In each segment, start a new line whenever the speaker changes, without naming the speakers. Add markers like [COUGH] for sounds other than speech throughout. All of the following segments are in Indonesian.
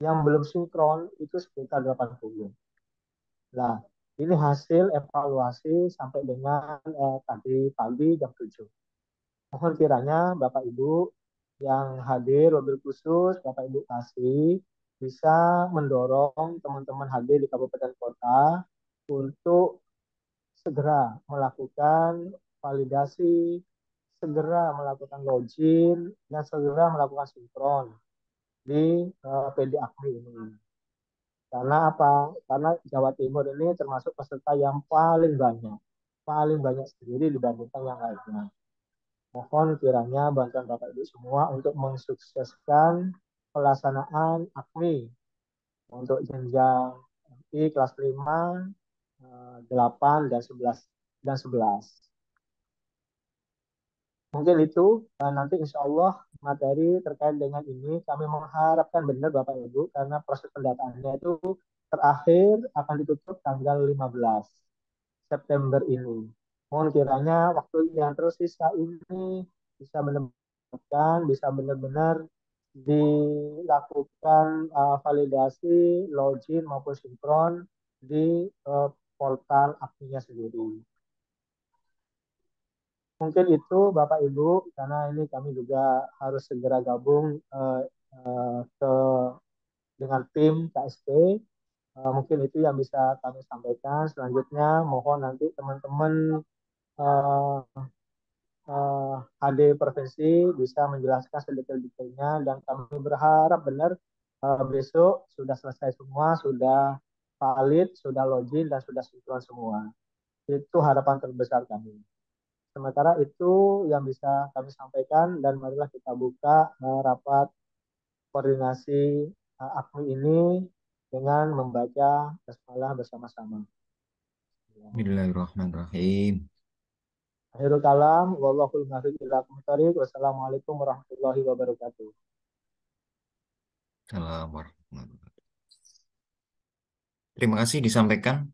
yang belum sinkron itu sekitar 80. Nah, ini hasil evaluasi sampai dengan eh, tadi pagi jam 7. Mohon kiranya Bapak Ibu yang hadir mobil khusus Bapak Ibu kasih bisa mendorong teman-teman hadir di kabupaten kota untuk segera melakukan validasi, segera melakukan login, dan segera melakukan sinkron di uh, eh, PDAK ini. Karena apa? Karena Jawa Timur ini termasuk peserta yang paling banyak, paling banyak sendiri dibandingkan yang lainnya. Mohon kiranya bantuan Bapak Ibu semua untuk mensukseskan pelaksanaan AKMI untuk jenjang MI kelas 5, 8, eh, dan 11 dan 11. Mungkin itu eh, nanti insya Allah materi terkait dengan ini kami mengharapkan benar Bapak Ibu karena proses pendataannya itu terakhir akan ditutup tanggal 15 September ini. Mohon kiranya waktu yang tersisa ini bisa menemukan, bisa benar-benar dilakukan uh, validasi login maupun sinkron di uh, portal akunnya sendiri mungkin itu Bapak Ibu karena ini kami juga harus segera gabung uh, uh, ke dengan tim KSP uh, eh, mungkin itu yang bisa kami sampaikan selanjutnya mohon nanti teman-teman uh, uh, HD provinsi bisa menjelaskan sedetail-detailnya dan kami berharap benar uh, besok sudah selesai semua sudah valid sudah login dan sudah sinkron semua itu harapan terbesar kami. Sementara itu yang bisa kami sampaikan dan marilah kita buka uh, rapat koordinasi uh, eh, aku ini dengan membaca basmalah bersama-sama.
Bismillahirrahmanirrahim.
Akhirul kalam, wallahul ila Wassalamualaikum warahmatullahi wabarakatuh.
Assalamualaikum Terima kasih disampaikan.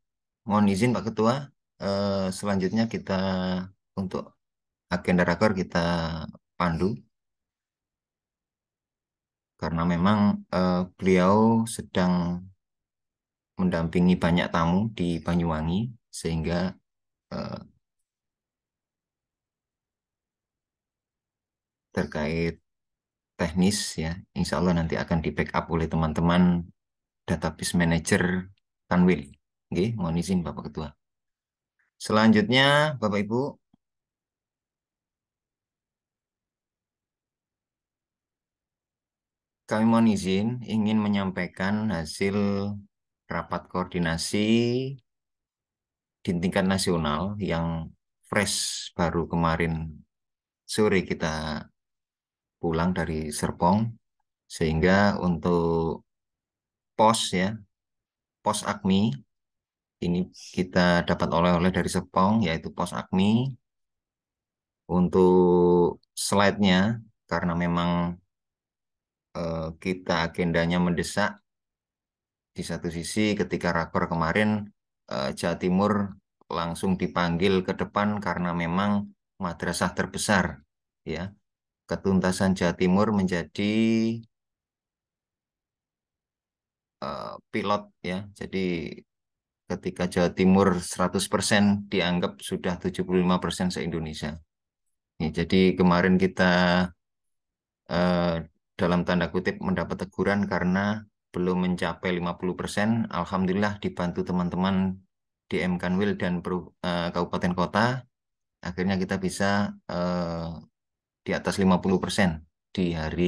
Mohon izin Pak Ketua, eh, selanjutnya kita untuk agenda rakor kita pandu karena memang uh, beliau sedang mendampingi banyak tamu di Banyuwangi sehingga uh, terkait teknis ya insya Allah nanti akan di backup oleh teman-teman database manager Tanwil. Oke, mohon izin Bapak Ketua. Selanjutnya Bapak Ibu Kami mohon izin ingin menyampaikan hasil rapat koordinasi di tingkat nasional yang fresh baru kemarin sore kita pulang dari Serpong sehingga untuk pos ya pos Akmi ini kita dapat oleh-oleh dari Serpong yaitu pos Akmi untuk slide-nya karena memang Eh, kita agendanya mendesak di satu sisi ketika rakor kemarin eh, Jawa Timur langsung dipanggil ke depan karena memang madrasah terbesar ya ketuntasan Jawa Timur menjadi eh, pilot ya. Jadi ketika Jawa Timur 100% dianggap sudah 75% se-Indonesia. Ya, jadi kemarin kita uh, dalam tanda kutip mendapat teguran karena belum mencapai 50%, alhamdulillah dibantu teman-teman di M Kanwil dan eh, kabupaten kota akhirnya kita bisa eh, di atas 50% di hari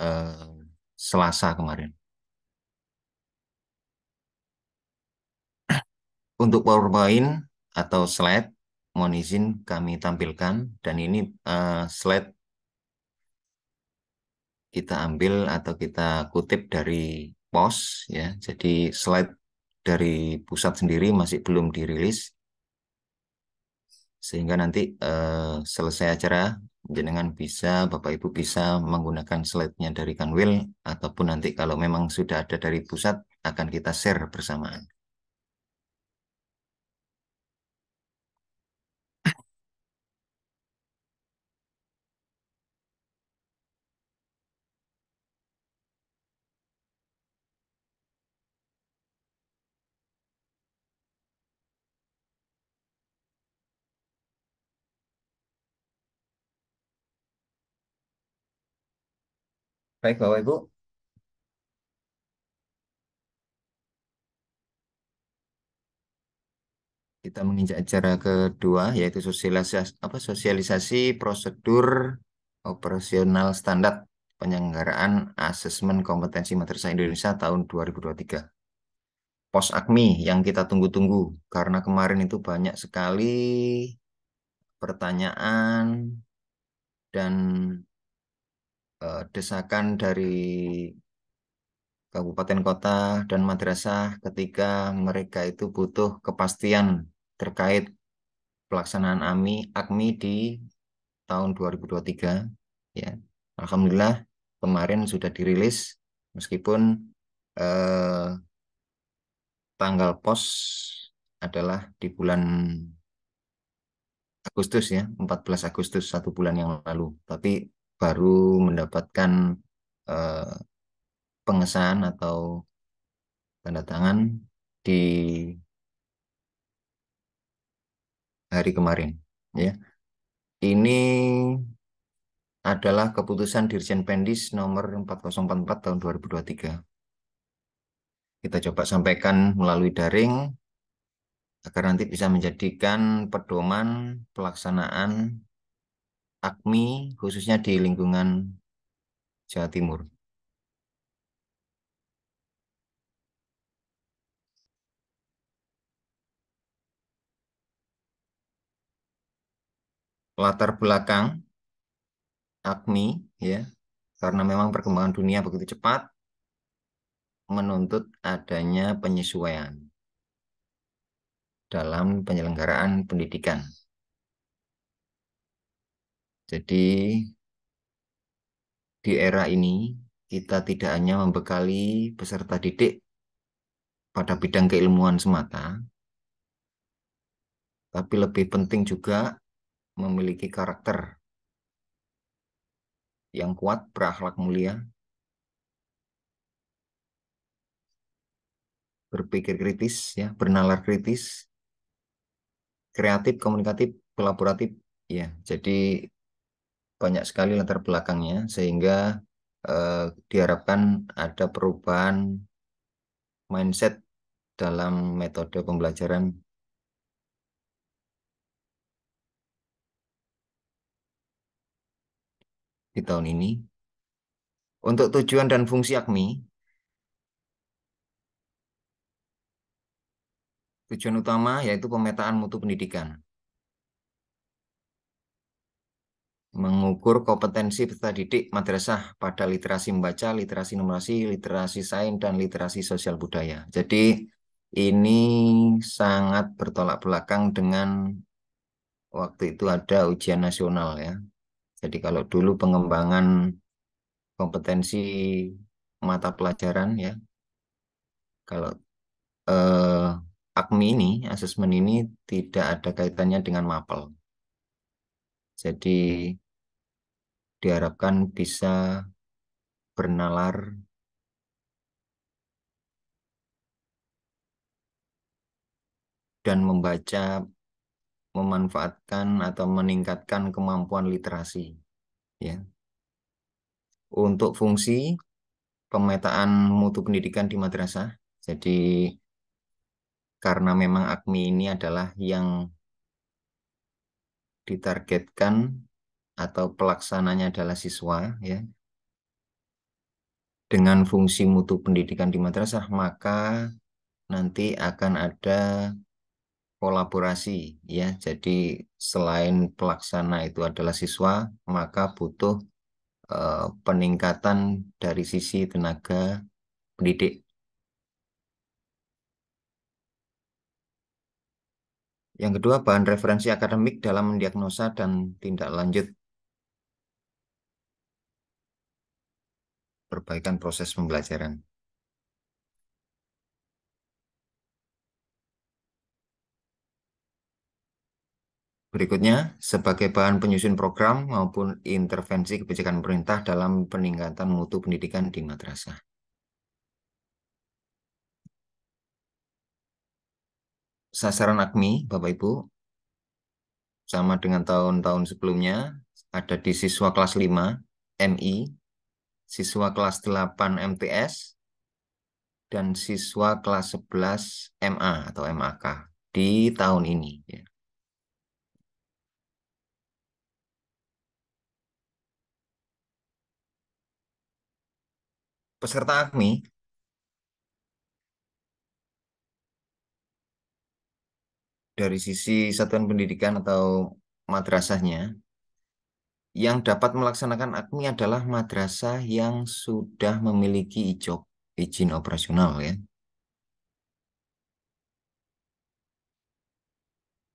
eh, Selasa kemarin. Untuk PowerPoint atau slide, mohon izin kami tampilkan dan ini uh, slide kita ambil atau kita kutip dari pos ya. Jadi slide dari pusat sendiri masih belum dirilis. Sehingga nanti uh, selesai acara jenengan bisa Bapak Ibu bisa menggunakan slide-nya dari Kanwil ataupun nanti kalau memang sudah ada dari pusat akan kita share bersamaan. Baik, Bapak Ibu. Kita menginjak acara kedua yaitu sosialisasi apa sosialisasi prosedur operasional standar penyelenggaraan asesmen kompetensi madrasah Indonesia tahun 2023. Pos AKMI yang kita tunggu-tunggu karena kemarin itu banyak sekali pertanyaan dan Eh, desakan dari kabupaten kota dan madrasah ketika mereka itu butuh kepastian terkait pelaksanaan AMI AKMI di tahun 2023 ya. Alhamdulillah kemarin sudah dirilis meskipun eh, tanggal pos adalah di bulan Agustus ya, 14 Agustus satu bulan yang lalu. Tapi baru mendapatkan eh, pengesahan atau tanda tangan di hari kemarin ya. Ini adalah keputusan Dirjen Pendis nomor 4044 tahun 2023. Kita coba sampaikan melalui daring agar nanti bisa menjadikan pedoman pelaksanaan AKMI khususnya di lingkungan Jawa Timur. Latar belakang AKMI ya, karena memang perkembangan dunia begitu cepat menuntut adanya penyesuaian dalam penyelenggaraan pendidikan. Jadi di era ini kita tidak hanya membekali peserta didik pada bidang keilmuan semata, tapi lebih penting juga memiliki karakter yang kuat, berakhlak mulia, berpikir kritis, ya, bernalar kritis, kreatif, komunikatif, kolaboratif, ya. Jadi banyak sekali latar belakangnya sehingga eh, diharapkan ada perubahan mindset dalam metode pembelajaran di tahun ini. Untuk tujuan dan fungsi AKMI, tujuan utama yaitu pemetaan mutu pendidikan. mengukur kompetensi peserta didik madrasah pada literasi membaca, literasi numerasi, literasi sains, dan literasi sosial budaya. Jadi ini sangat bertolak belakang dengan waktu itu ada ujian nasional ya. Jadi kalau dulu pengembangan kompetensi mata pelajaran ya, kalau eh, AKMI ini, asesmen ini tidak ada kaitannya dengan MAPEL. Jadi diharapkan bisa bernalar dan membaca memanfaatkan atau meningkatkan kemampuan literasi ya untuk fungsi pemetaan mutu pendidikan di madrasah jadi karena memang AKMI ini adalah yang ditargetkan atau pelaksananya adalah siswa ya dengan fungsi mutu pendidikan di madrasah maka nanti akan ada kolaborasi ya. Jadi selain pelaksana itu adalah siswa, maka butuh eh, peningkatan dari sisi tenaga pendidik. Yang kedua, bahan referensi akademik dalam mendiagnosa dan tindak lanjut perbaikan proses pembelajaran. Berikutnya, sebagai bahan penyusun program maupun intervensi kebijakan pemerintah dalam peningkatan mutu pendidikan di madrasah. Sasaran AKMI, Bapak-Ibu, sama dengan tahun-tahun sebelumnya, ada di siswa kelas 5, MI, siswa kelas 8 MTS dan siswa kelas 11 MA atau MAK di tahun ini ya. Peserta AKMI dari sisi satuan pendidikan atau madrasahnya yang dapat melaksanakan AKMI adalah madrasah yang sudah memiliki ijob izin operasional ya.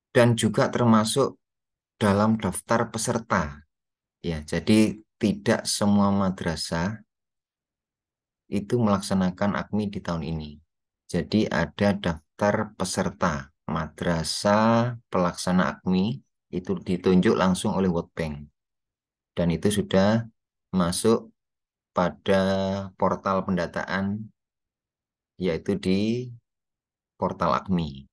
Dan juga termasuk dalam daftar peserta. Ya, jadi tidak semua madrasah itu melaksanakan AKMI di tahun ini. Jadi ada daftar peserta madrasah pelaksana AKMI itu ditunjuk langsung oleh World Bank dan itu sudah masuk pada portal pendataan yaitu di portal AKMI.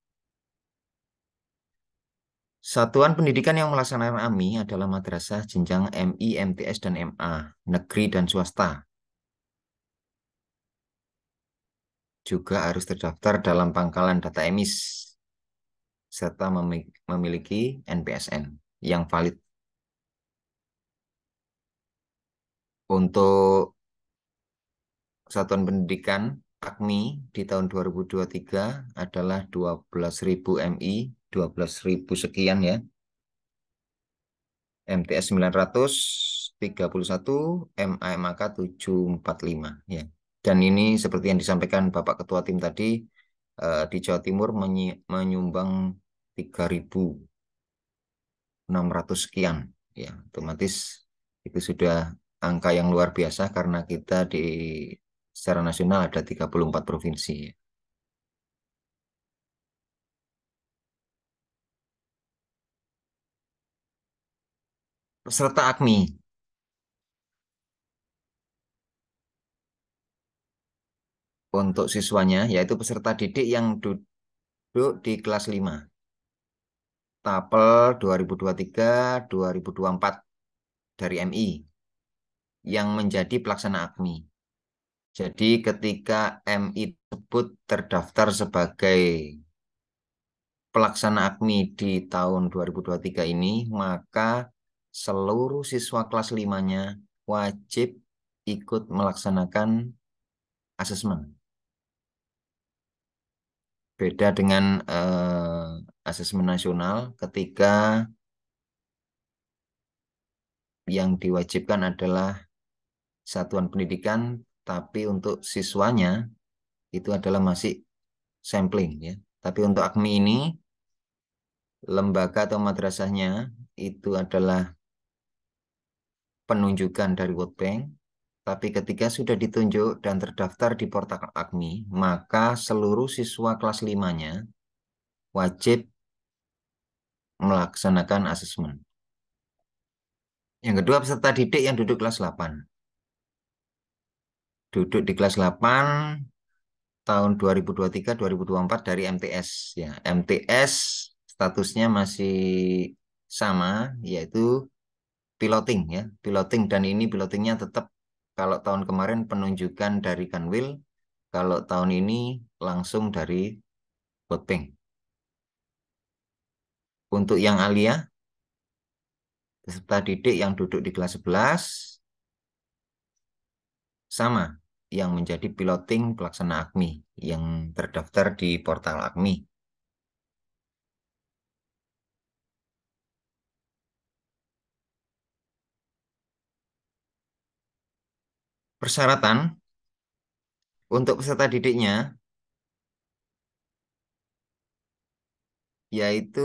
Satuan pendidikan yang melaksanakan AMI adalah madrasah jenjang MI, MTS, dan MA, negeri dan swasta. Juga harus terdaftar dalam pangkalan data EMIS, serta memiliki NPSN yang valid. Untuk Satuan Pendidikan AKMI di tahun 2023 adalah 12.000 MI, 12.000 sekian ya. MTS 900 31 MAMAK 745 ya. Dan ini seperti yang disampaikan Bapak Ketua Tim tadi eh, di Jawa Timur menyumbang 3.600 sekian ya. Otomatis itu sudah angka yang luar biasa karena kita di secara nasional ada 34 provinsi. Peserta AKMI. Untuk siswanya, yaitu peserta didik yang duduk di kelas 5. Tapel 2023-2024 dari MI yang menjadi pelaksana akmi. Jadi ketika MI tersebut terdaftar sebagai pelaksana akmi di tahun 2023 ini, maka seluruh siswa kelas limanya wajib ikut melaksanakan asesmen. Beda dengan eh, asesmen nasional ketika yang diwajibkan adalah satuan pendidikan, tapi untuk siswanya itu adalah masih sampling ya. Tapi untuk AKMI ini lembaga atau madrasahnya itu adalah penunjukan dari World Bank, tapi ketika sudah ditunjuk dan terdaftar di portal AKMI, maka seluruh siswa kelas 5-nya wajib melaksanakan asesmen. Yang kedua, peserta didik yang duduk kelas 8 duduk di kelas 8 tahun 2023-2024 dari MTS ya. MTS statusnya masih sama yaitu piloting ya, piloting dan ini pilotingnya tetap kalau tahun kemarin penunjukan dari Kanwil, kalau tahun ini langsung dari boteng Untuk yang alia, peserta didik yang duduk di kelas 11, sama yang menjadi piloting pelaksana AKMI yang terdaftar di portal AKMI Persyaratan untuk peserta didiknya yaitu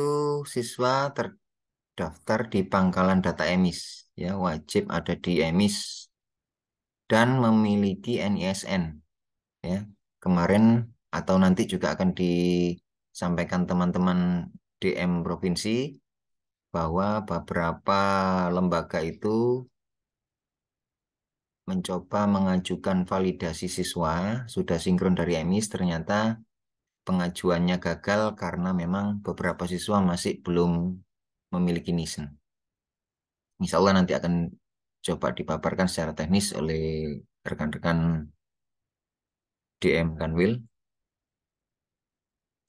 siswa terdaftar di pangkalan data EMIS ya wajib ada di EMIS dan memiliki NISN. Ya, kemarin atau nanti juga akan disampaikan teman-teman DM provinsi bahwa beberapa lembaga itu mencoba mengajukan validasi siswa sudah sinkron dari EMIS ternyata pengajuannya gagal karena memang beberapa siswa masih belum memiliki NISN. Insya Allah nanti akan coba dipaparkan secara teknis oleh rekan-rekan DM Kanwil.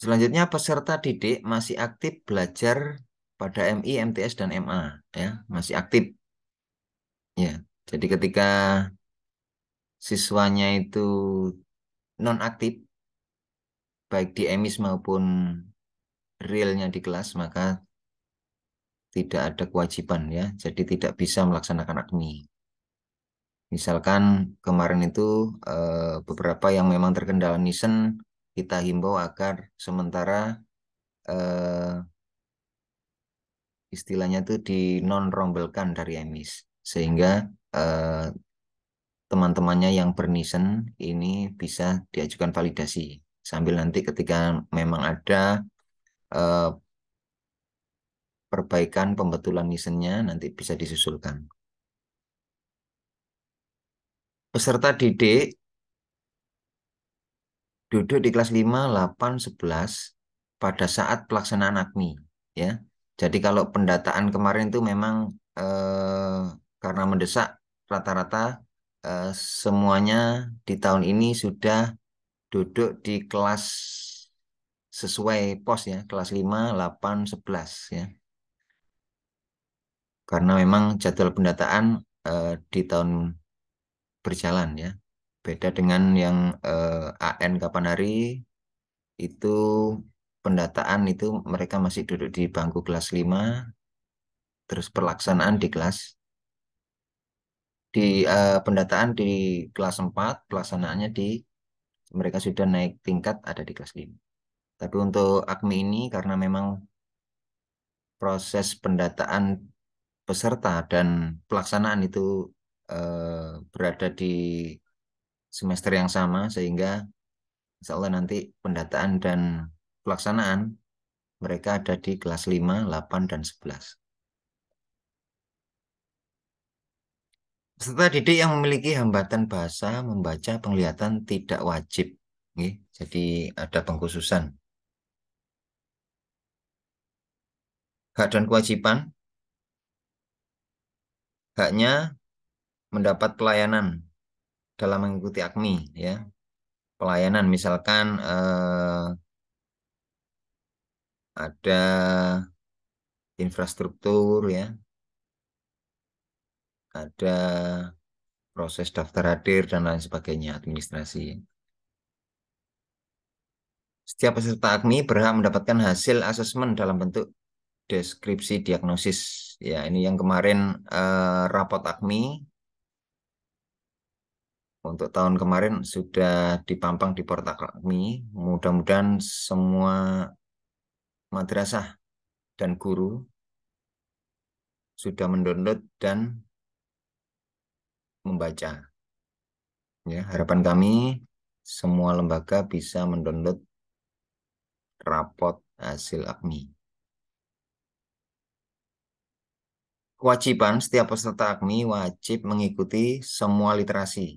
Selanjutnya peserta didik masih aktif belajar pada MI, MTS dan MA ya, masih aktif. Ya, jadi ketika siswanya itu non aktif baik di emis maupun realnya di kelas maka tidak ada kewajiban ya, jadi tidak bisa melaksanakan akmi. Misalkan kemarin itu eh, beberapa yang memang terkendala nisen kita himbau agar sementara eh, istilahnya itu di non rombelkan dari emis sehingga eh, teman-temannya yang bernisen ini bisa diajukan validasi sambil nanti ketika memang ada perbaikan pembetulan nisennya nanti bisa disusulkan. Peserta didik duduk di kelas 5, 8, 11 pada saat pelaksanaan AKMI. Ya. Jadi kalau pendataan kemarin itu memang eh, karena mendesak rata-rata eh, semuanya di tahun ini sudah duduk di kelas sesuai pos ya, kelas 5, 8, 11 ya karena memang jadwal pendataan uh, di tahun berjalan ya. Beda dengan yang uh, eh, AN kapan hari itu pendataan itu mereka masih duduk di bangku kelas 5 terus pelaksanaan di kelas di uh, pendataan di kelas 4 pelaksanaannya di mereka sudah naik tingkat ada di kelas 5 tapi untuk AKMI ini karena memang proses pendataan peserta dan pelaksanaan itu eh, berada di semester yang sama sehingga insya Allah nanti pendataan dan pelaksanaan mereka ada di kelas 5, 8, dan 11. Peserta didik yang memiliki hambatan bahasa membaca penglihatan tidak wajib. Jadi ada pengkhususan. Hak dan kewajiban haknya mendapat pelayanan dalam mengikuti AKMI ya. Pelayanan misalkan eh, ada infrastruktur ya. Ada proses daftar hadir dan lain sebagainya administrasi. Setiap peserta AKMI berhak mendapatkan hasil asesmen dalam bentuk deskripsi diagnosis Ya, ini yang kemarin uh, rapot AKMI untuk tahun kemarin sudah dipampang di portal AKMI. Mudah-mudahan semua madrasah dan guru sudah mendownload dan membaca. Ya, harapan kami semua lembaga bisa mendownload rapot hasil AKMI. Kewajiban setiap peserta AGNI wajib mengikuti semua literasi.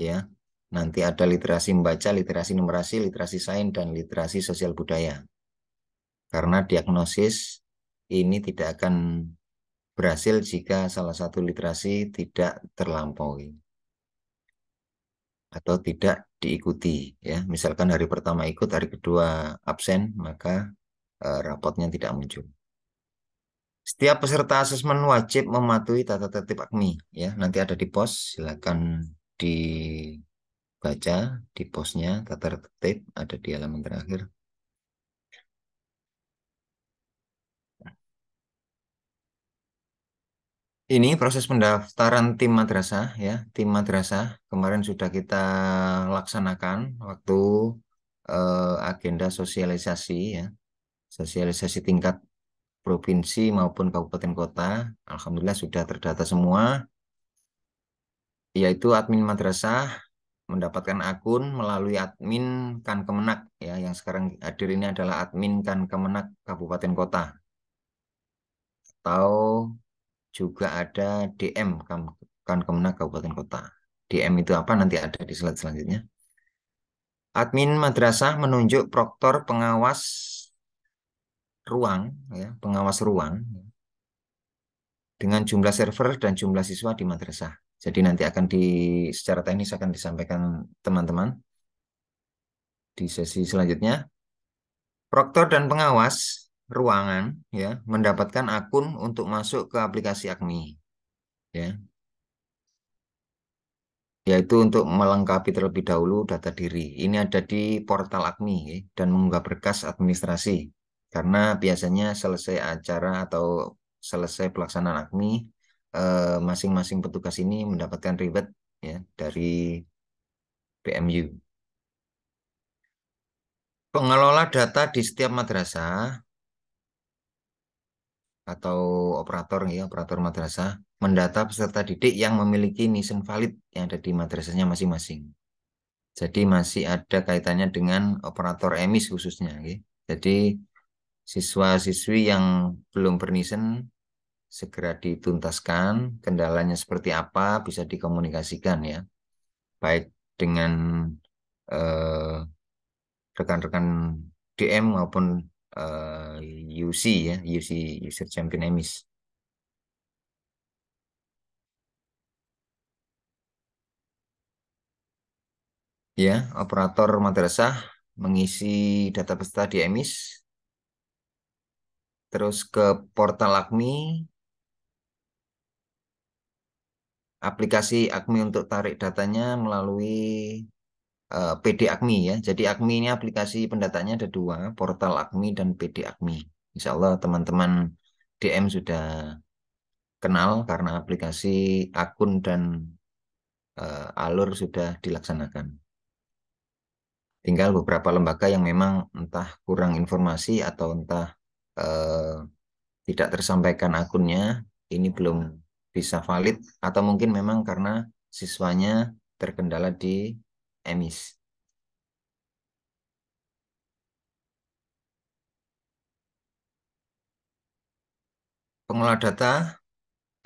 Ya. Nanti ada literasi membaca, literasi numerasi, literasi sains dan literasi sosial budaya. Karena diagnosis ini tidak akan berhasil jika salah satu literasi tidak terlampaui atau tidak diikuti ya. Misalkan hari pertama ikut, hari kedua absen, maka eh, rapotnya tidak muncul. Setiap peserta asesmen wajib mematuhi tata tertib AKMI ya. Nanti ada di pos, silakan dibaca di posnya tata tertib ada di halaman terakhir. Ini proses pendaftaran tim madrasah ya. Tim madrasah kemarin sudah kita laksanakan waktu eh, agenda sosialisasi ya. Sosialisasi tingkat provinsi maupun kabupaten kota, alhamdulillah sudah terdata semua. Yaitu admin madrasah mendapatkan akun melalui admin Kan Kemenak ya, yang sekarang hadir ini adalah admin Kan Kemenak kabupaten kota. Atau juga ada DM kan, kan Kemenak kabupaten kota. DM itu apa nanti ada di slide selanjutnya. Admin madrasah menunjuk proktor pengawas ruang, ya, pengawas ruang ya, dengan jumlah server dan jumlah siswa di madrasah. Jadi nanti akan di secara teknis akan disampaikan teman-teman di sesi selanjutnya. Proktor dan pengawas ruangan ya mendapatkan akun untuk masuk ke aplikasi akmi Ya. Yaitu untuk melengkapi terlebih dahulu data diri. Ini ada di portal akmi ya, dan mengunggah berkas administrasi karena biasanya selesai acara atau selesai pelaksanaan AKMI, eh, masing-masing petugas ini mendapatkan ribet ya dari PMU. Pengelola data di setiap madrasah atau operator ya operator madrasah mendata peserta didik yang memiliki nisan valid yang ada di madrasahnya masing-masing. Jadi masih ada kaitannya dengan operator emis khususnya. Ya. Jadi siswa-siswi yang belum bernisen segera dituntaskan, kendalanya seperti apa bisa dikomunikasikan ya, baik dengan rekan eh, rekan-rekan DM maupun eh, UC ya, UC user champion emis. Ya, operator madrasah mengisi data peserta di emis terus ke portal Akmi, aplikasi Akmi untuk tarik datanya melalui uh, eh, PD Akmi ya. Jadi Akmi ini aplikasi pendatanya ada dua, portal Akmi dan PD Akmi. Insya Allah teman-teman DM sudah kenal karena aplikasi akun dan uh, alur sudah dilaksanakan tinggal beberapa lembaga yang memang entah kurang informasi atau entah eh, tidak tersampaikan akunnya, ini belum bisa valid atau mungkin memang karena siswanya terkendala di emis. Pengelola data,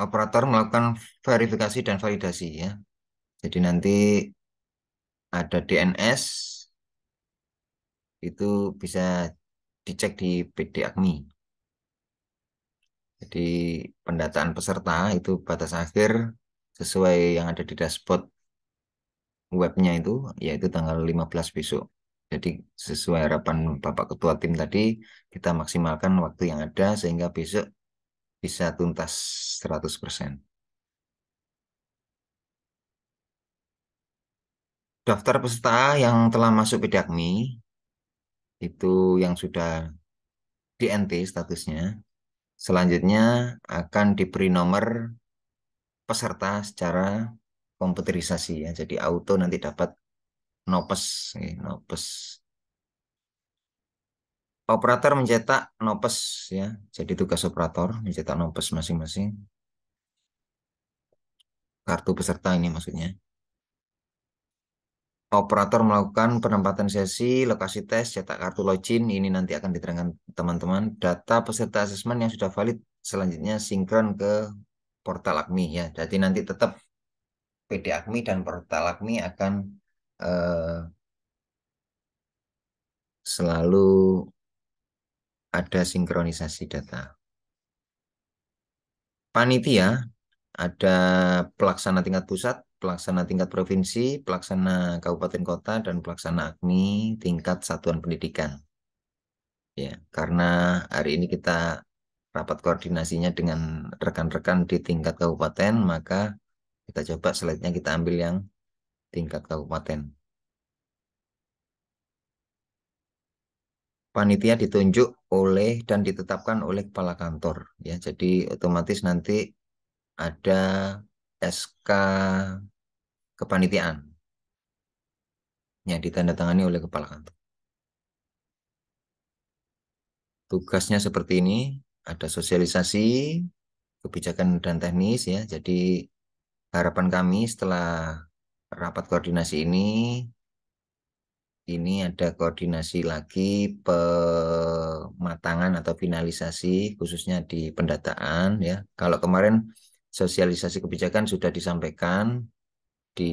operator melakukan verifikasi dan validasi ya. Jadi nanti ada DNS itu bisa dicek di PD Agni. Jadi pendataan peserta itu batas akhir sesuai yang ada di dashboard webnya itu yaitu tanggal 15 besok. Jadi sesuai harapan Bapak Ketua Tim tadi kita maksimalkan waktu yang ada sehingga besok bisa tuntas 100%. Daftar peserta yang telah masuk PDAKMI itu yang sudah di NT statusnya. Selanjutnya akan diberi nomor peserta secara komputerisasi ya. Jadi auto nanti dapat nopes, eh, nopes. Operator mencetak nopes ya. Jadi tugas operator mencetak nopes masing-masing. Kartu peserta ini maksudnya operator melakukan penempatan sesi, lokasi tes, cetak kartu login, ini nanti akan diterangkan teman-teman. Data peserta asesmen yang sudah valid selanjutnya sinkron ke portal Akmi. ya. Jadi nanti tetap PD Akmi dan portal Akmi akan eh, selalu ada sinkronisasi data. Panitia, ada pelaksana tingkat pusat, pelaksana tingkat provinsi, pelaksana kabupaten kota, dan pelaksana AKMI tingkat satuan pendidikan. Ya, karena hari ini kita rapat koordinasinya dengan rekan-rekan di tingkat kabupaten, maka kita coba selanjutnya kita ambil yang tingkat kabupaten. Panitia ditunjuk oleh dan ditetapkan oleh kepala kantor ya. Jadi otomatis nanti ada SK kepanitiaan yang ditandatangani oleh kepala kantor. Tugasnya seperti ini, ada sosialisasi, kebijakan dan teknis ya. Jadi harapan kami setelah rapat koordinasi ini ini ada koordinasi lagi pematangan atau finalisasi khususnya di pendataan ya. Kalau kemarin sosialisasi kebijakan sudah disampaikan di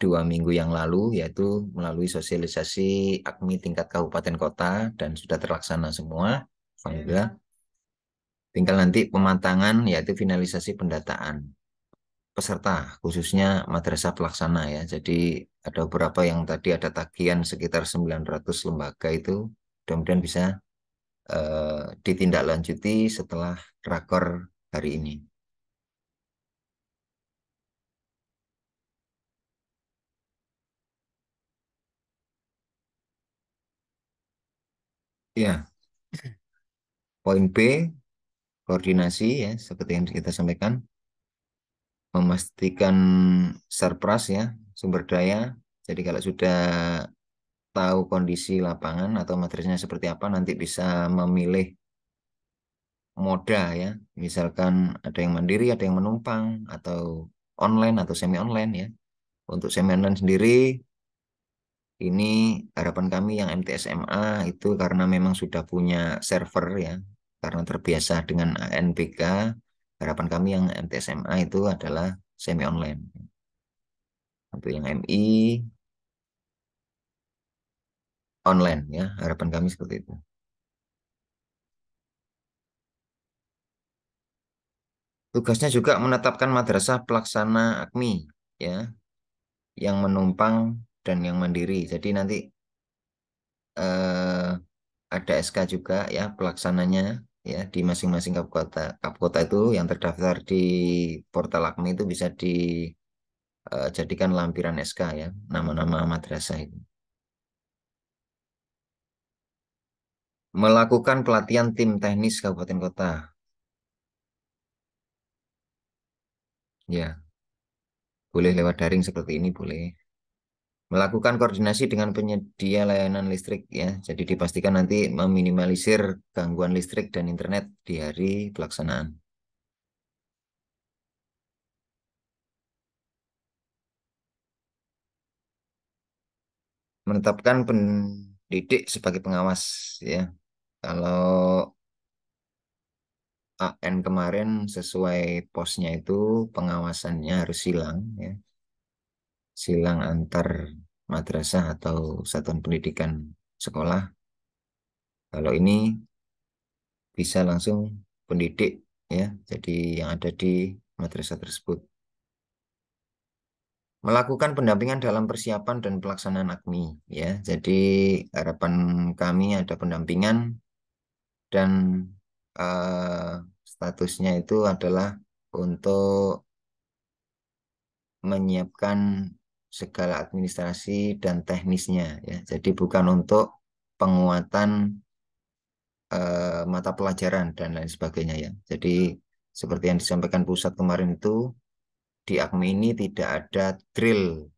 dua minggu yang lalu yaitu melalui sosialisasi AKMI tingkat kabupaten kota dan sudah terlaksana semua alhamdulillah iya. tinggal nanti pematangan yaitu finalisasi pendataan peserta khususnya madrasah pelaksana ya jadi ada beberapa yang tadi ada tagihan sekitar 900 lembaga itu kemudian bisa uh, ditindaklanjuti setelah rakor hari ini Ya. Poin B, koordinasi ya, seperti yang kita sampaikan. Memastikan surplus ya, sumber daya. Jadi kalau sudah tahu kondisi lapangan atau materinya seperti apa, nanti bisa memilih moda ya. Misalkan ada yang mandiri, ada yang menumpang, atau online atau semi online ya. Untuk semi online sendiri ini harapan kami yang MTSMA itu karena memang sudah punya server ya karena terbiasa dengan ANPK harapan kami yang MTSMA itu adalah semi online untuk yang MI online ya harapan kami seperti itu tugasnya juga menetapkan madrasah pelaksana akmi ya yang menumpang dan yang mandiri. Jadi nanti eh, ada SK juga ya pelaksananya ya di masing-masing kabupaten. Kabupaten itu yang terdaftar di Portal Akmi itu bisa dijadikan eh, lampiran SK ya, nama-nama madrasah itu. Melakukan pelatihan tim teknis kabupaten kota. Ya. Boleh lewat daring seperti ini boleh melakukan koordinasi dengan penyedia layanan listrik ya. Jadi dipastikan nanti meminimalisir gangguan listrik dan internet di hari pelaksanaan. Menetapkan pendidik sebagai pengawas ya. Kalau AN kemarin sesuai posnya itu pengawasannya harus hilang ya silang antar madrasah atau satuan pendidikan sekolah. Kalau ini bisa langsung pendidik ya, jadi yang ada di madrasah tersebut. Melakukan pendampingan dalam persiapan dan pelaksanaan AKMI ya. Jadi harapan kami ada pendampingan dan uh, statusnya itu adalah untuk menyiapkan segala administrasi dan teknisnya ya. Jadi bukan untuk penguatan eh, mata pelajaran dan lain sebagainya ya. Jadi seperti yang disampaikan pusat kemarin itu di AKMI ini tidak ada drill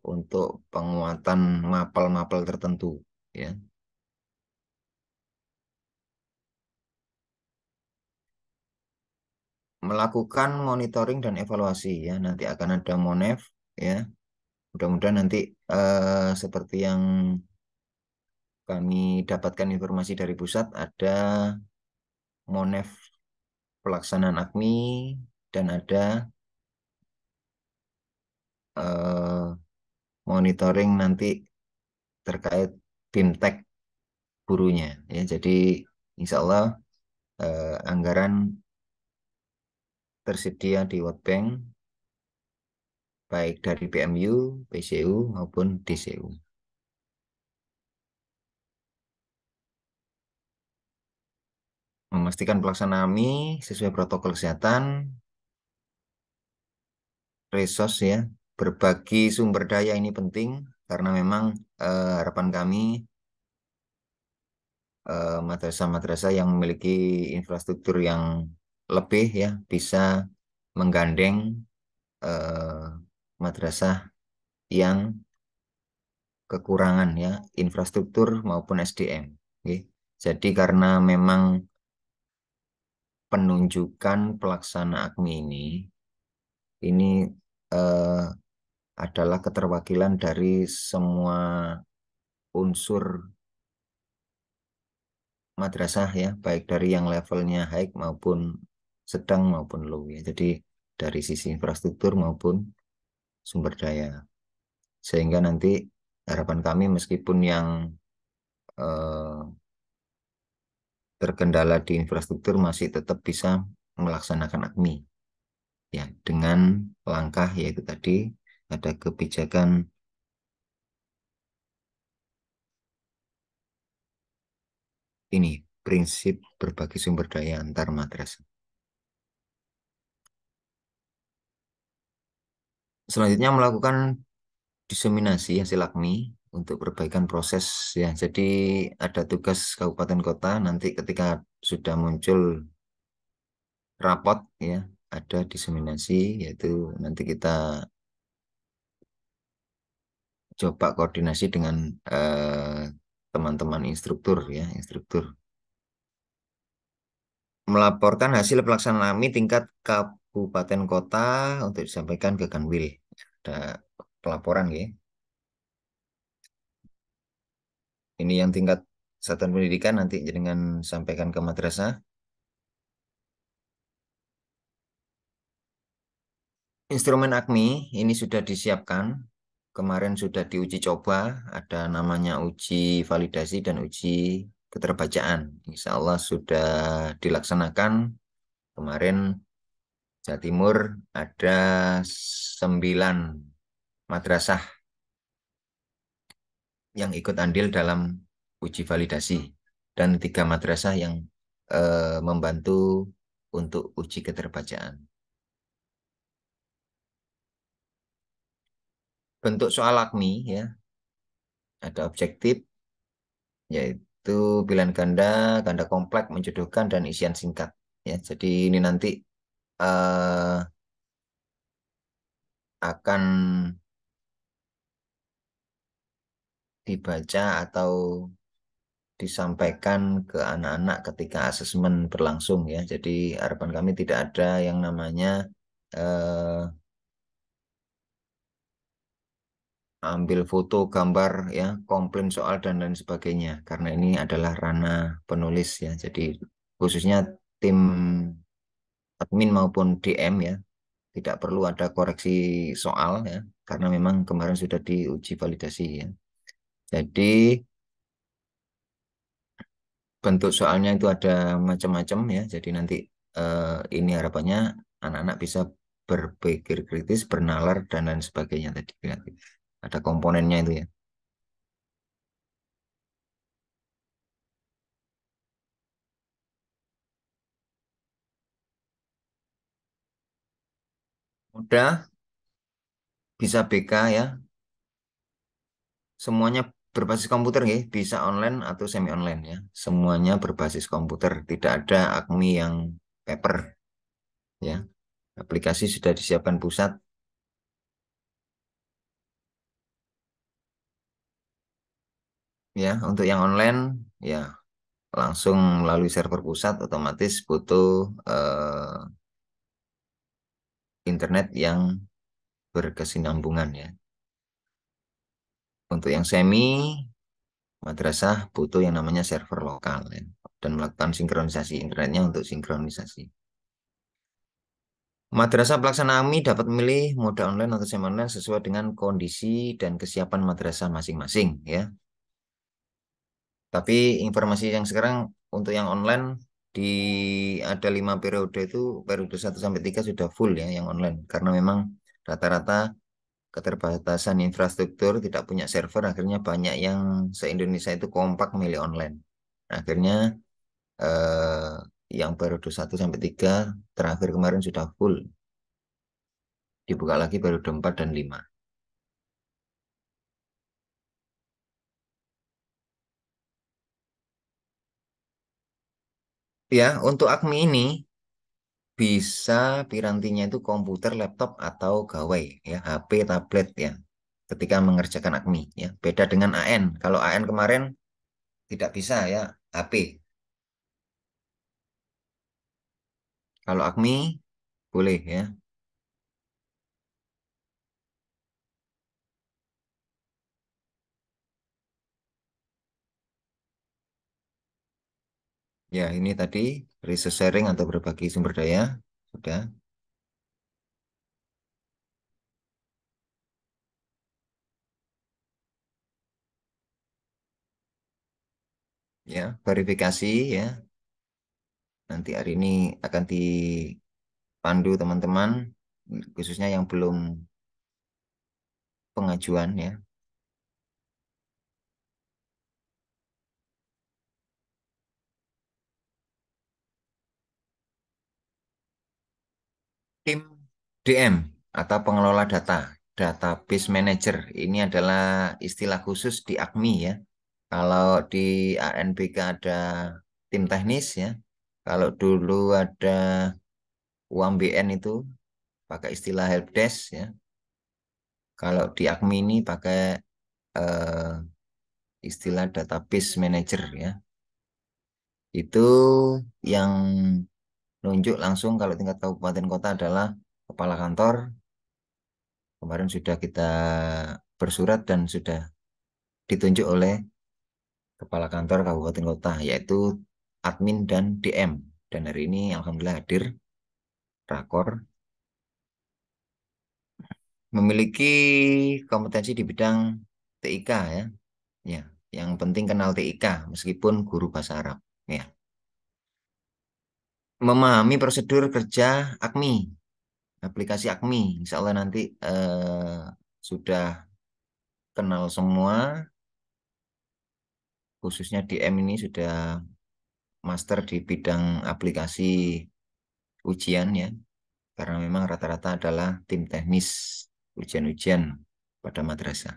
untuk penguatan mapel-mapel tertentu ya melakukan monitoring dan evaluasi ya. Nanti akan ada monev ya. Mudah-mudahan nanti uh, seperti yang kami dapatkan informasi dari pusat ada monev pelaksanaan AKMI dan ada uh, monitoring nanti terkait BIMTEK burunya ya. Jadi insya Allah eh, anggaran tersedia di World Bank baik dari PMU, PCU maupun DCU. Memastikan pelaksanaan AMI sesuai protokol kesehatan, resource ya, berbagi sumber daya ini penting karena memang eh, harapan kami eh, madrasah-madrasah yang memiliki infrastruktur yang lebih ya bisa menggandeng eh, madrasah yang kekurangan ya infrastruktur maupun SDM. Oke. Jadi karena memang penunjukan pelaksana AKMI ini ini eh, adalah keterwakilan dari semua unsur madrasah ya baik dari yang levelnya high maupun sedang maupun low ya. Jadi dari sisi infrastruktur maupun sumber daya. Sehingga nanti harapan kami meskipun yang eh, terkendala di infrastruktur masih tetap bisa melaksanakan AKMI. Ya, dengan langkah yaitu tadi ada kebijakan ini prinsip berbagi sumber daya antar madrasah. selanjutnya melakukan diseminasi hasil AKMI untuk perbaikan proses ya. Jadi ada tugas kabupaten kota nanti ketika sudah muncul rapot ya, ada diseminasi yaitu nanti kita coba koordinasi dengan eh, teman-teman eh, instruktur ya, instruktur. Melaporkan hasil pelaksanaan AMI tingkat kabupaten kota untuk disampaikan ke Kanwil ada pelaporan ya. Ini yang tingkat satuan pendidikan nanti dengan sampaikan ke madrasah. Instrumen AKMI ini sudah disiapkan. Kemarin sudah diuji coba, ada namanya uji validasi dan uji keterbacaan. Insya Allah sudah dilaksanakan kemarin Jawa Timur ada sembilan madrasah yang ikut andil dalam uji validasi dan tiga madrasah yang eh, membantu untuk uji keterbacaan. Bentuk soal lakmi ya. Ada objektif yaitu pilihan ganda, ganda kompleks, menjodohkan dan isian singkat ya. Jadi ini nanti uh, akan dibaca atau disampaikan ke anak-anak ketika asesmen berlangsung ya. Jadi harapan kami tidak ada yang namanya eh, ambil foto, gambar ya, komplain soal dan lain sebagainya. Karena ini adalah ranah penulis ya. Jadi khususnya tim admin maupun DM ya. Tidak perlu ada koreksi soal ya, karena memang kemarin sudah diuji validasi ya. Jadi bentuk soalnya itu ada macam-macam ya. Jadi nanti eh, ini harapannya anak-anak bisa berpikir kritis, bernalar dan lain sebagainya tadi. Ada komponennya itu ya. udah bisa BK ya semuanya berbasis komputer ya bisa online atau semi online ya semuanya berbasis komputer tidak ada akmi yang paper ya aplikasi sudah disiapkan pusat ya untuk yang online ya langsung melalui server pusat otomatis butuh eh, internet yang berkesinambungan ya. Untuk yang semi, madrasah butuh yang namanya server lokal ya, dan melakukan sinkronisasi internetnya untuk sinkronisasi. Madrasah pelaksana AMI dapat memilih mode online atau semi online sesuai dengan kondisi dan kesiapan madrasah masing-masing ya. Tapi informasi yang sekarang untuk yang online di ada lima periode itu periode 1 sampai 3 sudah full ya yang online karena memang rata-rata keterbatasan infrastruktur tidak punya server akhirnya banyak yang se-Indonesia itu kompak milih online. Akhirnya eh, yang periode 1 sampai 3 terakhir kemarin sudah full. Dibuka lagi periode 4 dan 5. ya untuk AKMI ini bisa pirantinya itu komputer, laptop atau gawai ya, HP, tablet ya. Ketika mengerjakan AKMI, ya, beda dengan AN. Kalau AN kemarin tidak bisa ya, HP. Kalau AKMI boleh ya, Ya, ini tadi resource sharing atau berbagi sumber daya. Sudah. Ya, verifikasi ya. Nanti hari ini akan dipandu teman-teman, khususnya yang belum pengajuan ya. tim DM atau pengelola data, database manager. Ini adalah istilah khusus di AKMI ya. Kalau di ANBK ada tim teknis ya. Kalau dulu ada uang BN itu pakai istilah helpdesk ya. Kalau di AKMI ini pakai eh, istilah database manager ya. Itu yang nunjuk langsung kalau tingkat kabupaten kota adalah kepala kantor. Kemarin sudah kita bersurat dan sudah ditunjuk oleh kepala kantor kabupaten kota yaitu admin dan DM. Dan hari ini alhamdulillah hadir rakor memiliki kompetensi di bidang TIK ya. Ya, yang penting kenal TIK meskipun guru bahasa Arab ya memahami prosedur kerja AKMI aplikasi AKMI Insya Allah nanti eh, sudah kenal semua, khususnya di M ini sudah master di bidang aplikasi ujian ya, karena memang rata-rata adalah tim teknis ujian-ujian pada madrasah.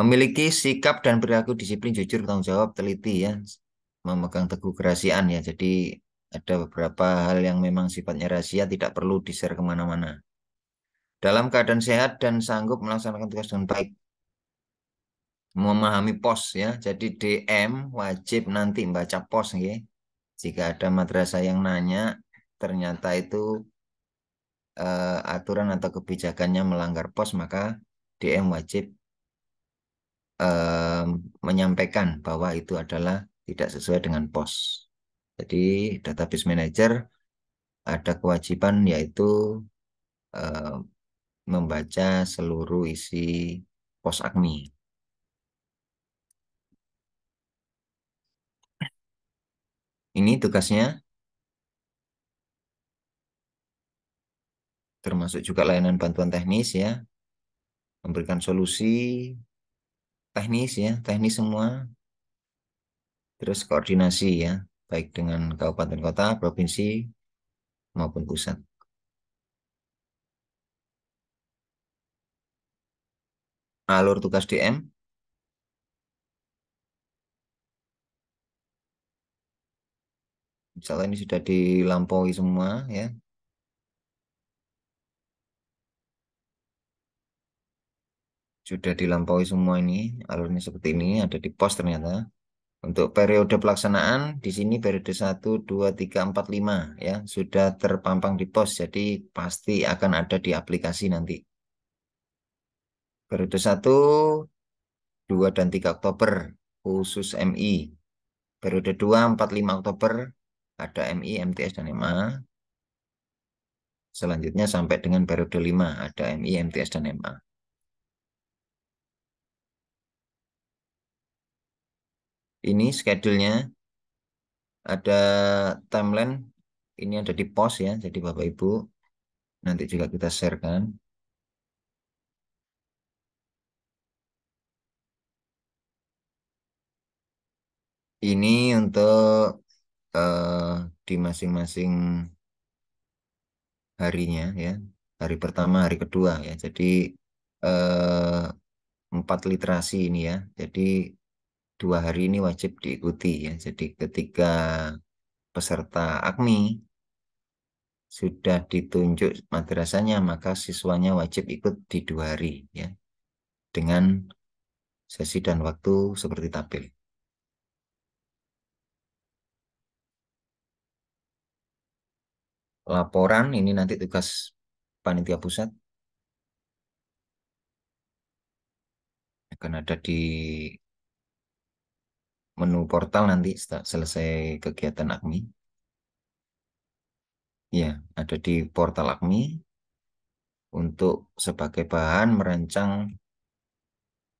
Memiliki sikap dan perilaku disiplin jujur tanggung jawab teliti ya, memegang teguh kerahasiaan ya. Jadi ada beberapa hal yang memang sifatnya rahasia tidak perlu di-share kemana-mana. Dalam keadaan sehat dan sanggup melaksanakan tugas dengan baik. Memahami pos ya. Jadi DM wajib nanti membaca pos ya. Jika ada madrasah yang nanya, ternyata itu uh, aturan atau kebijakannya melanggar pos, maka DM wajib eh, menyampaikan bahwa itu adalah tidak sesuai dengan pos. Jadi database manager ada kewajiban yaitu eh, membaca seluruh isi pos akmi. Ini tugasnya termasuk juga layanan bantuan teknis ya, memberikan solusi teknis ya, teknis semua. Terus koordinasi ya, baik dengan kabupaten kota, provinsi, maupun pusat. Alur tugas DM. misalnya ini sudah dilampaui semua ya. Sudah dilampaui semua ini, alurnya seperti ini, ada di pos ternyata. Untuk periode pelaksanaan di sini periode 1 2 3 4 5 ya, sudah terpampang di pos jadi pasti akan ada di aplikasi nanti. Periode 1 2 dan 3 Oktober khusus MI. Periode 2 4 5 Oktober ada MI, MTS dan MA. Selanjutnya sampai dengan periode 5 ada MI, MTS dan MA. ini schedule-nya ada timeline ini ada di post ya jadi Bapak Ibu nanti juga kita share kan ini untuk uh, di masing-masing harinya ya hari pertama hari kedua ya jadi uh, empat literasi ini ya jadi dua hari ini wajib diikuti ya. Jadi ketika peserta AKMI sudah ditunjuk madrasahnya maka siswanya wajib ikut di dua hari ya dengan sesi dan waktu seperti tabel. Laporan ini nanti tugas panitia pusat akan ada di menu portal nanti setelah selesai kegiatan akmi, Ya, ada di portal akmi untuk sebagai bahan merancang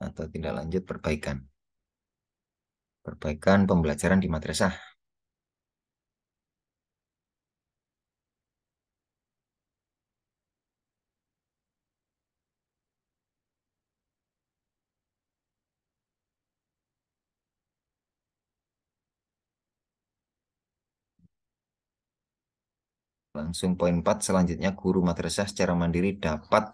atau tidak lanjut perbaikan. Perbaikan pembelajaran di madrasah. langsung poin 4 selanjutnya guru madrasah secara mandiri dapat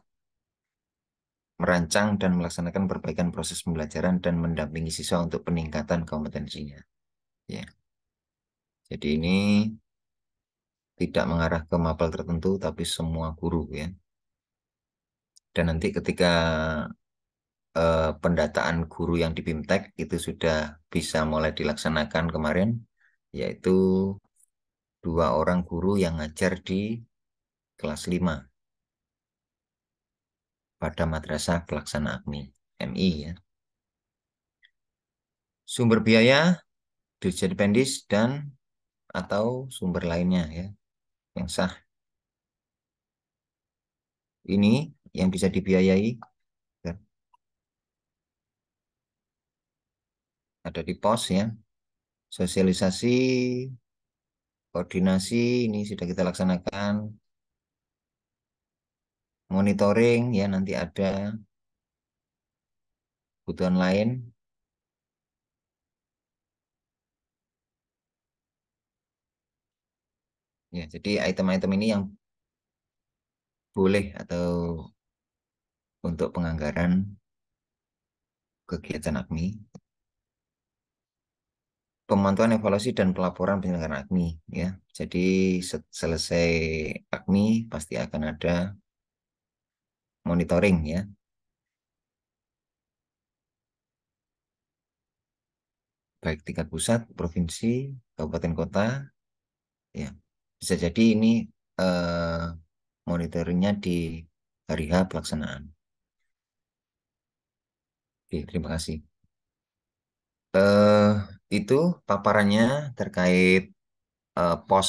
merancang dan melaksanakan perbaikan proses pembelajaran dan mendampingi siswa untuk peningkatan kompetensinya. Ya. Jadi ini tidak mengarah ke mapel tertentu tapi semua guru ya. Dan nanti ketika eh, pendataan guru yang di BIMTEK itu sudah bisa mulai dilaksanakan kemarin yaitu dua orang guru yang ngajar di kelas 5 pada Madrasah Pelaksana AKMI MI ya. Sumber biaya Dirjen Pendis dan atau sumber lainnya ya yang sah. Ini yang bisa dibiayai ada di pos ya. Sosialisasi koordinasi ini sudah kita laksanakan monitoring ya nanti ada kebutuhan lain ya jadi item-item ini yang boleh atau untuk penganggaran kegiatan AKMI pemantauan evaluasi dan pelaporan penyelenggaraan AKMI, ya. Jadi selesai AKMI pasti akan ada monitoring ya. Baik tingkat pusat, provinsi, kabupaten kota ya. Bisa jadi ini eh, monitoringnya di hari H pelaksanaan. Oke, terima kasih. Uh, itu paparannya terkait uh, pos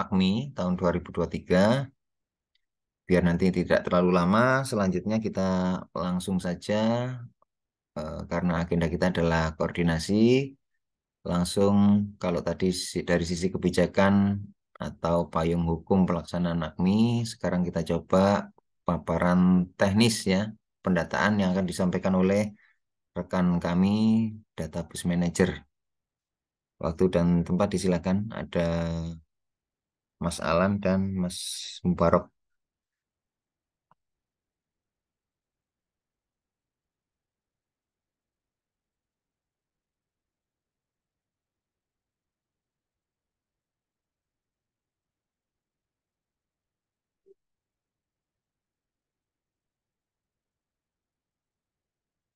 AKMI tahun 2023. Biar nanti tidak terlalu lama, selanjutnya kita langsung saja uh, karena agenda kita adalah koordinasi. Langsung kalau tadi dari sisi kebijakan atau payung hukum pelaksanaan AKMI, sekarang kita coba paparan teknis ya, pendataan yang akan disampaikan oleh rekan kami database manager. Waktu dan tempat disilakan ada Mas Alan dan Mas Mubarok.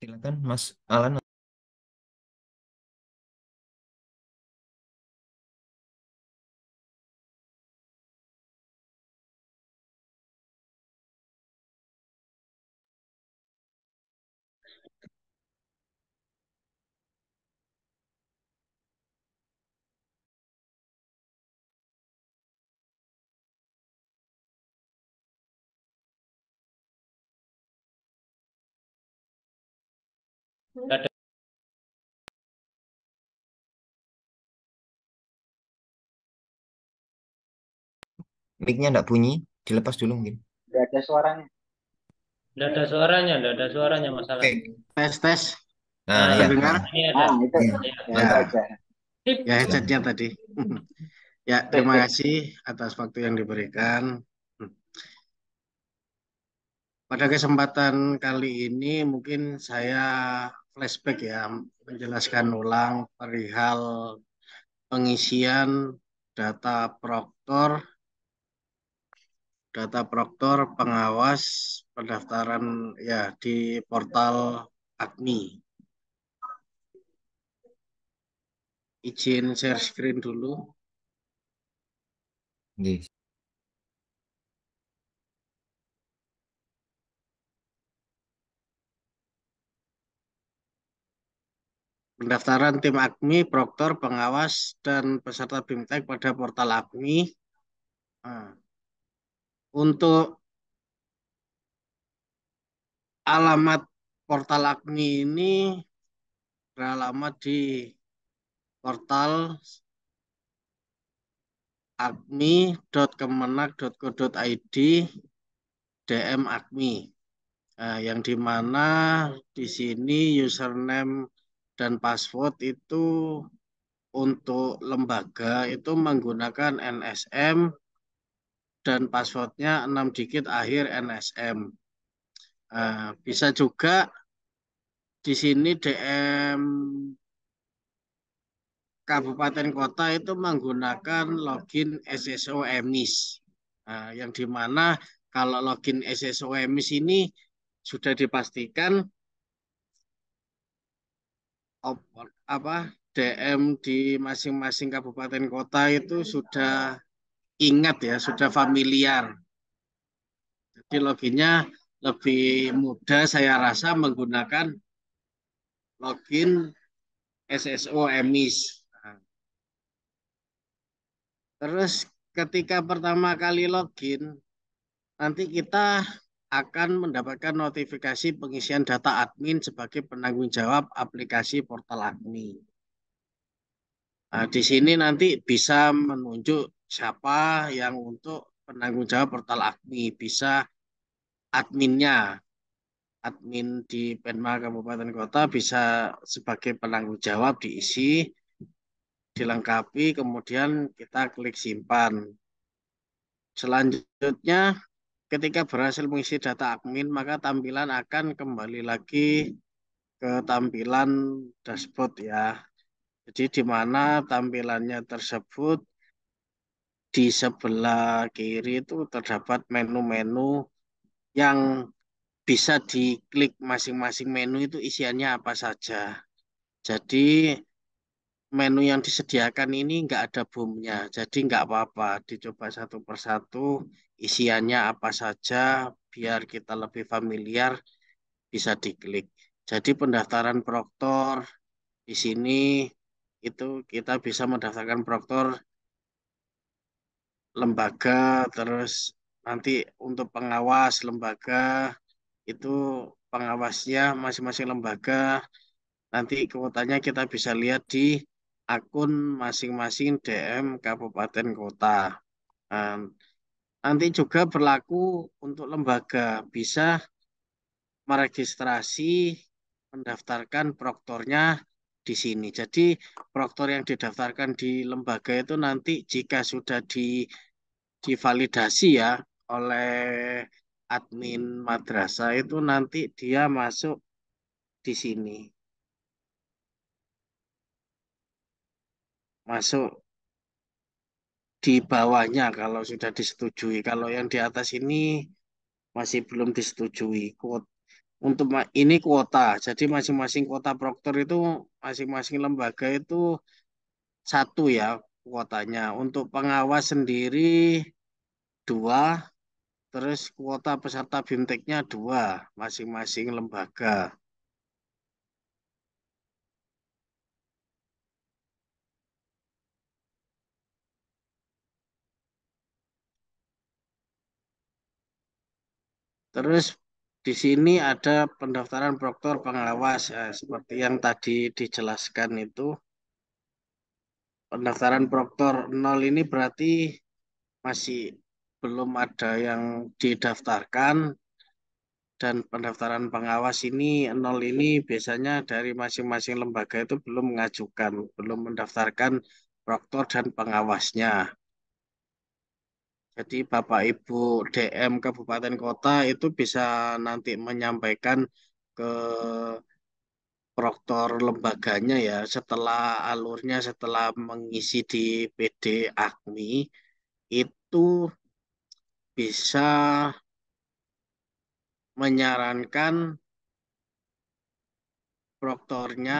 Silakan Mas Alan
Dadah.
Mic-nya enggak bunyi, dilepas dulu mungkin.
Enggak ada suaranya. Enggak ada suaranya, enggak ada suaranya masalah. Okay.
Tes tes. Nah, nah ya. dengar?
Ini ada. Ah, itu. Iya. Iya.
Ya,
ya. ya tadi. [LAUGHS] ya, terima kasih atas waktu yang diberikan. Pada kesempatan kali ini mungkin saya flashback ya menjelaskan ulang perihal pengisian data proktor data proktor pengawas pendaftaran ya di portal akmi.
Izin share screen dulu. Yes. pendaftaran tim Akmi,
proktor, pengawas, dan peserta BIMTEK pada portal Akmi. Nah, untuk alamat portal Akmi ini beralamat di portal akmi.kemenak.co.id DM AKMI. Nah, yang dimana di sini username dan password itu untuk lembaga itu menggunakan NSM dan passwordnya 6 digit akhir NSM. Eh, bisa juga di sini DM kabupaten kota itu menggunakan login SSO EMIS. Nah, yang dimana kalau login SSO EMIS ini sudah dipastikan apa DM di masing-masing kabupaten kota itu sudah ingat ya, sudah familiar. Jadi loginnya lebih mudah saya rasa menggunakan login SSO emis. Nah. Terus ketika pertama kali login, nanti kita akan mendapatkan notifikasi pengisian data admin sebagai penanggung jawab aplikasi portal admin. Nah, di sini nanti bisa menunjuk siapa yang untuk penanggung jawab portal admin. Bisa adminnya, admin di Penma Kabupaten Kota bisa sebagai penanggung jawab diisi, dilengkapi, kemudian kita klik simpan. Selanjutnya Ketika berhasil mengisi data admin, maka tampilan akan kembali lagi ke tampilan dashboard ya. Jadi di mana tampilannya tersebut di sebelah kiri itu terdapat menu-menu yang bisa diklik masing-masing menu itu isiannya apa saja. Jadi menu yang disediakan ini nggak ada boomnya, jadi nggak apa-apa. Dicoba satu persatu, isiannya apa saja, biar kita lebih familiar, bisa diklik. Jadi pendaftaran proktor di sini itu kita bisa mendaftarkan proktor lembaga, terus nanti untuk pengawas lembaga itu pengawasnya masing-masing lembaga. Nanti kuotanya kita bisa lihat di akun masing-masing DM kabupaten kota. Nanti juga berlaku untuk lembaga bisa meregistrasi mendaftarkan proktornya di sini. Jadi proktor yang didaftarkan di lembaga itu nanti jika sudah di divalidasi ya oleh admin madrasah itu nanti dia masuk di sini. masuk di bawahnya kalau sudah disetujui. Kalau yang di atas ini masih belum disetujui. untuk ini kuota. Jadi masing-masing kuota proktor itu masing-masing lembaga itu satu ya kuotanya. Untuk pengawas sendiri dua, terus kuota peserta bimteknya dua masing-masing lembaga. Terus di sini ada pendaftaran proktor pengawas ya, eh, seperti yang tadi dijelaskan itu pendaftaran proktor nol ini berarti masih belum ada yang didaftarkan dan pendaftaran pengawas ini nol ini biasanya dari masing-masing lembaga itu belum mengajukan belum mendaftarkan proktor dan pengawasnya jadi Bapak Ibu DM Kabupaten Kota itu bisa nanti menyampaikan ke proktor lembaganya ya setelah alurnya setelah mengisi di PD AKMI itu bisa menyarankan proktornya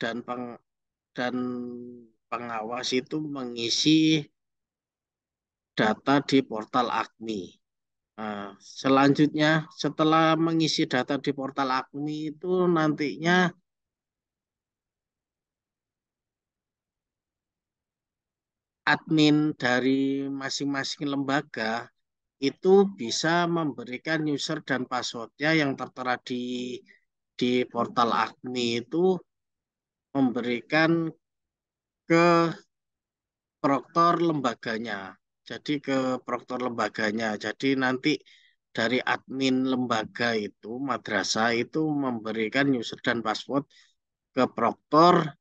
dan peng, dan pengawas itu mengisi data di portal Agni. Nah, selanjutnya setelah mengisi data di portal Agni itu nantinya admin dari masing-masing lembaga itu bisa memberikan user dan passwordnya yang tertera di di portal Agni itu memberikan ke proktor lembaganya jadi ke proktor lembaganya. Jadi nanti dari admin lembaga itu, madrasah itu memberikan user dan password ke proktor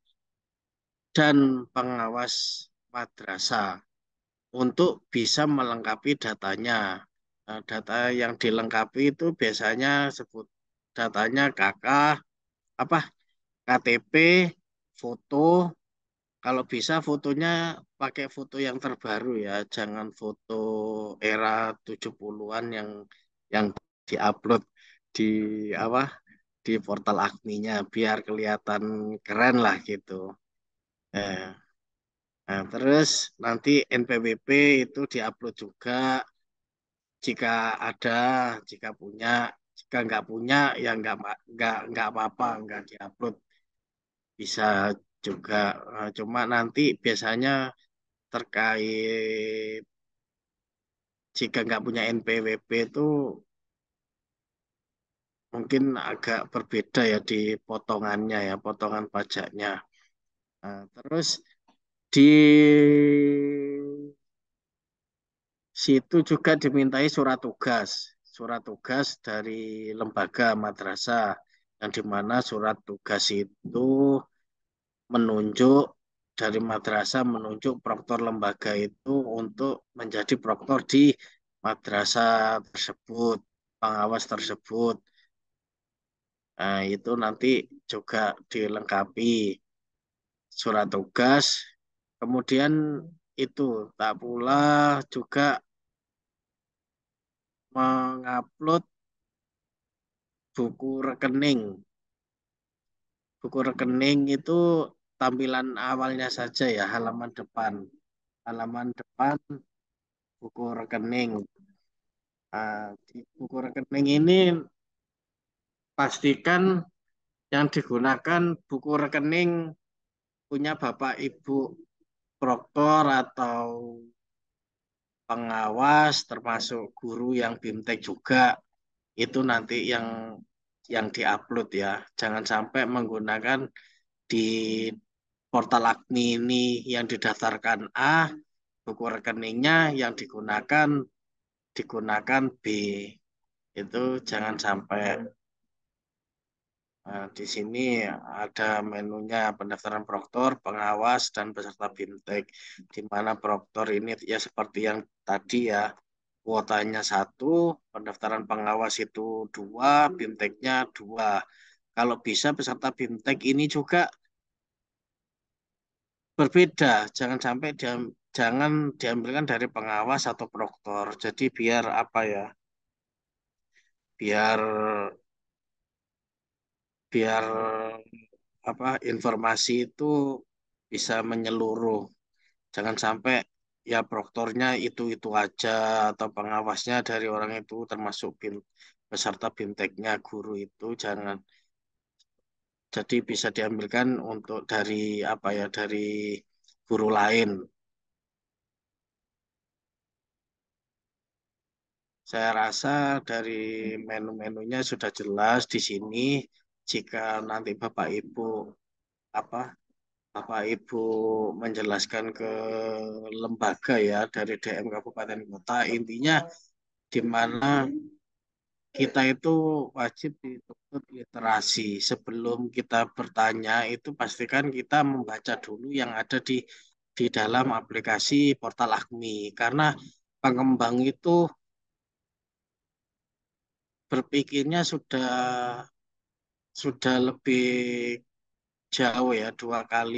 dan pengawas madrasah untuk bisa melengkapi datanya. Nah, data yang dilengkapi itu biasanya sebut datanya KK, apa KTP, foto, kalau bisa fotonya pakai foto yang terbaru ya, jangan foto era 70-an yang yang diupload di apa di portal Akminya biar kelihatan keren lah gitu. Eh. Nah, terus nanti NPWP itu diupload juga jika ada, jika punya, jika nggak punya ya nggak nggak nggak apa-apa nggak diupload bisa juga eh, cuma nanti biasanya terkait jika nggak punya NPWP itu mungkin agak berbeda ya di potongannya ya potongan pajaknya nah, terus di situ juga dimintai surat tugas surat tugas dari lembaga madrasah yang dimana surat tugas itu menunjuk dari madrasah menunjuk proktor lembaga itu untuk menjadi proktor di madrasah tersebut, pengawas tersebut. Nah, itu nanti juga dilengkapi surat tugas. Kemudian itu tak pula juga mengupload buku rekening. Buku rekening itu tampilan awalnya saja ya halaman depan halaman depan buku rekening uh, di buku rekening ini pastikan yang digunakan buku rekening punya bapak ibu proktor atau pengawas termasuk guru yang bimtek juga itu nanti yang yang diupload ya jangan sampai menggunakan di portal Agni ini yang didaftarkan A, buku rekeningnya yang digunakan digunakan B. Itu jangan sampai Nah, di sini ada menunya pendaftaran proktor, pengawas, dan peserta BIMTEK. Di mana proktor ini ya seperti yang tadi ya, kuotanya satu, pendaftaran pengawas itu dua, bimteknya dua. Kalau bisa peserta BIMTEK ini juga berbeda. Jangan sampai diam, jangan diambilkan dari pengawas atau proktor. Jadi biar apa ya? Biar biar apa informasi itu bisa menyeluruh. Jangan sampai ya proktornya itu-itu aja atau pengawasnya dari orang itu termasuk bin, peserta binteknya guru itu jangan jadi bisa diambilkan untuk dari apa ya dari guru lain saya rasa dari menu-menunya sudah jelas di sini jika nanti Bapak Ibu apa Bapak Ibu menjelaskan ke lembaga ya dari DM Kabupaten Kota intinya di mana kita itu wajib dituntut literasi. Sebelum kita bertanya itu pastikan kita membaca dulu yang ada di di dalam aplikasi Portal Akmi karena pengembang itu berpikirnya sudah sudah lebih jauh ya dua kali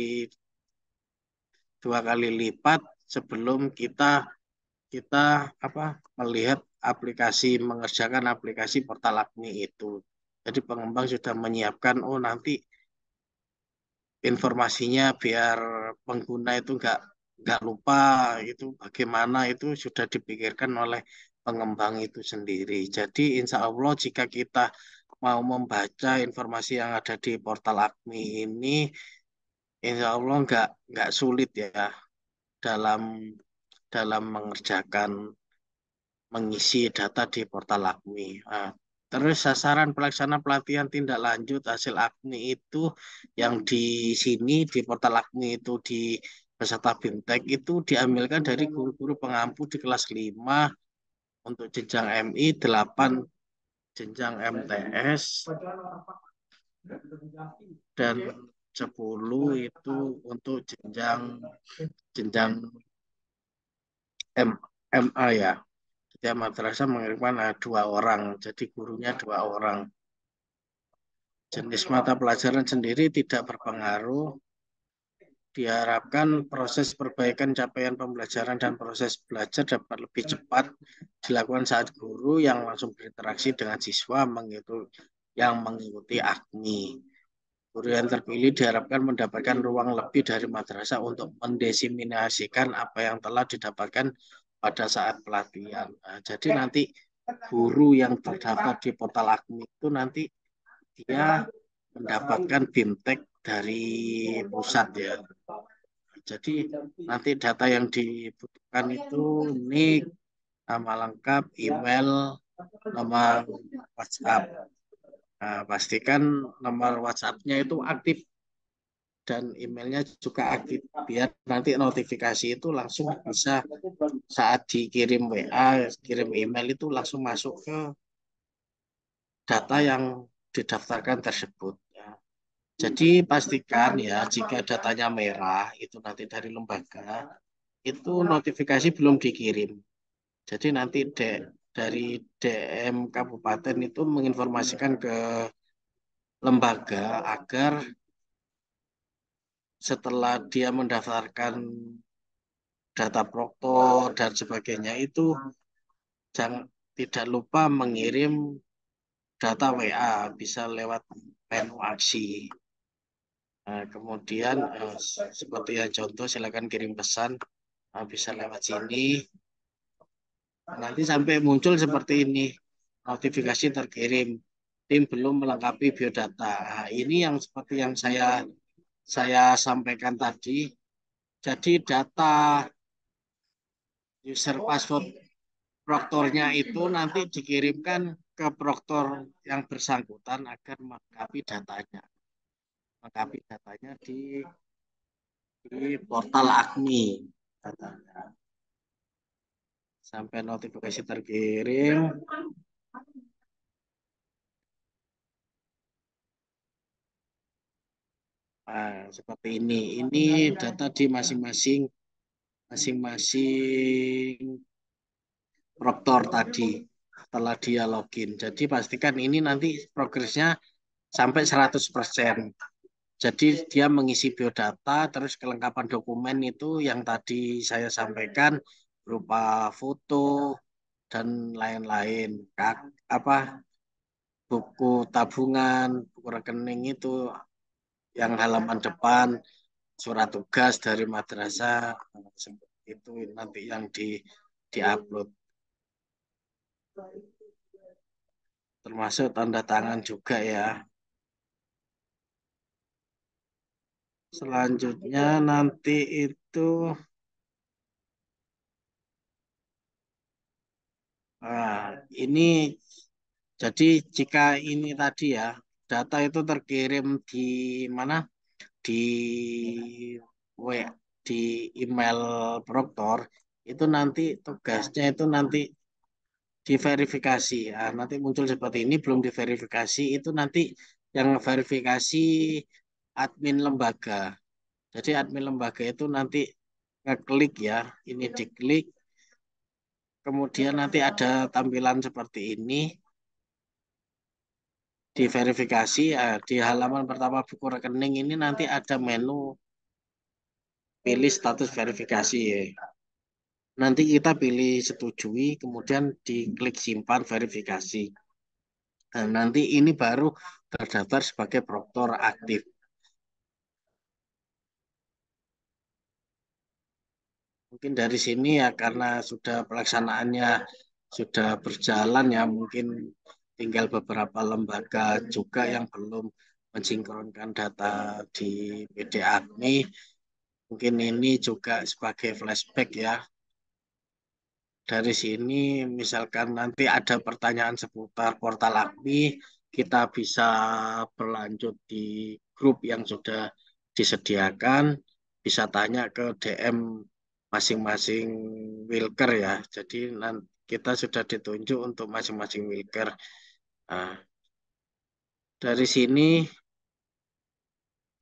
dua kali lipat sebelum kita kita apa melihat aplikasi mengerjakan aplikasi portal akmi itu. Jadi pengembang sudah menyiapkan oh nanti informasinya biar pengguna itu enggak nggak lupa itu bagaimana itu sudah dipikirkan oleh pengembang itu sendiri. Jadi insya Allah jika kita mau membaca informasi yang ada di portal akmi ini, insya Allah nggak nggak sulit ya dalam dalam mengerjakan mengisi data di portal AKMI. Ah, terus sasaran pelaksana pelatihan tindak lanjut hasil AKMI itu yang di sini di portal AKMI itu di peserta BIMTEK itu diambilkan dari guru-guru pengampu di kelas 5 untuk jenjang MI 8 jenjang MTS dan 10 itu untuk jenjang jenjang M, MA ya setiap madrasah mengirimkan dua orang, jadi gurunya dua orang. Jenis mata pelajaran sendiri tidak berpengaruh. Diharapkan proses perbaikan capaian pembelajaran dan proses belajar dapat lebih cepat dilakukan saat guru yang langsung berinteraksi dengan siswa yang mengikuti AKMI. Guru yang terpilih diharapkan mendapatkan ruang lebih dari madrasah untuk mendesiminasikan apa yang telah didapatkan pada saat pelatihan. Nah, jadi nanti guru yang terdapat di portal Agni itu nanti dia mendapatkan bimtek dari pusat ya. Jadi nanti data yang dibutuhkan itu nik, nama lengkap, email, nomor WhatsApp. Nah, pastikan nomor WhatsApp-nya itu aktif dan emailnya juga aktif biar nanti notifikasi itu langsung bisa saat dikirim WA, kirim email itu langsung masuk ke data yang didaftarkan tersebut. Ya. Jadi pastikan ya jika datanya merah itu nanti dari lembaga itu notifikasi belum dikirim. Jadi nanti de, dari DM kabupaten itu menginformasikan ke lembaga agar setelah dia mendaftarkan data proktor dan sebagainya itu jangan tidak lupa mengirim data WA bisa lewat menu aksi. Nah, kemudian eh, seperti yang contoh silakan kirim pesan nah, bisa lewat sini. nanti sampai muncul seperti ini notifikasi terkirim tim belum melengkapi biodata. Nah, ini yang seperti yang saya saya sampaikan tadi. Jadi data user password proktornya itu nanti dikirimkan ke proktor yang bersangkutan agar melengkapi datanya. Melengkapi datanya di di portal
akmi
datanya. Sampai notifikasi terkirim, Nah, seperti ini. Nah, ini nah, data di masing-masing masing-masing proktor tadi setelah dia login. Jadi pastikan ini nanti progresnya sampai 100%. Jadi dia mengisi biodata, terus kelengkapan dokumen itu yang tadi saya sampaikan berupa foto dan lain-lain, apa buku tabungan, buku rekening itu yang halaman depan surat tugas dari madrasah itu nanti yang di upload termasuk tanda tangan juga ya selanjutnya nanti itu Nah, ini jadi jika ini tadi ya data itu terkirim di mana di WA di email proktor itu nanti tugasnya itu nanti diverifikasi nah, nanti muncul seperti ini belum diverifikasi itu nanti yang verifikasi admin lembaga jadi admin lembaga itu nanti ngeklik ya ini diklik kemudian nanti ada tampilan seperti ini diverifikasi eh, di halaman pertama buku rekening ini nanti ada menu pilih status verifikasi ya. Nanti kita pilih setujui, kemudian diklik simpan verifikasi. Dan nah, nanti ini baru terdaftar sebagai proktor aktif. Mungkin dari sini ya karena sudah pelaksanaannya sudah berjalan ya mungkin tinggal beberapa lembaga juga yang belum mensinkronkan data di PD Agni. Mungkin ini juga sebagai flashback ya. Dari sini misalkan nanti ada pertanyaan seputar portal Agni, kita bisa berlanjut di grup yang sudah disediakan, bisa tanya ke DM masing-masing wilker ya. Jadi nanti kita sudah ditunjuk untuk masing-masing wilker. -masing Nah, dari sini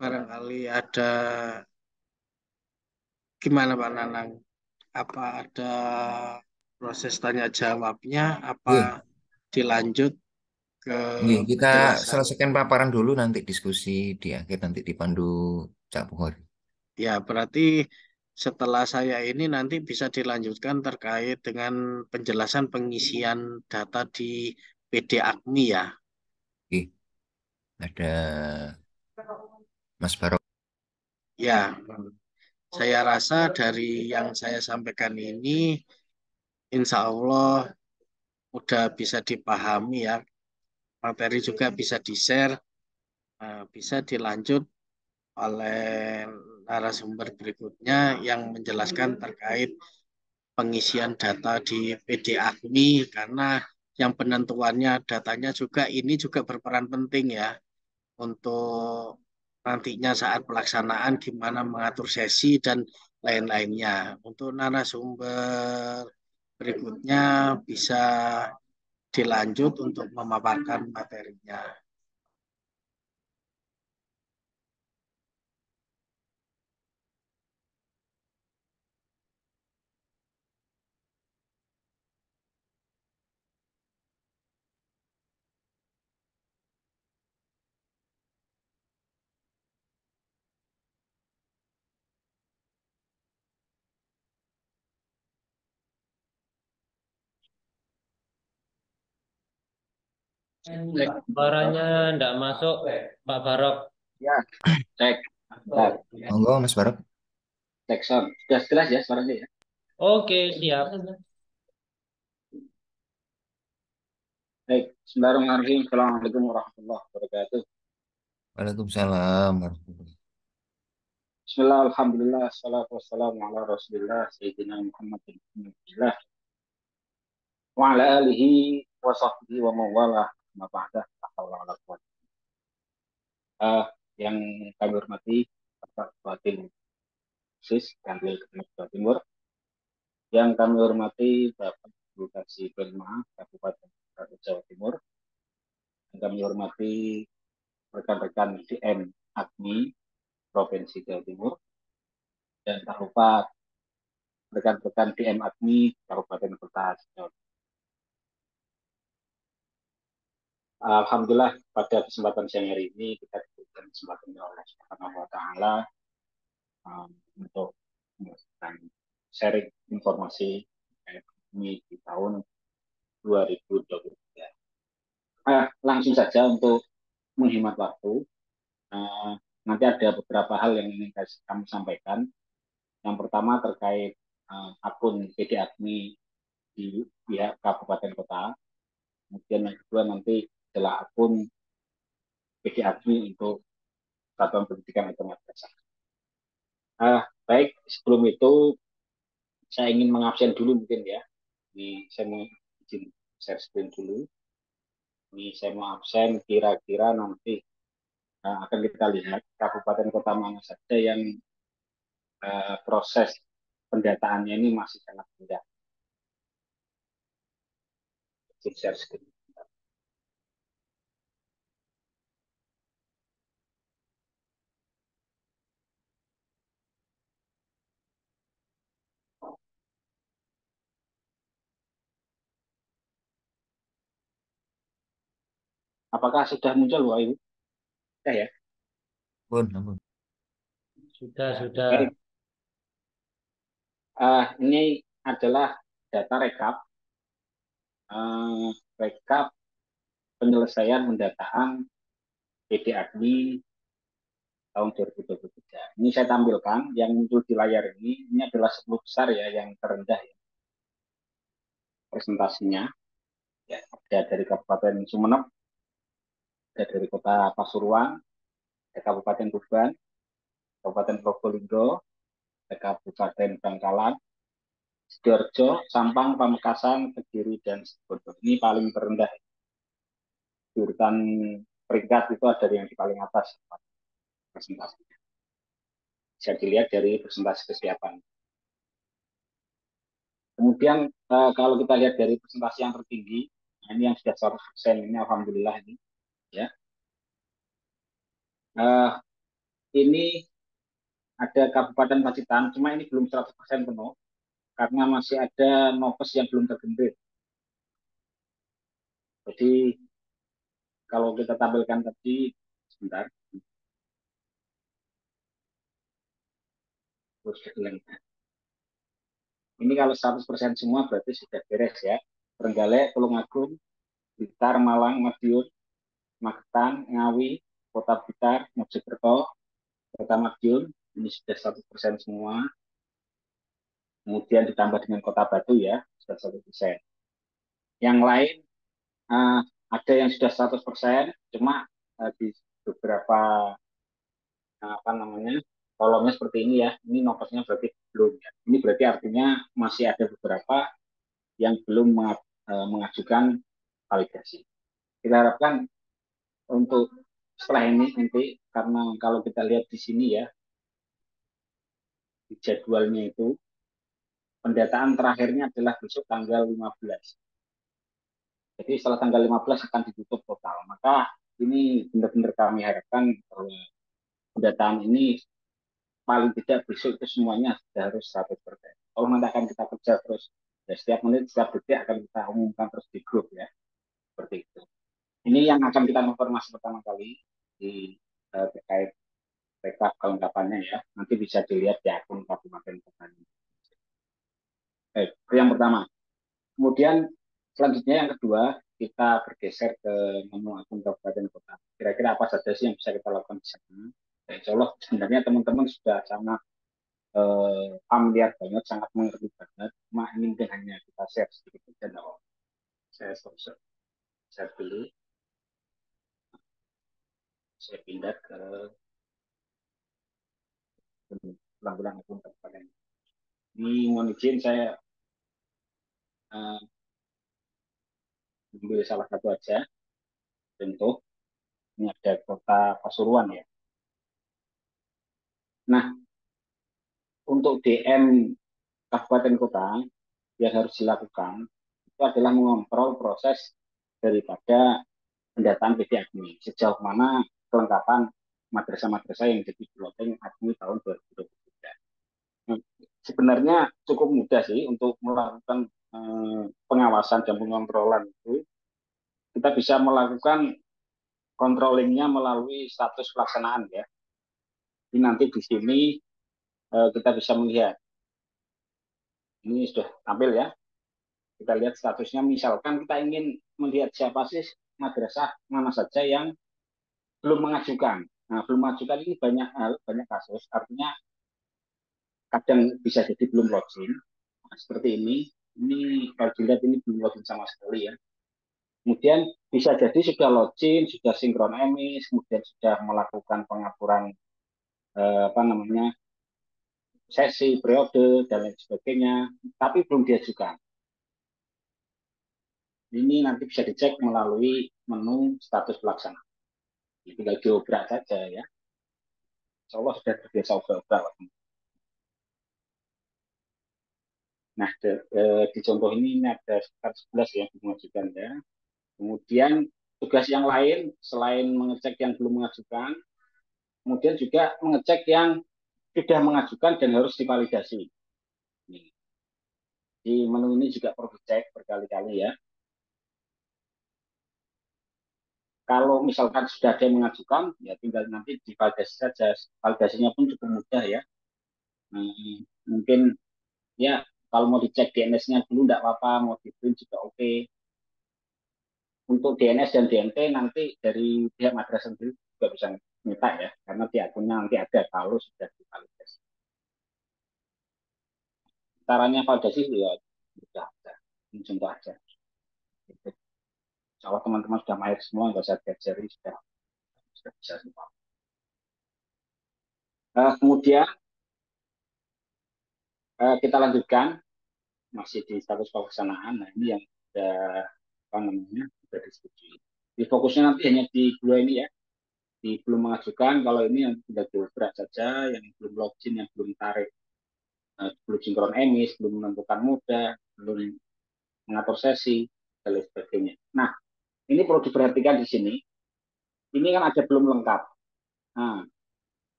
barangkali ada gimana Pak Nanang? Apa ada proses tanya jawabnya? Apa yeah. dilanjut ke yeah, kita penjelasan?
selesaikan paparan dulu nanti diskusi di akhir nanti dipandu Cak Buhori.
Ya, berarti setelah saya ini nanti bisa dilanjutkan terkait dengan penjelasan pengisian data di PD Agni ya.
Oke.
Ada Mas Barok.
Ya, saya rasa dari yang saya sampaikan ini, insya Allah udah bisa dipahami ya. Materi juga bisa di-share, eh, bisa dilanjut oleh narasumber berikutnya yang menjelaskan terkait pengisian data di PD Agni karena yang penentuannya datanya juga ini juga berperan penting ya untuk nantinya saat pelaksanaan gimana mengatur sesi dan lain-lainnya. Untuk narasumber berikutnya bisa dilanjut untuk memaparkan materinya.
Cek baranya enggak masuk, Pak Barok. Ya, cek.
Monggo, Mas Barok.
Cek sound. Sudah jelas ya suaranya ya. Oke, siap.
Baik, Bismillahirrahmanirrahim. Assalamualaikum warahmatullahi wabarakatuh.
Waalaikumsalam warahmatullahi
Bismillah, Alhamdulillah, salatu wassalamu ala rasulillah, Sayyidina Muhammadin Wa ala alihi wa sahbihi wa mawalah ma ba'da la uh, yang kami hormati Bapak Sis Kanwil Jawa Timur yang kami hormati Bapak Bupati Belma Kabupaten Jawa Timur yang kami hormati rekan-rekan DM AGMI Provinsi Jawa Timur dan tak lupa rekan-rekan DM AGMI Kabupaten Kota Jawa Timur. Alhamdulillah pada kesempatan siang hari ini kita diberikan kesempatan oleh Subhanahu wa taala um, untuk melakukan sharing informasi ekonomi di tahun 2023. Eh, ah, langsung saja untuk menghemat waktu. Eh, nanti ada beberapa hal yang ingin kami sampaikan. Yang pertama terkait eh, akun PD Admi di pihak kabupaten kota. Kemudian yang kedua nanti adalah akun PGAGRI untuk Satuan Pendidikan Agama Dasar. Ah, baik, sebelum itu saya ingin mengabsen dulu mungkin ya. Ini saya mau izin share screen dulu. Ini saya mau absen kira-kira nanti nah, akan kita lihat kabupaten kota mana saja yang uh, proses pendataannya ini masih sangat rendah. share screen. Apakah sudah muncul Bu Ayu? Sudah ya? Bun, bun. Sudah, sudah. Uh, ini adalah data rekap. Uh, rekap penyelesaian pendataan PD Agni tahun 2023. Ini saya tampilkan yang muncul di layar ini. Ini adalah 10 besar ya yang terendah ya. Presentasinya ya ada dari Kabupaten Sumeneb dari kota Pasuruan, Kabupaten Tuban, Kabupaten Probolinggo, Kabupaten Bangkalan, Sidoarjo, Sampang, Pamekasan, Kediri, dan Sidoarjo. Ini paling terendah. Urutan peringkat itu ada yang di paling atas presentasinya. Bisa dilihat dari presentasi kesiapan. Kemudian eh, kalau kita lihat dari presentasi yang tertinggi, nah, ini yang sudah 100% ini alhamdulillah ini ya. Uh, ini ada Kabupaten Pacitan, cuma ini belum 100% penuh karena masih ada nopes yang belum tergendir. Jadi kalau kita tampilkan tadi sebentar. Ini kalau 100% semua berarti sudah beres ya. Trenggalek, Tulungagung, Blitar, Malang, Madiun, Magetan, Ngawi, Kota Blitar, Mojokerto, Kota Madiun, ini sudah satu persen semua. Kemudian ditambah dengan Kota Batu ya, sudah satu persen. Yang lain uh, ada yang sudah 100 persen, cuma uh, di beberapa eh, apa namanya kolomnya seperti ini ya. Ini nomornya berarti belum ya. Ini berarti artinya masih ada beberapa yang belum mengajukan validasi. Kita harapkan untuk setelah ini nanti karena kalau kita lihat di sini ya di jadwalnya itu pendataan terakhirnya adalah besok tanggal 15. Jadi setelah tanggal 15 akan ditutup total. Maka ini benar-benar kami harapkan bahwa pendataan ini paling tidak besok itu semuanya sudah harus 100 persen. Kalau nanti akan kita kerja terus, ya setiap menit, setiap detik akan kita umumkan terus di grup ya. Seperti itu. Ini yang akan kita konfirmasi pertama kali di eh, terkait rekap kelengkapannya ya. Nanti bisa dilihat di akun Kabupaten Petani. Eh, itu yang pertama. Kemudian selanjutnya yang kedua kita bergeser ke menu akun kabupaten kota. Kira-kira apa saja sih yang bisa kita lakukan di sana? Ya, insya Allah sebenarnya teman-teman sudah sangat eh, familiar banget, sangat mengerti banget. Cuma ini hanya kita share sedikit saja. Saya stop share dulu saya pindah ke pulang-pulang kabupaten. ini mohon izin saya uh, ambil salah satu aja contoh ini ada kota Pasuruan ya nah untuk DM kabupaten kota yang harus dilakukan itu adalah mengontrol proses daripada pendataan PD admin sejauh mana kelengkapan madrasah-madrasah yang jadi piloteng ADMI tahun 2023. Hmm, sebenarnya cukup mudah sih untuk melakukan eh, pengawasan dan pengontrolan itu. Kita bisa melakukan controllingnya melalui status pelaksanaan ya. Ini nanti di sini eh, kita bisa melihat. Ini sudah tampil ya. Kita lihat statusnya misalkan kita ingin melihat siapa sih madrasah mana saja yang belum mengajukan. Nah, belum mengajukan ini banyak hal, banyak kasus. Artinya kadang bisa jadi belum login. Nah, seperti ini, ini kalau dilihat ini belum login sama sekali ya. Kemudian bisa jadi sudah login, sudah sinkron emis, kemudian sudah melakukan pengaturan eh, apa namanya sesi, periode dan lain sebagainya, tapi belum diajukan. Ini nanti bisa dicek melalui menu status pelaksana tinggal diobrak saja ya. Insya Allah sudah terbiasa obrak-obrak. Nah, de, eh, di contoh ini, ini ada sekitar 11 yang mengajukan ya. Kemudian tugas yang lain selain mengecek yang belum mengajukan, kemudian juga mengecek yang sudah mengajukan dan harus divalidasi. Di menu ini juga perlu dicek berkali-kali ya. kalau misalkan sudah ada yang mengajukan, ya tinggal nanti di divalidasi saja. Validasinya pun cukup mudah ya. Hmm, mungkin ya kalau mau dicek DNS-nya dulu tidak apa-apa, mau di print juga oke. Okay. Untuk DNS dan DNT nanti dari pihak madrasah sendiri juga bisa minta ya, karena di akunnya nanti ada kalau sudah di divalidasi. Caranya validasi ya sudah ada, contoh aja. Gitu. Insya Allah teman-teman sudah mahir semua, nggak usah diajari, sudah, sudah bisa semua. Uh, kemudian uh, kita lanjutkan masih di status pelaksanaan. Nah ini yang sudah apa namanya sudah disetujui. Di fokusnya nanti hanya di dua ini ya, di belum mengajukan. Kalau ini yang sudah berat saja, yang belum login, yang belum tarik, uh, belum sinkron emis, belum menentukan muda, belum mengatur sesi, dan lain sebagainya. Nah, ini perlu diperhatikan di sini. Ini kan ada belum lengkap. Nah,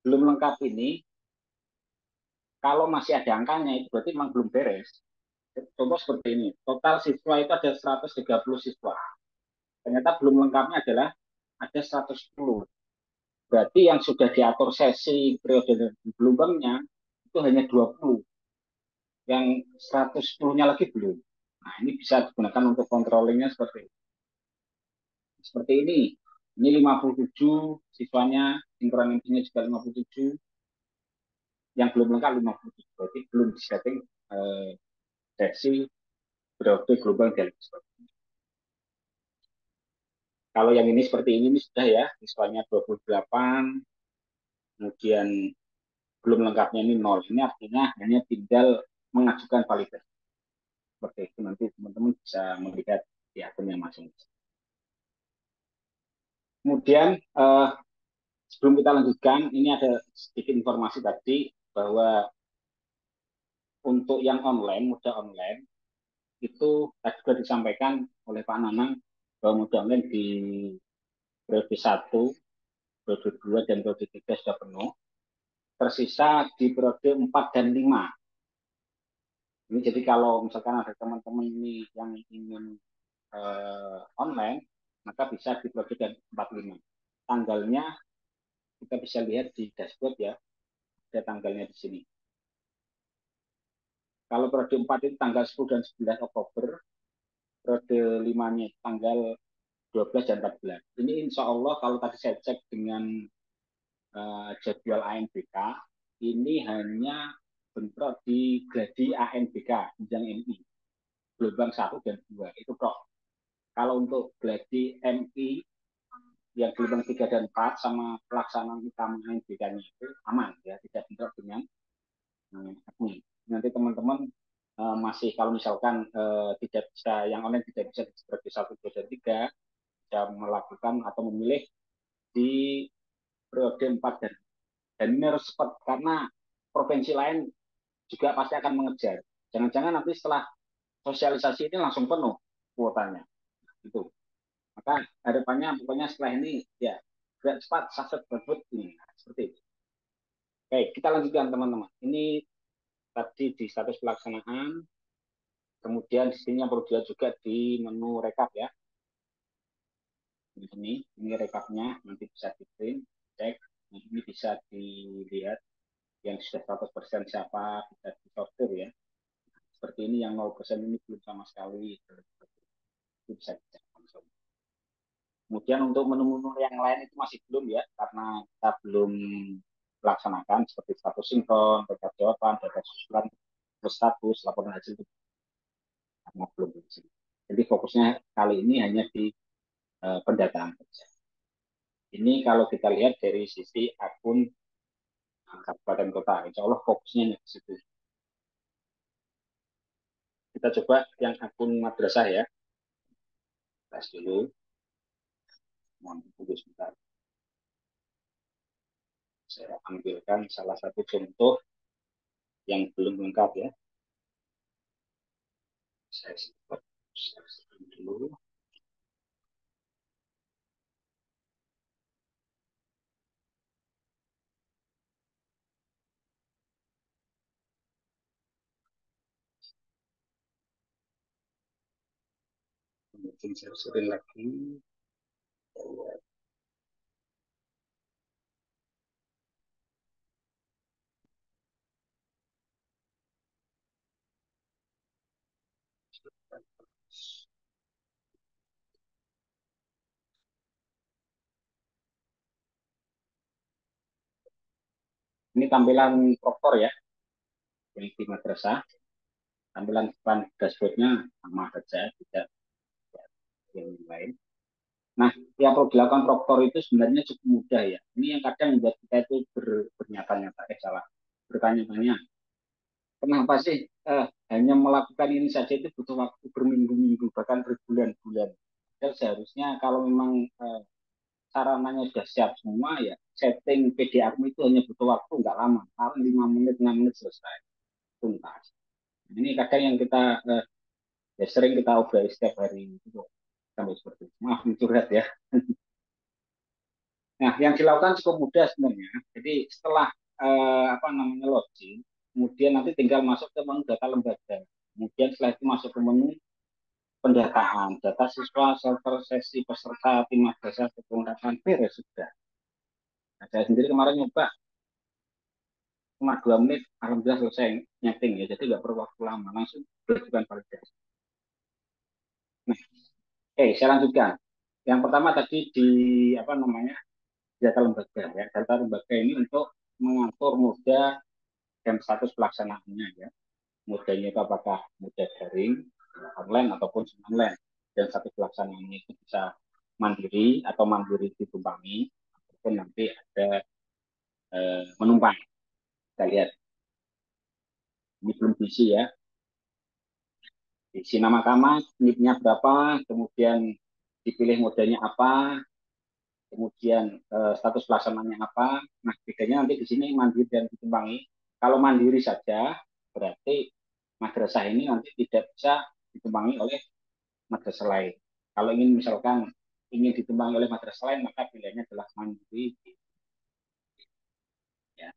belum lengkap ini, kalau masih ada angkanya, itu berarti memang belum beres. Contoh seperti ini, total siswa itu ada 130 siswa. Ternyata belum lengkapnya adalah ada 110. Berarti yang sudah diatur sesi periode gelombangnya itu hanya 20. Yang 110-nya lagi belum. Nah, ini bisa digunakan untuk controllingnya seperti ini seperti ini. Ini 57, siswanya inkronimusnya juga 57. Yang belum lengkap 57, berarti belum disetting eh, seksi berarti global dalam Kalau yang ini seperti ini, ini sudah ya, siswanya 28, kemudian belum lengkapnya ini nol. Ini artinya hanya tinggal mengajukan validasi. Seperti itu nanti teman-teman bisa melihat di akun yang masing-masing. Kemudian eh, sebelum kita lanjutkan, ini ada sedikit informasi tadi bahwa untuk yang online, muda online, itu tadi sudah disampaikan oleh Pak Nanang bahwa muda online di periode 1, periode 2, dan periode 3 sudah penuh. Tersisa di periode 4 dan 5. Ini jadi kalau misalkan ada teman-teman ini yang ingin uh, online, maka bisa di dan 45. Tanggalnya kita bisa lihat di dashboard ya, ada tanggalnya di sini. Kalau periode 4 itu tanggal 10 dan 11 Oktober, periode 5-nya tanggal 12 dan 14. Ini insya Allah kalau tadi saya cek dengan uh, jadwal ANBK, ini hanya bentrok di gladi ANBK, jenjang MI, gelombang 1 dan 2, itu kok kalau untuk gladi MI yang gelombang 3 dan 4 sama pelaksanaan utama NBK-nya itu aman ya, tidak bentrok dengan eh, Nanti teman-teman eh, masih kalau misalkan eh, tidak bisa yang online tidak bisa seperti satu dua dan tiga bisa melakukan atau memilih di periode 4 dan dan ini harus cepat karena provinsi lain juga pasti akan mengejar. Jangan-jangan nanti setelah sosialisasi ini langsung penuh kuotanya itu maka harapannya pokoknya setelah ini ya gerak cepat sukses tersebut ini nah, seperti itu Oke, kita lanjutkan teman-teman. Ini tadi di status pelaksanaan, kemudian di sini yang perlu dilihat juga di menu rekap ya. Di sini, ini rekapnya, nanti bisa di print, cek. Nah, ini bisa dilihat yang sudah 100% siapa, bisa sortir ya. Seperti ini yang 0% ini belum sama sekali itu bisa langsung. Kemudian untuk menu-menu yang lain itu masih belum ya, karena kita belum laksanakan seperti status sinkron, berkat jawaban, berkat susulan, terus status, laporan hasil itu karena belum berhasil. Jadi fokusnya kali ini hanya di uh, pendataan saja. Ini kalau kita lihat dari sisi akun eh, kabupaten kota, insya Allah fokusnya di situ. Kita coba yang akun madrasah ya tes dulu mohon tunggu sebentar saya ambilkan salah satu contoh yang belum lengkap ya saya simpan dulu bikin saya sharein lagi. Ini tampilan proktor ya, di madrasah. Tampilan depan dashboardnya sama saja, tidak yang lain. Nah, yang perlu dilakukan proktor itu sebenarnya cukup mudah ya. Ini yang kadang membuat kita itu ber, bernyata-nyata, eh salah, bertanya-tanya. Kenapa sih eh, hanya melakukan ini saja itu butuh waktu berminggu-minggu, bahkan berbulan-bulan. Dan seharusnya kalau memang eh, sarananya sudah siap semua ya, setting PDRM itu hanya butuh waktu nggak lama, paling lima menit, enam menit selesai, tuntas. Ini kadang yang kita eh, ya sering kita obrol setiap hari itu sampai seperti itu. Maaf curhat ya. [LAUGHS] Nah, yang dilakukan cukup mudah sebenarnya. Jadi setelah eh, apa namanya login, kemudian nanti tinggal masuk ke menu data lembaga. Kemudian setelah itu masuk ke menu pendataan, data siswa, server sesi peserta, tim madrasah, kepengurusan beres sudah. Nah, saya sendiri kemarin nyoba cuma dua menit, alhamdulillah selesai nyeting ya, jadi nggak perlu waktu lama, langsung bukan validasi. Nah, Oke, eh, saya lanjutkan. Yang pertama tadi di apa namanya data lembaga ya. Data lembaga ini untuk mengatur moda dan status pelaksanaannya ya. mudanya itu apakah moda daring, online ataupun online dan status pelaksanaannya itu bisa mandiri atau mandiri ditumpangi ataupun nanti ada eh, menumpang. Kita lihat. Ini belum visi ya isi nama kamar, nipnya berapa, kemudian dipilih modelnya apa, kemudian eh, status pelaksanaannya apa. Nah, bedanya nanti di sini mandiri dan dikembangi. Kalau mandiri saja, berarti madrasah ini nanti tidak bisa dikembangi oleh madrasah lain. Kalau ingin misalkan ingin ditumbang oleh madrasah lain, maka pilihannya adalah mandiri. Ya.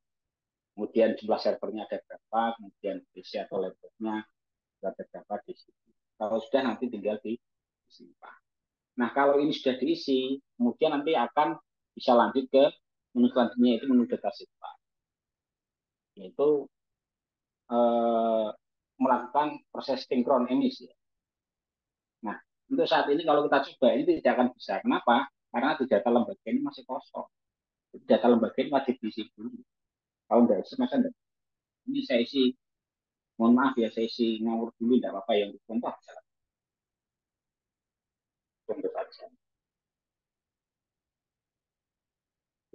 Kemudian jumlah servernya ada berapa, kemudian PC atau laptopnya, sudah terdapat di situ. Kalau sudah nanti tinggal di disimpan. Nah, kalau ini sudah diisi, kemudian nanti akan bisa lanjut ke menu selanjutnya itu menu data simpan. Yaitu eh, melakukan proses sinkron emisi. Ya. Nah, untuk saat ini kalau kita coba ini tidak akan bisa. Kenapa? Karena di data lembaga ini masih kosong. Di data lembaga ini wajib diisi dulu. Kalau tidak isi, masa tidak. Ini saya isi mohon maaf ya sesi ngawur dulu tidak apa-apa yang contoh contoh saja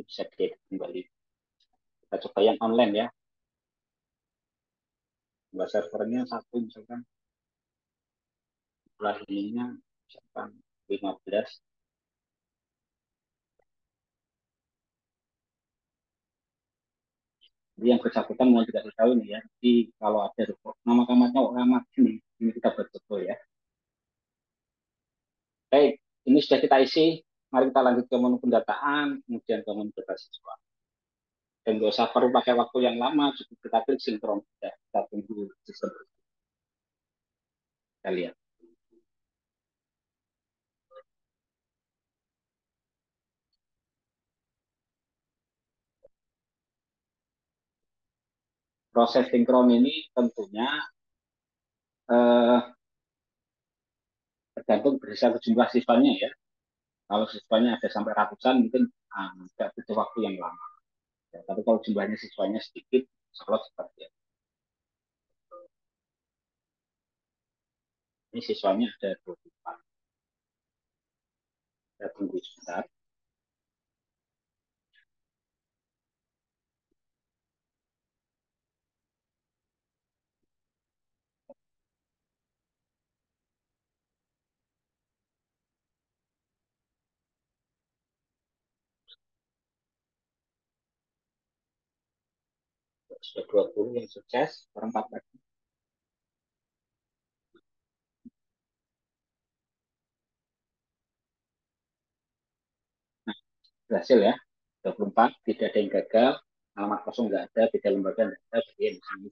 bisa kembali kita coba yang online ya buat servernya satu misalkan jumlah ininya misalkan 15 yang bersangkutan mau tidak tahu nih ya. Jadi kalau ada nama kamarnya kok ini, ini kita buat betul ya. Baik, ini sudah kita isi. Mari kita lanjut ke menu pendataan, kemudian ke menu data siswa. Dan gak usah perlu pakai waktu yang lama, cukup kita klik sinkron. Ya, kita tunggu sistem. Kita lihat. proses sinkron ini tentunya eh, tergantung berdasarkan jumlah siswanya ya. Kalau siswanya ada sampai ratusan mungkin agak ah, butuh waktu yang lama. Ya, tapi kalau jumlahnya siswanya sedikit, salah seperti itu. Ya. Ini siswanya ada 24. Kita tunggu sebentar. sudah 20 yang sukses perempat lagi. Nah, berhasil ya. 24 tidak ada yang gagal, alamat kosong nggak ada, tidak lembaga nggak ada, bagian sini.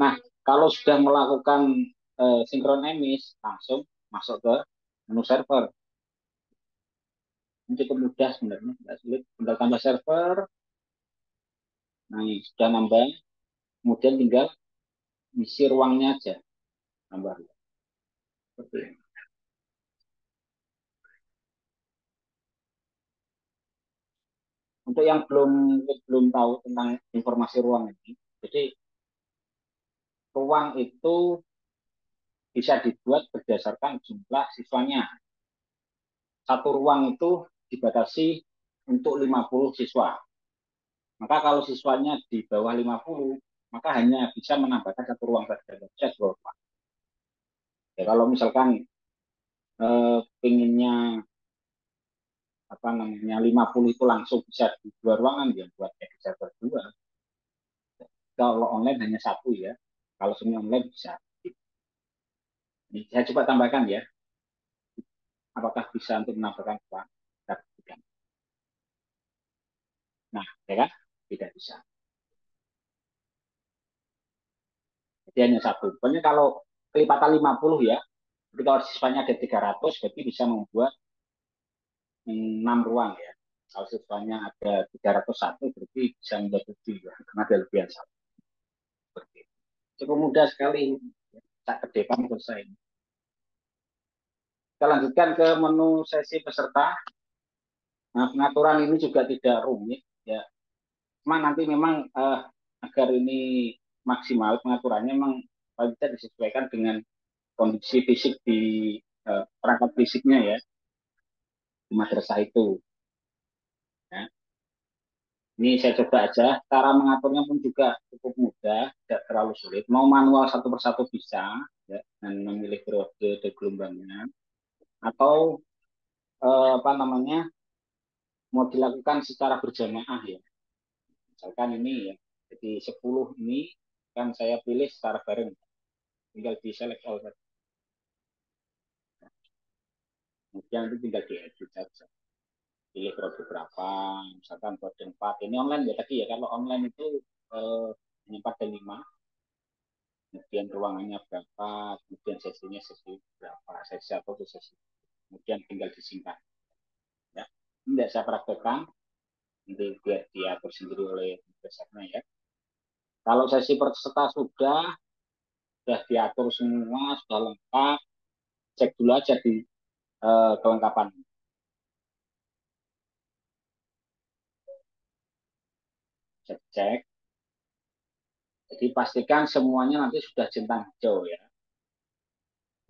Nah, kalau sudah melakukan eh, sinkron emis, langsung masuk ke menu server. Ini cukup mudah sebenarnya, nggak sulit. Tinggal tambah server, Nah, ini sudah nambah. Kemudian tinggal isi ruangnya aja. Nambah. Seperti Untuk yang belum belum tahu tentang informasi ruang ini, jadi ruang itu bisa dibuat berdasarkan jumlah siswanya. Satu ruang itu dibatasi untuk 50 siswa. Maka kalau siswanya di bawah 50, maka hanya bisa menambahkan satu ruang saja, dua Ya, kalau misalkan e, pinginnya apa namanya 50 itu langsung bisa di dua ruangan ya buat bisa berdua. Kalau online hanya satu ya. Kalau semi online bisa. Ini saya coba tambahkan ya. Apakah bisa untuk menambahkan ruang? Nah, ya kan? tidak bisa. Jadi hanya satu. Pokoknya kalau kelipatan 50 ya, jadi kalau siswanya ada 300, berarti bisa membuat 6 ruang ya. Kalau siswanya ada 301, berarti bisa membuat 7 ya, karena ada lebihan satu. Cukup mudah sekali. Tak kedepan selesai. Kita lanjutkan ke menu sesi peserta. Nah, pengaturan ini juga tidak rumit ya cuma nanti memang uh, agar ini maksimal pengaturannya memang bisa disesuaikan dengan kondisi fisik di uh, perangkat fisiknya ya di madrasah itu. Ya. Ini saya coba aja. Cara mengaturnya pun juga cukup mudah, tidak terlalu sulit. Mau manual satu persatu bisa, ya, dan memilih periode dan gelombangnya. Atau uh, apa namanya, mau dilakukan secara berjamaah ya misalkan ini ya jadi 10 ini kan saya pilih secara bareng tinggal di select all saja kemudian itu tinggal di edit saja pilih produk berapa misalkan produk 4 ini online ya tadi ya kalau online itu eh, 4 dan 5 kemudian ruangannya berapa kemudian sesinya sesi berapa sesi apa sesi kemudian tinggal disingkat ya ini tidak saya praktekkan nanti biar diatur sendiri oleh besarnya ya. Kalau sesi peserta sudah sudah diatur semua, sudah lengkap, cek dulu aja di uh, kelengkapan. Cek cek. Jadi pastikan semuanya nanti sudah centang hijau ya.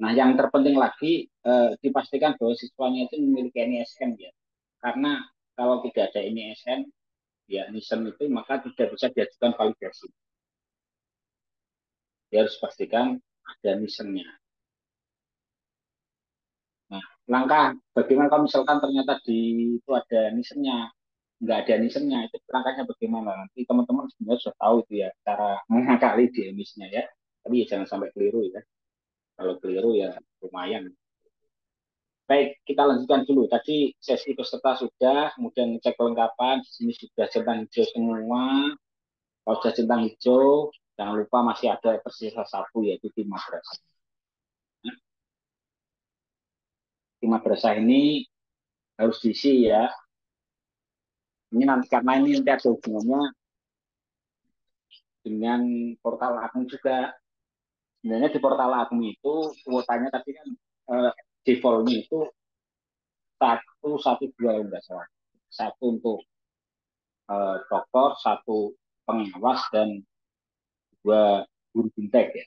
Nah, yang terpenting lagi eh, dipastikan bahwa siswanya itu memiliki NISM ya. Karena kalau tidak ada ini SN, ya NISN itu maka tidak bisa diajukan validasi. Dia harus pastikan ada NISN-nya. Nah, langkah bagaimana kalau misalkan ternyata di itu ada NISN-nya, nggak ada NISN-nya, itu langkahnya bagaimana? Nanti teman-teman sebenarnya sudah tahu itu ya cara mengakali di emisnya ya. Tapi ya jangan sampai keliru ya. Kalau keliru ya lumayan Baik, kita lanjutkan dulu. Tadi sesi peserta sudah, kemudian cek kelengkapan. Di sini sudah centang hijau semua. Kalau sudah centang hijau, jangan lupa masih ada tersisa satu yaitu tim madrasah. Tim madrasah ini harus diisi ya. Ini nanti karena ini nanti ada hubungannya dengan portal akun juga. Sebenarnya di portal akun itu kuotanya tadi kan eh, defaultnya itu satu satu dua enggak salah satu untuk uh, eh, dokter satu pengawas dan dua guru bintek ya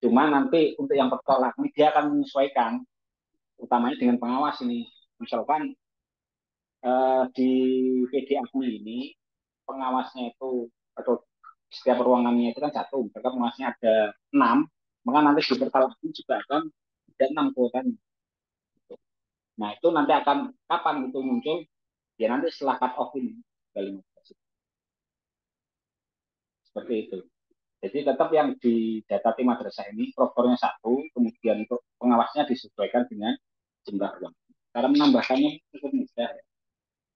cuma nanti untuk yang bertolak ini dia akan menyesuaikan utamanya dengan pengawas ini misalkan uh, di PD Agni ini pengawasnya itu atau setiap ruangannya itu kan satu, maka pengawasnya ada enam, maka nanti di pertalite juga akan ada enam kuotanya. Nah itu nanti akan kapan itu muncul? Ya nanti setelah cut off ini Seperti itu. Jadi tetap yang di data tim madrasah ini propornya satu, kemudian untuk pengawasnya disesuaikan dengan jumlah uang. Cara menambahkannya cukup mudah. Ya.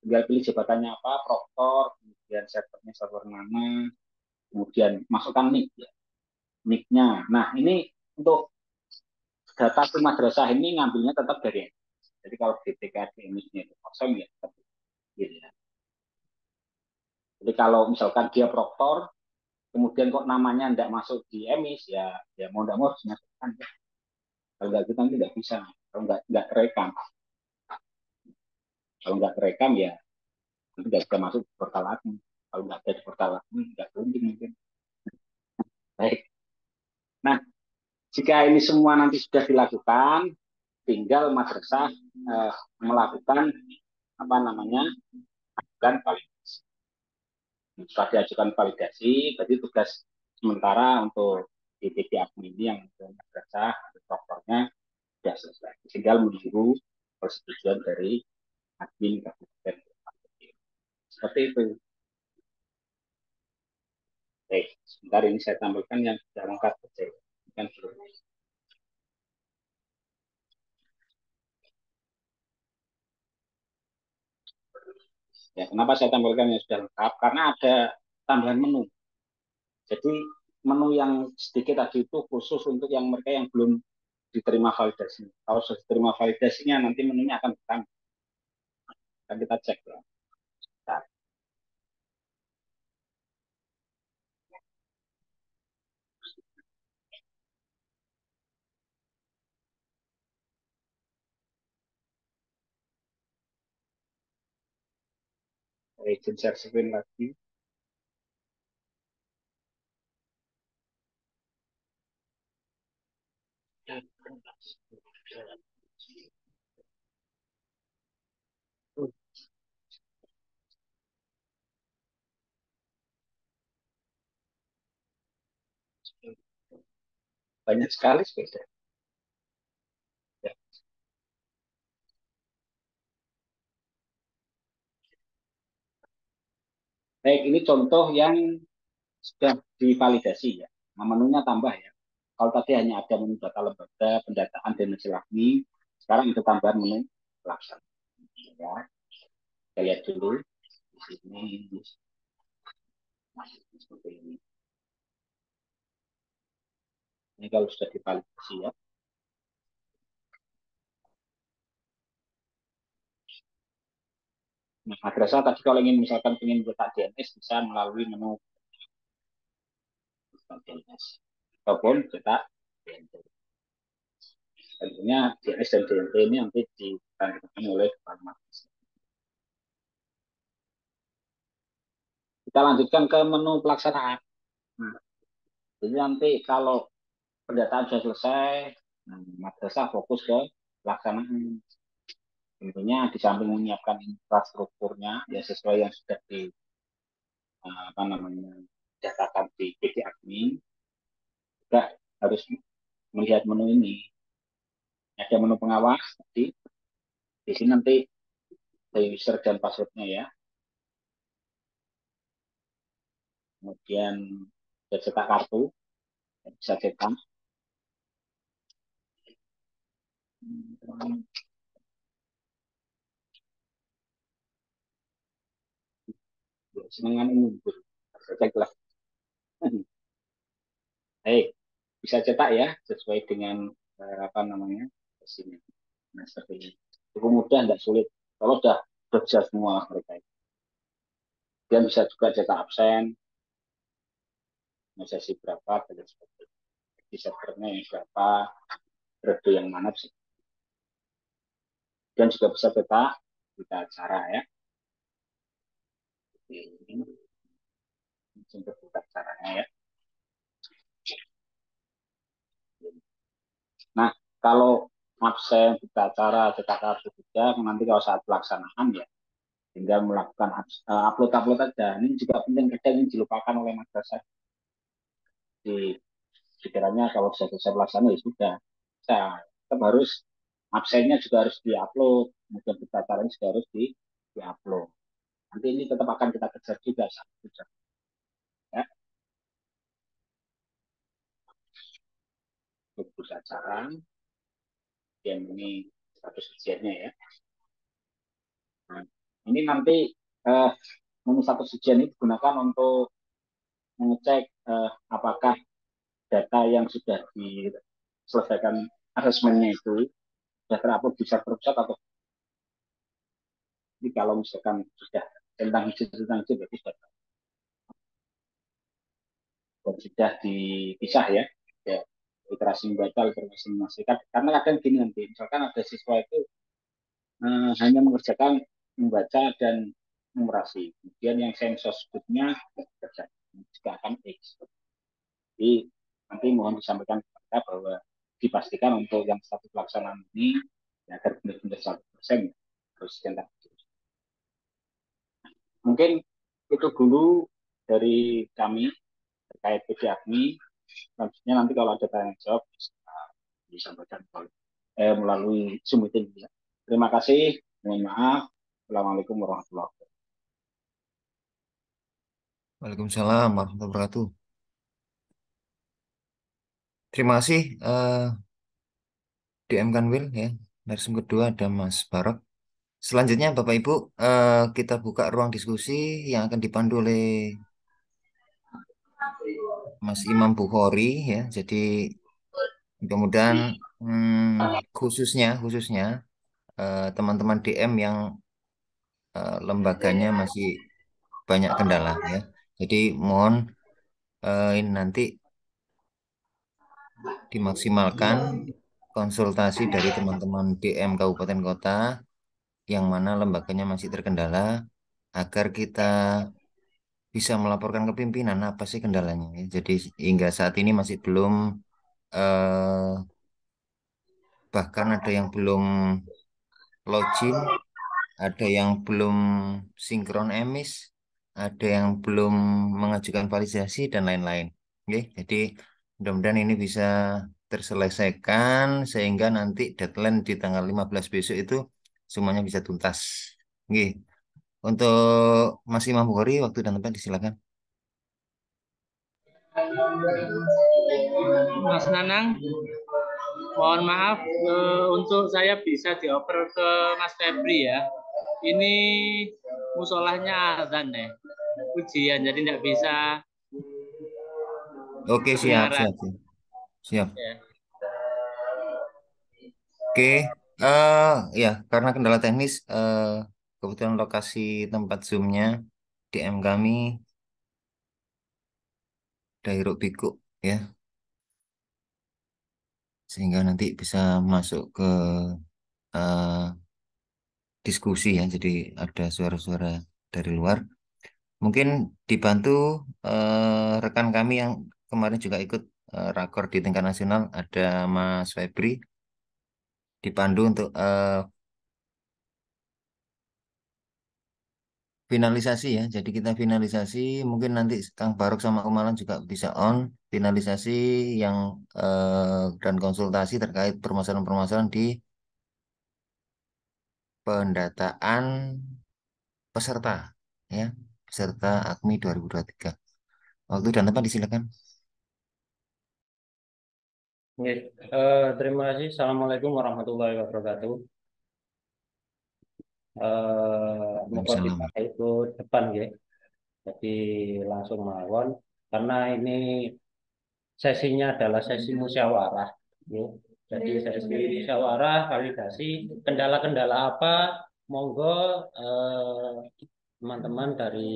Tinggal pilih jabatannya apa, proktor, kemudian servernya server mana, kemudian masukkan nick ya. Nicknya. Nah ini untuk data tim madrasah ini ngambilnya tetap dari jadi kalau di TKD emisnya itu kosong ya gitu ya. Jadi kalau misalkan dia proktor, kemudian kok namanya tidak masuk di emis ya, ya mau tidak mau harus masukkan. Ya. Kalau nggak kita gitu tidak bisa, kalau nggak nggak terekam, kalau nggak terekam ya nanti nggak bisa masuk di portal admin. Kalau nggak ada di portal admin nggak tunjuk mungkin. Baik. Nah, jika ini semua nanti sudah dilakukan, tinggal madrasah eh, melakukan apa namanya ajukan validasi. Setelah diajukan validasi, berarti tugas sementara untuk titik admin ini yang untuk madrasah atau sudah selesai. Tinggal menunggu persetujuan dari admin kabupaten. Seperti itu. Baik, sebentar ini saya tampilkan yang sudah lengkap. Kan belum. Ya, kenapa saya tampilkan yang sudah lengkap? Karena ada tambahan menu. Jadi menu yang sedikit tadi itu khusus untuk yang mereka yang belum diterima validasi. Kalau sudah diterima validasinya nanti menunya akan bertambah. Akan kita cek ya. saya kejar lagi banyak sekali sepeda Baik, ini contoh yang sudah divalidasi ya. Nah, menunya tambah ya. Kalau tadi hanya ada menu data lembaga, pendataan dan silahmi, sekarang itu tambahan menu pelaksana. Ya. Kita lihat dulu di sini masih seperti ini. Ini kalau sudah divalidasi ya. Nah, madrasah tadi kalau ingin misalkan ingin buka DNS bisa melalui menu DNS ataupun cetak DNT. Tentunya DNS dan DNT ini nanti ditandaikan oleh Pak Kita lanjutkan ke menu pelaksanaan. Nah, jadi nanti kalau pendataan sudah selesai, nah, madrasah fokus ke pelaksanaan tentunya di samping menyiapkan infrastrukturnya ya sesuai yang sudah di eh, apa namanya catatan di PT Admin juga harus melihat menu ini ada menu pengawas tadi di sini nanti user dan passwordnya ya kemudian cetak kartu bisa cetak senengan ngumpul cek lah [LAUGHS] baik bisa cetak ya sesuai dengan eh, apa namanya sini nah seperti ini cukup mudah tidak sulit kalau sudah kerja semua mereka dan bisa juga cetak absen sesi berapa dan sebagainya Bisa yang berapa periode yang mana sih dan juga bisa cetak kita cara ya ini terbuka caranya ya nah kalau absen buka cara cetak kartu kerja nanti kalau saat pelaksanaan ya tinggal melakukan eh, upload upload saja ini juga penting kerja ini dilupakan oleh madrasah di pikirannya kalau bisa pelaksana pelaksanaan ya sudah saya tetap harus absennya juga harus diupload kemudian buka caranya juga harus di diupload Nanti ini tetap akan kita kejar juga. Kejar. Ya. Tunggu sasaran, Dan ini status ujiannya ya. Nah, ini nanti eh, menu status ujian ini digunakan untuk mengecek eh, apakah data yang sudah diselesaikan asesmennya itu sudah terupload bisa terpusat atau jadi kalau misalkan sudah tentang hijrah tentang hijrah bagus Dan sudah dipisah ya, ya literasi membaca literasi memastikan. Karena kadang gini nanti, misalkan ada siswa itu eh, hanya mengerjakan membaca dan numerasi. Kemudian yang sebutnya kerja jika akan X. Jadi nanti mohon disampaikan kepada bahwa dipastikan untuk yang satu pelaksanaan ini ya, agar benar-benar 100% harus tentang Mungkin itu dulu dari kami terkait PD Agni. Selanjutnya nanti kalau ada tanya jawab bisa disampaikan eh, melalui Zoom meeting. Ya. Terima kasih. Mohon maaf. Assalamualaikum warahmatullahi wabarakatuh.
Waalaikumsalam warahmatullahi wabarakatuh. Terima kasih uh, eh, DM Kanwil ya. Narasum kedua ada Mas Barok. Selanjutnya Bapak Ibu, uh, kita buka ruang diskusi yang akan dipandu oleh Mas Imam Bukhari ya. Jadi kemudian hmm, khususnya khususnya eh, teman-teman uh, DM yang uh, lembaganya masih banyak kendala ya. Jadi mohon ini nanti dimaksimalkan konsultasi dari teman-teman DM kabupaten kota yang mana lembaganya masih terkendala agar kita bisa melaporkan ke pimpinan apa sih kendalanya jadi hingga saat ini masih belum eh, bahkan ada yang belum login ada yang belum sinkron emis ada yang belum mengajukan validasi dan lain-lain jadi mudah-mudahan ini bisa terselesaikan sehingga nanti deadline di tanggal 15 besok itu semuanya bisa tuntas. Oke. Untuk Mas Imam Bukhari waktu dan tempat disilakan.
Mas Nanang, mohon maaf e, untuk saya bisa dioper ke Mas Febri ya. Ini musolahnya azan ya, ujian jadi tidak bisa.
Oke siap siap siap. Ya. Oke. Eh ya, karena kendala teknis, uh, kebetulan lokasi tempat zoomnya DM kami dari Bikuk ya, sehingga nanti bisa masuk ke uh, diskusi ya. Jadi ada suara-suara dari luar. Mungkin dibantu uh, rekan kami yang kemarin juga ikut uh, rakor di tingkat nasional ada Mas Febri dipandu untuk uh, finalisasi ya. Jadi kita finalisasi mungkin nanti Kang Barok sama Kumalan juga bisa on finalisasi yang uh, dan konsultasi terkait permasalahan-permasalahan di pendataan peserta ya peserta AKMI 2023. Waktu dan tempat disilakan.
Okay. Uh, eh, terima kasih. Assalamualaikum warahmatullahi wabarakatuh. Uh, kita itu depan ya. Jadi langsung mawon karena ini sesinya adalah sesi musyawarah. Ya. Jadi sesi musyawarah, validasi, kendala-kendala apa? Monggo eh, teman-teman uh, dari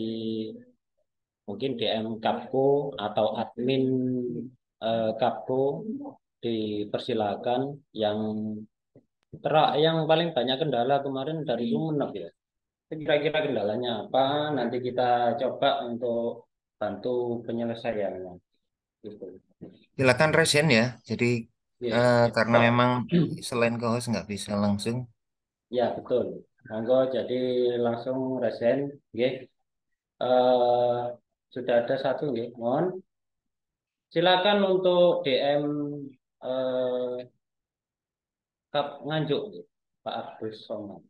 mungkin DM Kapko atau admin eh, Kapko dipersilakan yang terak yang paling banyak kendala kemarin dari hmm. Sumeneb ya. Kira-kira kendalanya apa? Nanti kita coba untuk bantu penyelesaiannya. Gitu.
Silakan resen ya. Jadi ya, uh, ya. karena memang selain kau nggak bisa langsung.
Ya betul. Anggo jadi langsung resen, ya. Uh, sudah ada satu, ya. Mohon silakan untuk DM eh, Kap Nganjuk Pak Agus Somad.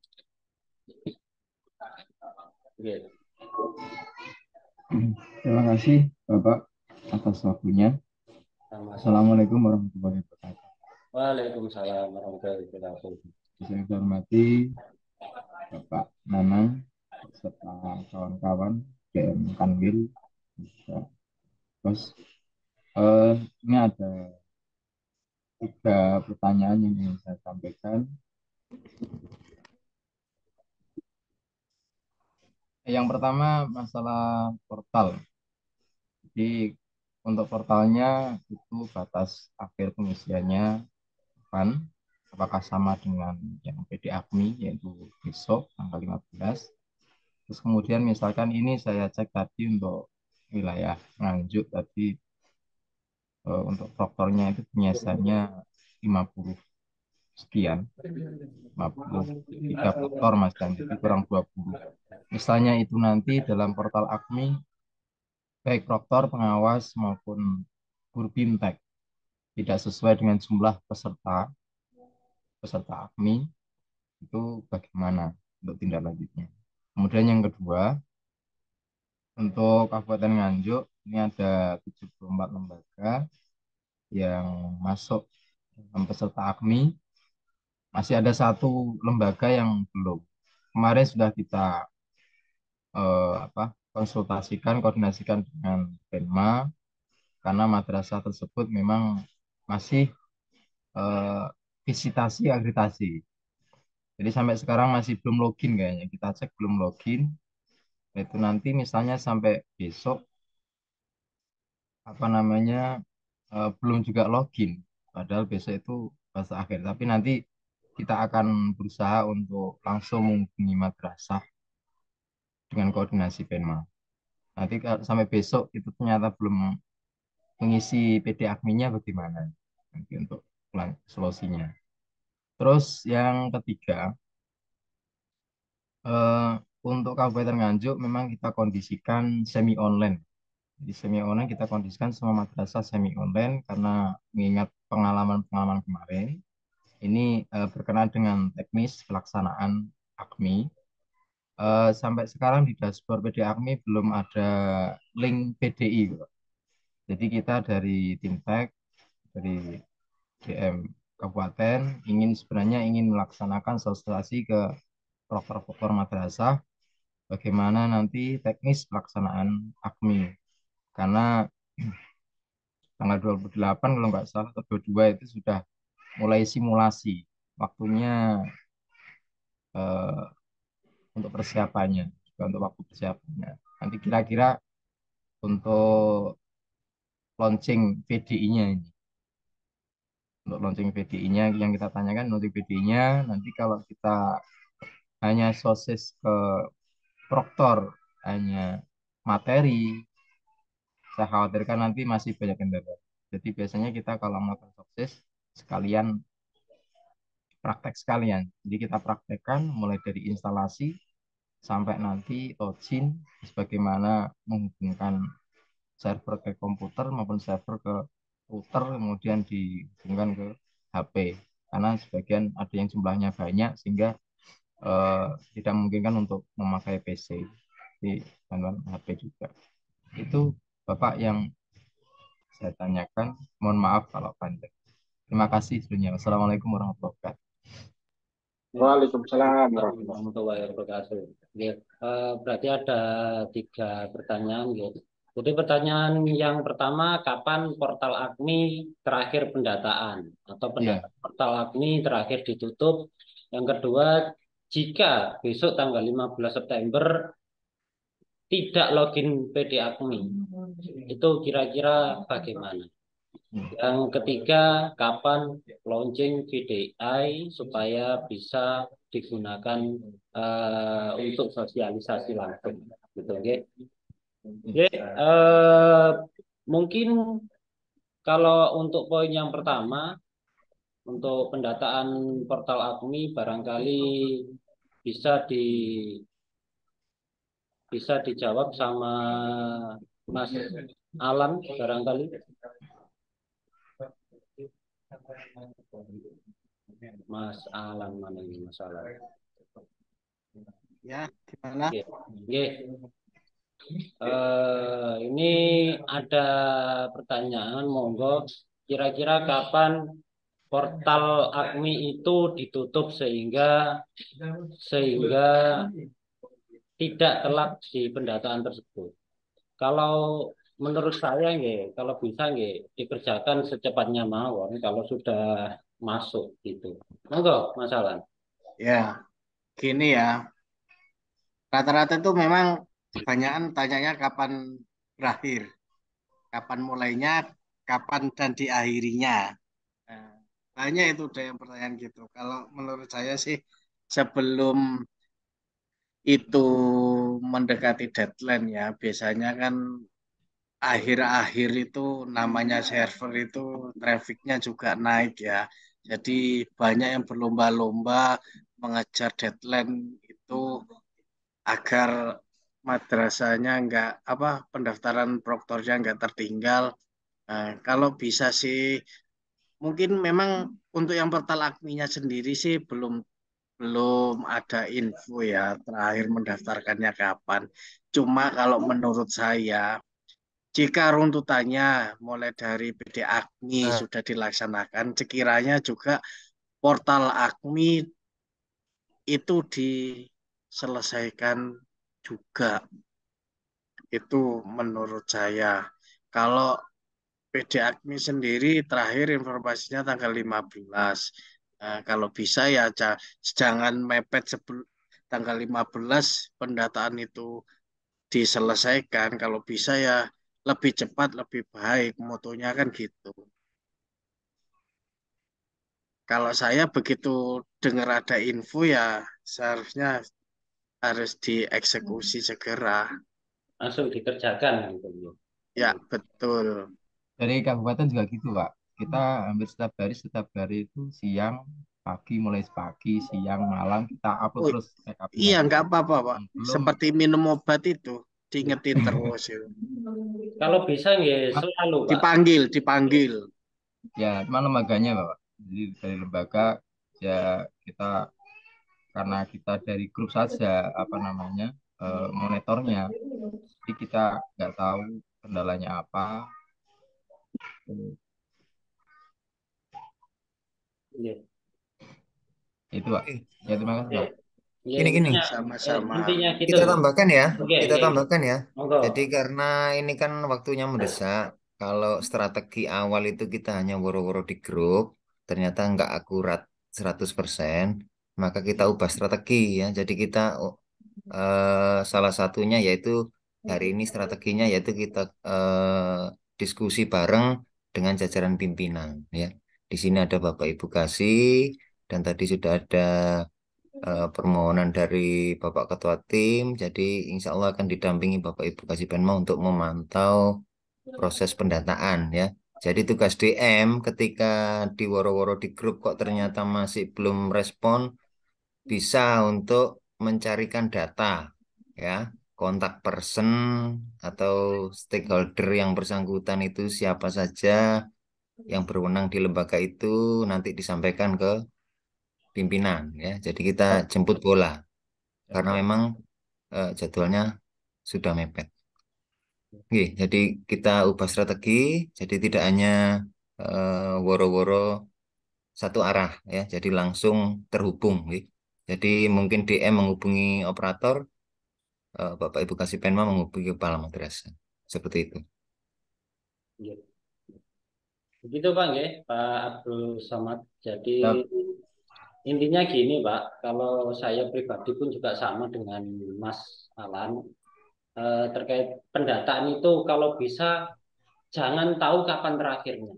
Yeah.
Hmm, terima kasih Bapak atas waktunya. Assalamualaikum warahmatullahi wabarakatuh.
Waalaikumsalam warahmatullahi wabarakatuh.
Saya hormati Bapak Nanang serta kawan-kawan BM Kanwil, Terus uh, eh, ini ada tiga pertanyaan yang ingin saya sampaikan. Yang pertama masalah portal. Jadi untuk portalnya itu batas akhir pengisiannya kapan apakah sama dengan yang PD yaitu besok tanggal 15. Terus kemudian misalkan ini saya cek tadi untuk wilayah Nganjuk tadi uh, untuk proktornya itu biasanya 50 sekian 50 tiga proktor mas dan jadi kurang 20 misalnya itu nanti dalam portal AKMI baik proktor pengawas maupun guru bimtek tidak sesuai dengan jumlah peserta peserta AKMI itu bagaimana untuk tindak lanjutnya kemudian yang kedua untuk Kabupaten Nganjuk ini ada 74 lembaga yang masuk dalam peserta AKMI. Masih ada satu lembaga yang belum. Kemarin sudah kita eh, apa, konsultasikan, koordinasikan dengan Penma karena madrasah tersebut memang masih eh, visitasi agritasi. Jadi sampai sekarang masih belum login kayaknya. Kita cek belum login. Itu nanti misalnya sampai besok apa namanya uh, belum juga login padahal besok itu bahasa akhir tapi nanti kita akan berusaha untuk langsung menghubungi madrasah dengan koordinasi Penma nanti sampai besok itu ternyata belum mengisi PD adminnya bagaimana nanti untuk solusinya terus yang ketiga uh, untuk Kabupaten Nganjuk memang kita kondisikan semi online di semi online kita kondisikan semua madrasah semi online karena mengingat pengalaman-pengalaman kemarin ini uh, berkenaan dengan teknis pelaksanaan AKMI. Uh, eh, sampai sekarang di dashboard PD AKMI belum ada link PDI. Jadi kita dari tim tech dari DM kabupaten ingin sebenarnya ingin melaksanakan sosialisasi ke proker proper madrasah bagaimana nanti teknis pelaksanaan AKMI karena [CLEARS THROAT] tanggal 28 kalau nggak salah atau 22 itu sudah mulai simulasi waktunya eh, untuk persiapannya juga untuk waktu persiapannya nanti kira-kira untuk launching VDI-nya ini untuk launching VDI-nya yang kita tanyakan launching VDI-nya nanti kalau kita hanya sosis ke proktor hanya materi saya khawatirkan nanti masih banyak kendala. Jadi biasanya kita kalau melakukan sukses sekalian praktek sekalian. Jadi kita praktekkan mulai dari instalasi sampai nanti login sebagaimana menghubungkan server ke komputer maupun server ke router kemudian dihubungkan ke HP karena sebagian ada yang jumlahnya banyak sehingga eh, tidak memungkinkan untuk memakai PC di bantuan HP juga itu Bapak yang saya tanyakan. Mohon maaf kalau panjang. Terima kasih sebelumnya. Assalamualaikum warahmatullahi wabarakatuh.
Waalaikumsalam warahmatullahi wabarakatuh.
Ya, berarti ada tiga pertanyaan. Ya. Jadi pertanyaan yang pertama, kapan portal AKMI terakhir pendataan atau iya. pendataan yeah. portal AKMI terakhir ditutup? Yang kedua, jika besok tanggal 15 September tidak login PD Akmi hmm. itu kira-kira bagaimana? Yang ketiga, kapan launching VDI supaya bisa digunakan uh, untuk sosialisasi langsung, gitu, okay? Jadi uh, mungkin kalau untuk poin yang pertama untuk pendataan portal AKMI barangkali bisa di bisa dijawab sama Mas Alan barangkali. Mas Alan mana ini Mas Alan?
Ya, gimana? Oke.
Okay. Uh, eh, ini ada pertanyaan, monggo. Kira-kira kapan portal Agni itu ditutup sehingga sehingga tidak telat di pendataan tersebut. Kalau menurut saya nggih, kalau bisa nggih dikerjakan secepatnya mawon kalau sudah masuk gitu. Monggo masalah. Ya, gini ya. Rata-rata
itu memang kebanyakan tanyanya kapan berakhir, kapan mulainya, kapan dan diakhirinya. Nah, banyak itu deh yang pertanyaan gitu. Kalau menurut saya sih sebelum itu mendekati deadline ya biasanya kan akhir-akhir itu namanya iya. server itu trafficnya juga naik ya jadi banyak yang berlomba-lomba mengejar deadline itu agar madrasahnya nggak apa pendaftaran proktornya nggak tertinggal nah, kalau bisa sih mungkin memang untuk yang portal sendiri sih belum belum ada info ya terakhir mendaftarkannya kapan. Cuma kalau menurut saya jika runtutannya mulai dari PD akmi nah. sudah dilaksanakan, sekiranya juga portal Akmi itu diselesaikan juga. Itu menurut saya. Kalau PD akmi sendiri terakhir informasinya tanggal 15. Nah, kalau bisa ya jangan mepet sebelum tanggal 15 pendataan itu diselesaikan. Kalau bisa ya lebih cepat lebih baik motonya kan gitu. Kalau saya begitu dengar ada info ya seharusnya harus dieksekusi hmm. segera. Masuk dikerjakan gitu, Ya, betul.
Dari kabupaten juga gitu, Pak kita ambil setiap hari setiap hari itu siang pagi mulai pagi siang malam kita upload oh, terus iya nggak apa-apa pak hmm, Belum. seperti minum obat itu diingetin [LAUGHS] terus ya.
kalau bisa nggak selalu pak.
dipanggil
dipanggil ya mana lembaganya pak jadi dari lembaga ya kita karena kita dari grup saja apa namanya eh, monitornya jadi kita nggak tahu kendalanya apa Yeah. Itu Pak. Okay. Ya terima kasih Pak. Ya, Gini iya. gini. Sama-sama. Gitu. Kita tambahkan ya. Oke, Kita tambahkan
ya. Monggo. Jadi karena ini kan waktunya mendesak. Kalau strategi awal itu kita hanya woro-woro di grup, ternyata nggak akurat 100%, maka kita ubah strategi ya. Jadi kita uh, salah satunya yaitu hari ini strateginya yaitu kita uh, diskusi bareng dengan jajaran pimpinan ya. Di sini ada Bapak Ibu Kasih dan tadi sudah ada uh, permohonan dari Bapak Ketua Tim. Jadi insya Allah akan didampingi Bapak Ibu Kasih Penma untuk memantau proses pendataan ya. Jadi tugas DM ketika di woro-woro di grup kok ternyata masih belum respon bisa untuk mencarikan data ya kontak person atau stakeholder yang bersangkutan itu siapa saja yang berwenang di lembaga itu nanti disampaikan ke pimpinan ya. Jadi kita ya. jemput bola ya. karena memang uh, jadwalnya sudah mepet. Oke, jadi kita ubah strategi, jadi tidak hanya e, woro-woro uh, satu arah ya, jadi langsung terhubung. Ya. Jadi mungkin DM menghubungi operator, uh, Bapak Ibu Kasih Penma menghubungi kepala madrasah. Seperti itu.
Yeah. Begitu Pak, ya, Pak Abdul Samad. Jadi ya. intinya gini Pak, kalau saya pribadi pun juga sama dengan Mas Alan eh, terkait pendataan itu kalau bisa jangan tahu kapan terakhirnya,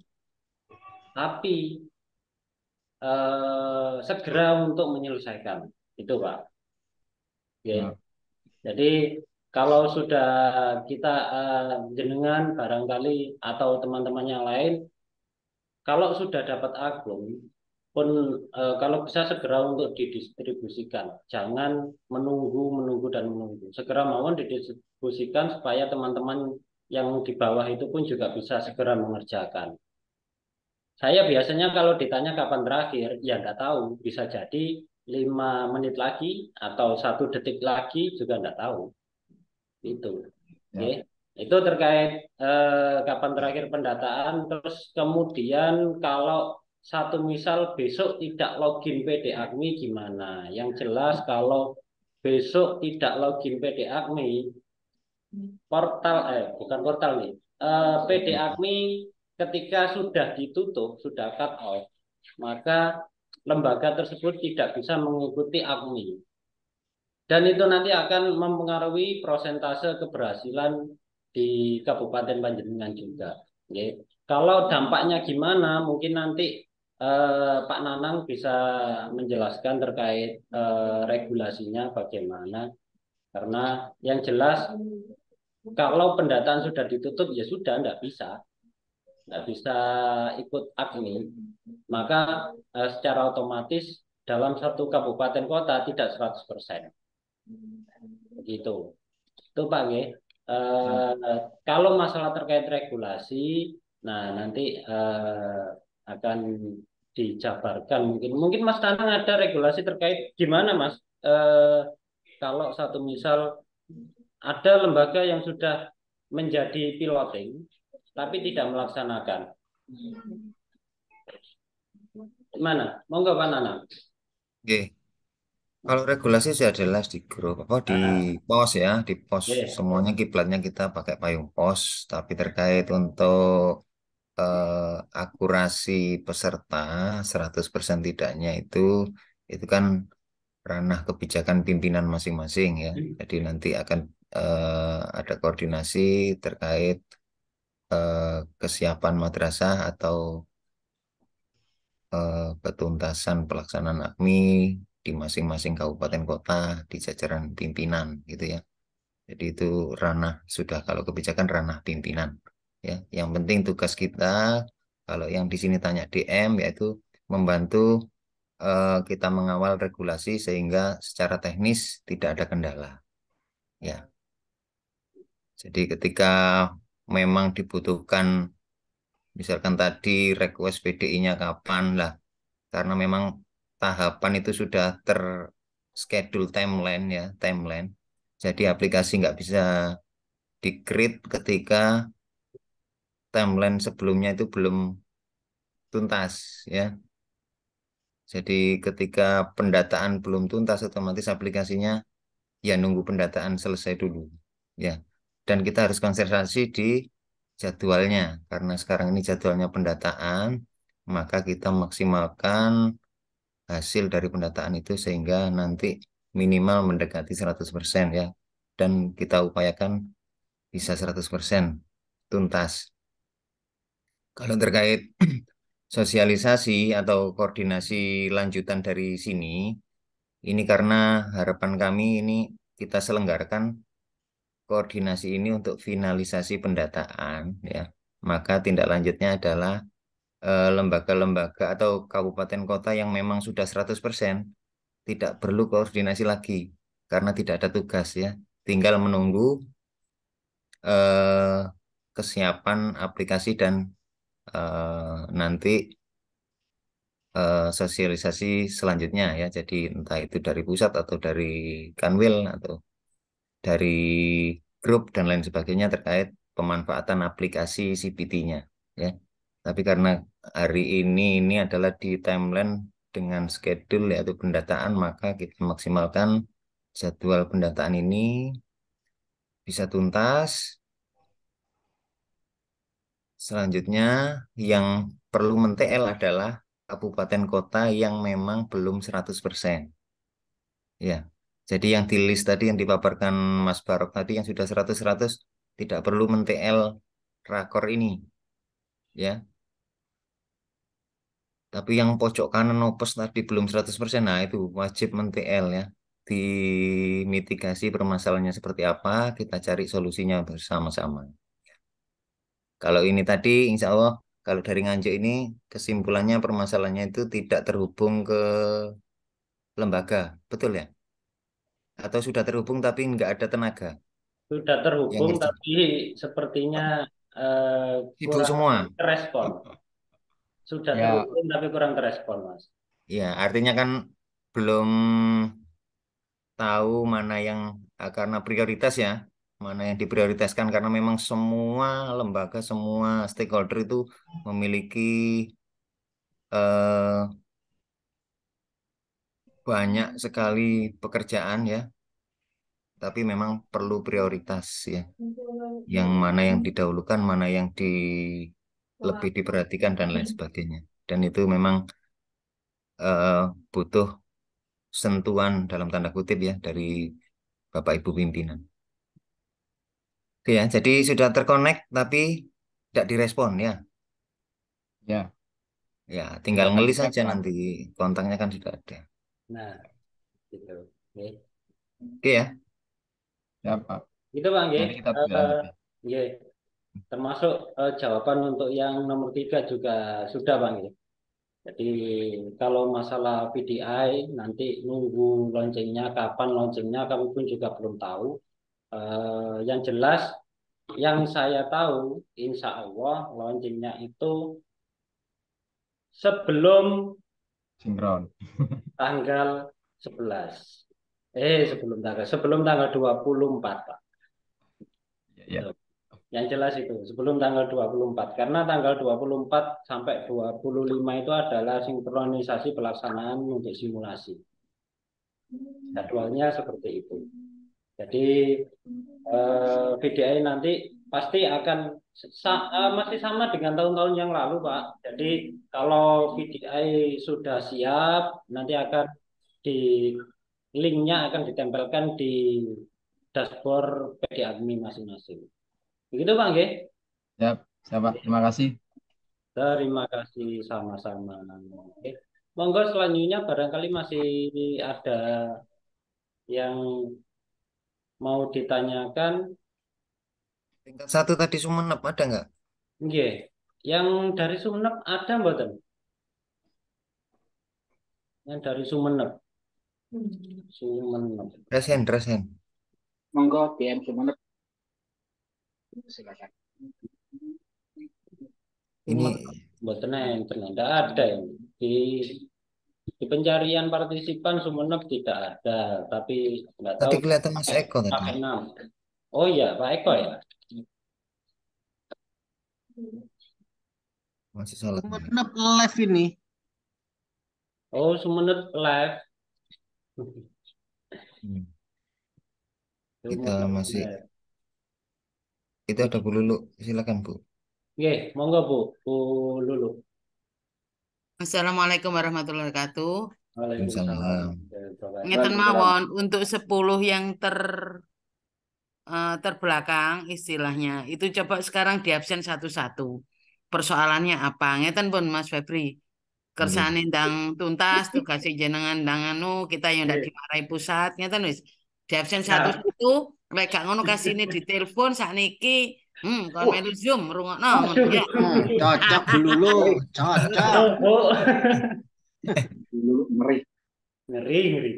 tapi eh, segera untuk menyelesaikan itu Pak. Ya. Yeah. Jadi kalau sudah kita uh, jenengan barangkali atau teman-teman yang lain kalau sudah dapat agung, pun e, kalau bisa segera untuk didistribusikan jangan menunggu menunggu dan menunggu segera mohon didistribusikan supaya teman-teman yang di bawah itu pun juga bisa segera mengerjakan saya biasanya kalau ditanya kapan terakhir ya nggak tahu bisa jadi lima menit lagi atau satu detik lagi juga nggak tahu itu ya. Okay. Itu terkait eh, kapan terakhir pendataan, terus kemudian kalau satu misal besok tidak login PD Agni gimana? Yang jelas kalau besok tidak login PD Agni,
portal eh bukan portal nih,
eh, PD Agni ketika sudah ditutup, sudah cut off, maka lembaga tersebut tidak bisa mengikuti Agni. Dan itu nanti akan mempengaruhi prosentase keberhasilan di Kabupaten Panjenengan juga. Kalau dampaknya gimana, mungkin nanti eh, Pak Nanang bisa menjelaskan terkait eh, regulasinya bagaimana. Karena yang jelas kalau pendataan sudah ditutup ya sudah tidak bisa, tidak bisa ikut agni. Maka eh, secara otomatis dalam satu kabupaten kota tidak 100%. Begitu. Itu Pak Nge. Uh, kalau masalah terkait regulasi, nah nanti uh, akan dijabarkan mungkin. Mungkin Mas Tanang ada regulasi terkait gimana Mas? Uh, kalau satu misal ada lembaga yang sudah menjadi piloting, tapi tidak melaksanakan. Mana? Monggo Pak Nana.
Oke. Kalau regulasi sudah jelas di grup apa di Ah, pos ya, di pos yeah. semuanya kiblatnya kita pakai payung pos, tapi terkait untuk uh, akurasi peserta 100% tidaknya itu itu kan ranah kebijakan pimpinan masing-masing ya. Hmm. Jadi nanti akan uh, ada koordinasi terkait uh, kesiapan madrasah atau ketuntasan pelaksanaan AKMI di masing-masing kabupaten kota di jajaran pimpinan gitu ya. Jadi itu ranah sudah kalau kebijakan ranah pimpinan ya. Yang penting tugas kita kalau yang di sini tanya DM yaitu membantu uh, kita mengawal regulasi sehingga secara teknis tidak ada kendala. Ya. Jadi ketika memang dibutuhkan misalkan tadi request PDI-nya kapan lah karena memang tahapan itu sudah ter schedule timeline ya timeline jadi aplikasi nggak bisa di ketika timeline sebelumnya itu belum tuntas ya jadi ketika pendataan belum tuntas otomatis aplikasinya ya nunggu pendataan selesai dulu ya dan kita harus konsentrasi di jadwalnya karena sekarang ini jadwalnya pendataan maka kita maksimalkan hasil dari pendataan itu sehingga nanti minimal mendekati 100% ya dan kita upayakan bisa 100% tuntas. Kalau terkait [CLEARS THROAT] sosialisasi atau koordinasi lanjutan dari sini ini karena harapan kami ini kita selenggarakan koordinasi ini untuk finalisasi pendataan ya. Maka tindak lanjutnya adalah Eh, lembaga-lembaga uh, atau kabupaten kota yang memang sudah 100% tidak perlu koordinasi lagi karena tidak ada tugas ya. Tinggal menunggu uh, kesiapan aplikasi dan uh, nanti uh, sosialisasi selanjutnya ya. Jadi entah itu dari pusat atau dari Kanwil atau dari grup dan lain sebagainya terkait pemanfaatan aplikasi CPT-nya ya. Tapi karena hari ini ini adalah di timeline dengan schedule yaitu pendataan, maka kita maksimalkan jadwal pendataan ini bisa tuntas. Selanjutnya yang perlu men-TL adalah kabupaten kota yang memang belum 100%. Ya, jadi yang di list tadi yang dipaparkan Mas Barok tadi yang sudah 100-100 tidak perlu men-TL rakor ini. Ya tapi yang pojok kanan opus tadi belum 100% nah itu wajib men-TL ya dimitigasi permasalahannya seperti apa kita cari solusinya bersama-sama kalau ini tadi insya Allah kalau dari Nganjuk ini kesimpulannya permasalahannya itu tidak terhubung ke lembaga betul ya atau sudah terhubung tapi nggak ada tenaga sudah terhubung
tapi sepertinya uh, kurang semua respon sudah ya. tapi kurang terespon, Mas.
Iya, artinya kan belum tahu mana yang eh, karena prioritas ya, mana yang diprioritaskan karena memang semua lembaga, semua stakeholder itu memiliki eh, banyak sekali pekerjaan ya. Tapi memang perlu prioritas ya. Yang mana yang didahulukan, mana yang di lebih diperhatikan dan lain hmm. sebagainya dan itu memang uh, butuh sentuhan dalam tanda kutip ya dari bapak ibu pimpinan oke ya jadi sudah terkonek tapi tidak direspon ya ya ya tinggal ngelis saja nanti kontaknya kan sudah ada
nah gitu oke
okay. ya ya pak
itu bang ya kita uh, ya termasuk eh, jawaban untuk yang nomor tiga juga sudah bang ya. Jadi kalau masalah PDI nanti nunggu loncengnya kapan loncengnya kami pun juga belum tahu. Eh, yang jelas yang saya tahu insya Allah launchingnya itu sebelum sinkron [LAUGHS] tanggal 11 eh sebelum tanggal sebelum tanggal 24 Pak. Ya. Yeah. Ya. Yang jelas itu sebelum tanggal 24 karena tanggal 24 sampai 25 itu adalah sinkronisasi pelaksanaan untuk simulasi. Jadwalnya seperti itu. Jadi eh, VDI nanti pasti akan sa eh, masih sama dengan tahun-tahun yang lalu, Pak. Jadi kalau VDI sudah siap, nanti akan di linknya akan ditempelkan di dashboard PD admin masing-masing. Begitu Bang, ya?
Ya, Pak. Terima kasih.
Terima kasih sama-sama. Monggo selanjutnya barangkali masih ada yang mau ditanyakan. Tingkat
satu tadi Sumenep ada nggak?
Iya. Yang dari Sumenep ada Tem? Yang dari
Sumenep.
Hmm.
Sumenep.
Resen, resen.
Monggo DM Sumenep silakan.
Ini buat enten tidak ada di di pencarian partisipan Sumeneb tidak ada, tapi nggak tahu. kelihatan Mas Eko tadi. Oh iya, Pak Eko ya.
Masih salah. Sumeneb
live ini. Oh, Sumeneb live.
Hmm. Kita masih itu ada Bu Lulu. Silakan Bu.
Oke, monggo Bu. Bu Lulu.
Assalamualaikum warahmatullahi wabarakatuh.
Waalaikumsalam. Ngeten mawon
untuk 10 yang ter uh, terbelakang istilahnya itu coba sekarang di absen satu-satu persoalannya apa ngeten pun Mas Febri kersane iya. ndang tuntas tugas jenengan ndang anu kita yang ndak dimarahi pusat ngeten wis di absen nah. satu-satu Lek gak ngono telepon ditelepon niki, Hmm, kalau melu Zoom rungokno ya. Cocok
dulu, hmm. cocok. Ah, ah, ah, dulu oh, oh. eh, ngeri.
Ngeri, ngeri.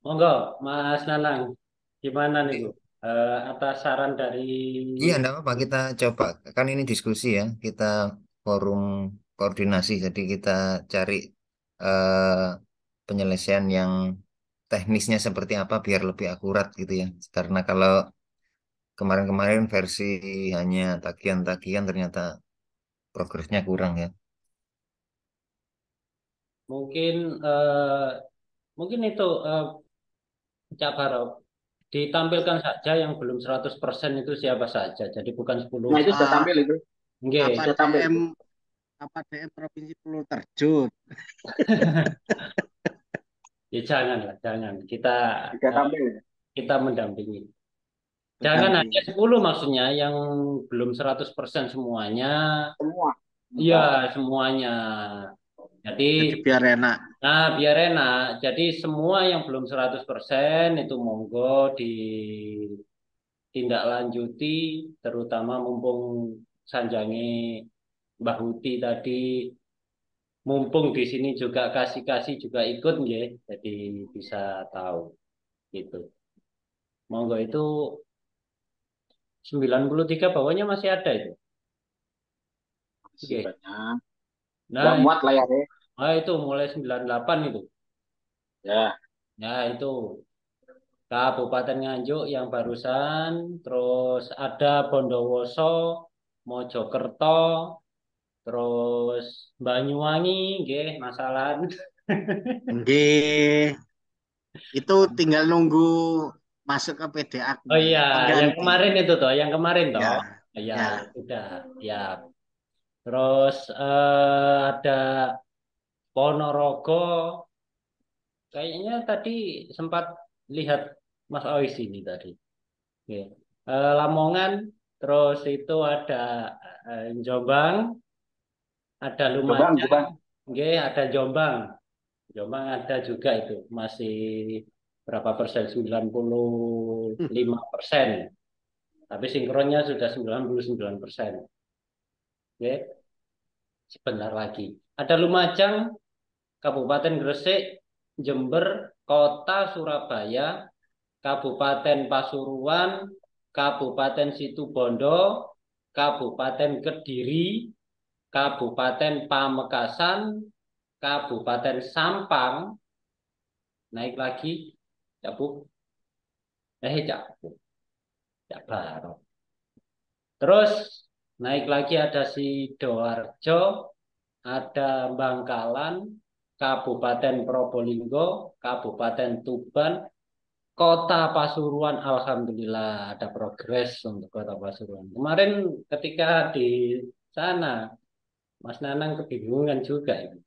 Monggo, Mas Nanang, gimana nih Bu? Uh, atas saran dari Iya, enggak
apa-apa kita coba. Kan ini diskusi ya, kita forum koordinasi jadi kita cari uh, penyelesaian yang teknisnya seperti apa biar lebih akurat gitu ya karena kalau kemarin-kemarin versi hanya tagihan-tagihan ternyata progresnya kurang ya
mungkin uh, mungkin itu uh, Cak ditampilkan saja yang belum 100% itu siapa saja jadi bukan 10 nah itu sudah tampil itu Nggih, apa, sudah tampil
apa DM Provinsi Pulau
Terjun [LAUGHS] Ya jangan lah, jangan. Kita eh, kita mendampingi. Jangan hanya 10 maksudnya yang belum 100% semuanya. Semua. Iya, semuanya. Jadi, Jadi biar enak. Nah, biar enak. Jadi semua yang belum 100% itu monggo ditindaklanjuti terutama mumpung sanjangi Mbah Huti tadi mumpung di sini juga kasih-kasih juga ikut ya jadi bisa tahu gitu monggo itu 93 bawahnya masih ada itu Oke. Nah, Gak muat layarnya. Nah, itu mulai 98 itu. Ya. Ya, itu Kabupaten Nganjuk yang barusan, terus ada Bondowoso, Mojokerto, terus Banyuwangi nggih masalah [LAUGHS]
nggih itu tinggal nunggu masuk
ke PDA oh iya Pengganti. yang kemarin itu toh yang kemarin toh ya, iya, ya, ya. udah ya terus eh, ada Ponorogo kayaknya tadi sempat lihat Mas Ois ini tadi Oke. Eh, Lamongan terus itu ada eh, Jombang ada Lumajang, Jombang, Jombang. ada Jombang. Jombang ada juga itu, masih berapa persen? 95 persen. Tapi sinkronnya sudah 99 persen. Oke. Sebentar lagi. Ada Lumajang, Kabupaten Gresik, Jember, Kota Surabaya, Kabupaten Pasuruan, Kabupaten Situbondo, Kabupaten Kediri, Kabupaten Pamekasan, Kabupaten Sampang, naik lagi, ya Bu. Eh, ya Bu. Ya baru. Terus naik lagi ada si Doarjo, ada Bangkalan, Kabupaten Probolinggo, Kabupaten Tuban, Kota Pasuruan, Alhamdulillah ada progres untuk Kota Pasuruan. Kemarin ketika di sana Mas Nanang kebingungan juga ini.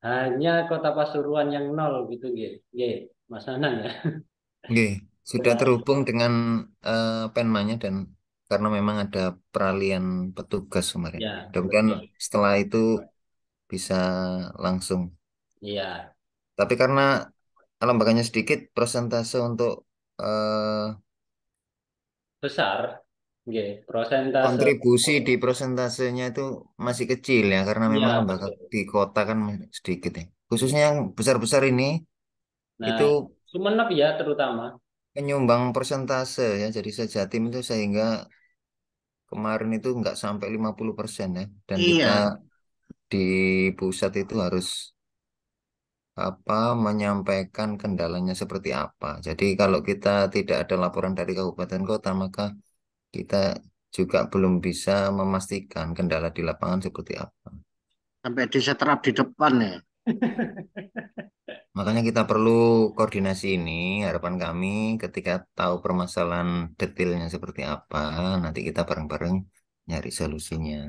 Hanya kota Pasuruan yang nol gitu, G. Mas Nanang ya.
Sudah terhubung dengan uh, penmanya dan karena memang ada peralihan petugas kemarin. Ya, kan setelah itu bisa langsung. Iya. Tapi karena alam lembagannya sedikit, persentase untuk uh,
besar okay. prosentase. Kontribusi
di prosentasenya itu masih kecil ya karena iya, memang memang bakal di kota kan sedikit ya. Khususnya yang besar-besar ini Nah, itu Sumenep ya terutama. menyumbang persentase ya. Jadi sejatim itu sehingga kemarin itu nggak sampai 50% ya. Dan iya. kita di pusat itu harus apa menyampaikan kendalanya seperti apa. Jadi kalau kita tidak ada laporan dari kabupaten kota maka kita juga belum bisa memastikan kendala di lapangan seperti apa. Sampai di di depan ya. [LAUGHS] Makanya kita perlu koordinasi ini. Harapan kami ketika tahu permasalahan detailnya seperti apa, nanti kita bareng-bareng nyari solusinya.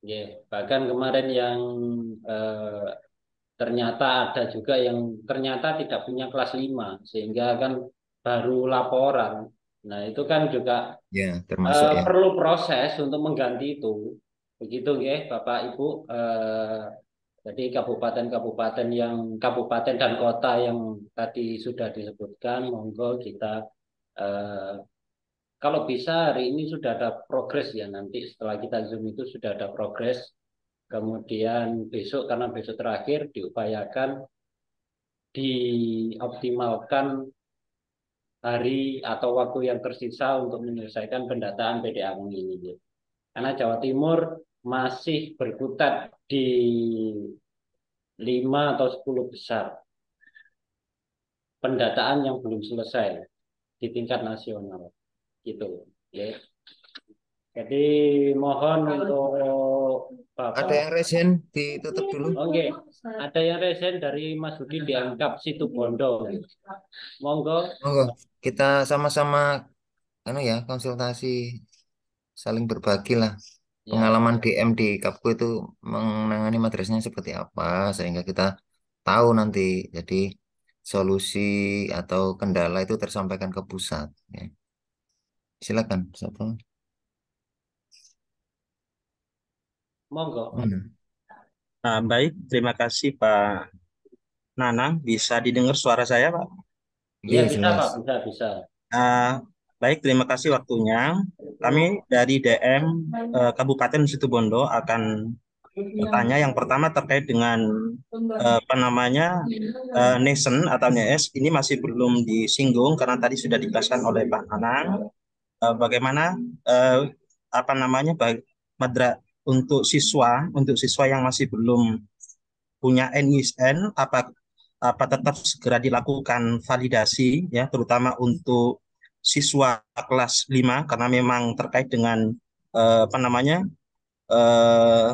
Yeah. Bahkan kemarin yang eh, ternyata ada juga yang ternyata tidak punya kelas 5, sehingga kan baru laporan Nah, itu kan juga
ya, termasuk uh, ya.
perlu proses untuk mengganti itu. Begitu ya, Bapak Ibu. Uh, jadi kabupaten-kabupaten yang kabupaten dan kota yang tadi sudah disebutkan, monggo kita uh, kalau bisa hari ini sudah ada progres ya nanti setelah kita zoom itu sudah ada progres. Kemudian besok karena besok terakhir diupayakan dioptimalkan hari atau waktu yang tersisa untuk menyelesaikan pendataan PDAM ini. Gitu. Karena Jawa Timur masih berkutat di lima atau sepuluh besar pendataan yang belum selesai di tingkat nasional. Gitu. Ya. Jadi mohon untuk
gitu. eh, Bapak. Ada yang resen ditutup
dulu. Oke. Ada yang resen dari Mas Budi dianggap situ Bondo. Gitu.
Monggo. Monggo kita sama-sama anu ya konsultasi saling berbagi lah ya. pengalaman DM di Kapku itu menangani madrasahnya seperti apa sehingga kita tahu nanti jadi solusi atau kendala itu tersampaikan ke pusat ya. silakan siapa
monggo hmm. nah, baik terima kasih Pak Nanang bisa didengar suara saya Pak Iya, iya, bisa, jelas. Bisa, bisa. Nah, baik, terima kasih waktunya. Kami dari DM eh, Kabupaten Situbondo akan
bertanya yang
pertama terkait dengan eh, apa namanya eh, nation atau NES ini masih belum disinggung karena tadi sudah dijelaskan oleh Pak Anang eh, bagaimana eh, apa namanya baik madra untuk siswa untuk siswa yang masih belum punya NISN apa apa tetap segera dilakukan validasi ya terutama untuk siswa kelas 5 karena memang terkait dengan uh, apa namanya uh,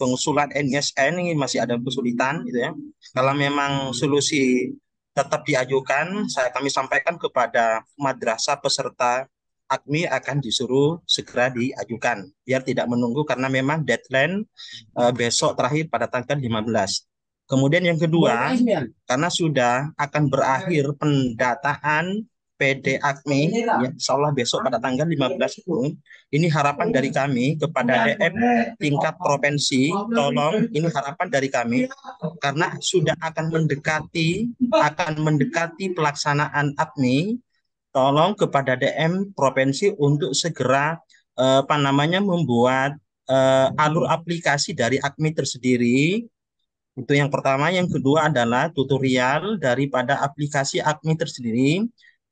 pengusulan NSN ini masih ada kesulitan gitu ya. Kalau memang solusi tetap diajukan, saya kami sampaikan kepada madrasah peserta AKMI akan disuruh segera diajukan biar tidak menunggu karena memang deadline uh, besok terakhir pada tanggal 15. Kemudian yang kedua, karena sudah akan berakhir pendataan PD Akmi, ya, insya Allah besok pada tanggal 15 Juni. Ini harapan dari kami kepada iya. DM tingkat provinsi, tolong ini harapan dari kami karena sudah akan mendekati akan mendekati pelaksanaan Akmi. Tolong kepada DM provinsi untuk segera eh, apa namanya membuat eh, alur aplikasi dari Akmi tersendiri itu yang pertama. Yang kedua adalah tutorial daripada aplikasi Akmi tersendiri.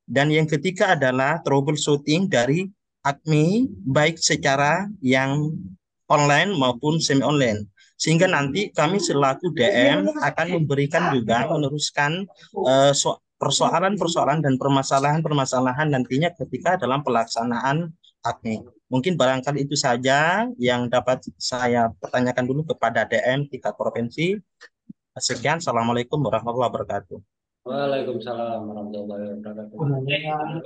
Dan yang ketiga adalah troubleshooting dari Akmi baik secara yang online maupun semi-online. Sehingga nanti kami selaku DM akan memberikan juga meneruskan persoalan eh, persoalan-persoalan dan permasalahan-permasalahan nantinya ketika dalam pelaksanaan Akmi. Mungkin barangkali itu saja yang dapat saya pertanyakan dulu kepada DM tingkat provinsi. Sekian, Assalamualaikum warahmatullahi wabarakatuh.
Waalaikumsalam warahmatullahi wabarakatuh.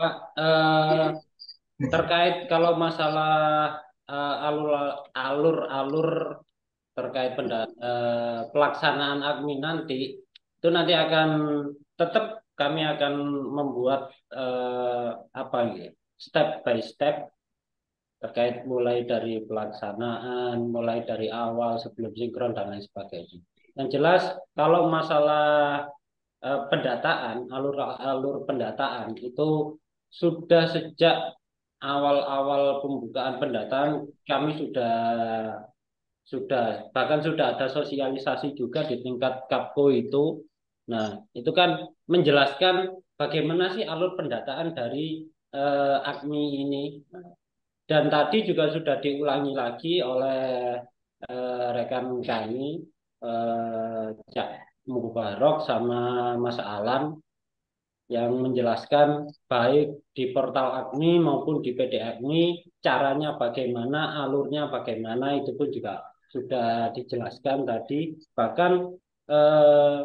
Pak,
eh,
terkait kalau masalah eh, alur alur terkait penda, eh, pelaksanaan agni nanti itu nanti akan tetap kami akan membuat eh, apa ya step by step terkait mulai dari pelaksanaan, mulai dari awal sebelum sinkron dan lain sebagainya. Yang jelas kalau masalah eh, pendataan alur alur pendataan itu sudah sejak awal-awal pembukaan pendataan kami sudah sudah bahkan sudah ada sosialisasi juga di tingkat Kapko itu. Nah, itu kan menjelaskan bagaimana sih alur pendataan dari eh, AKMI ini. Dan tadi juga sudah diulangi lagi oleh eh, rekan kami eh, Cak Mubarok sama Mas Alam yang menjelaskan baik di portal AGNI maupun di PD AGNI caranya bagaimana, alurnya bagaimana itu pun juga sudah dijelaskan tadi. Bahkan eh,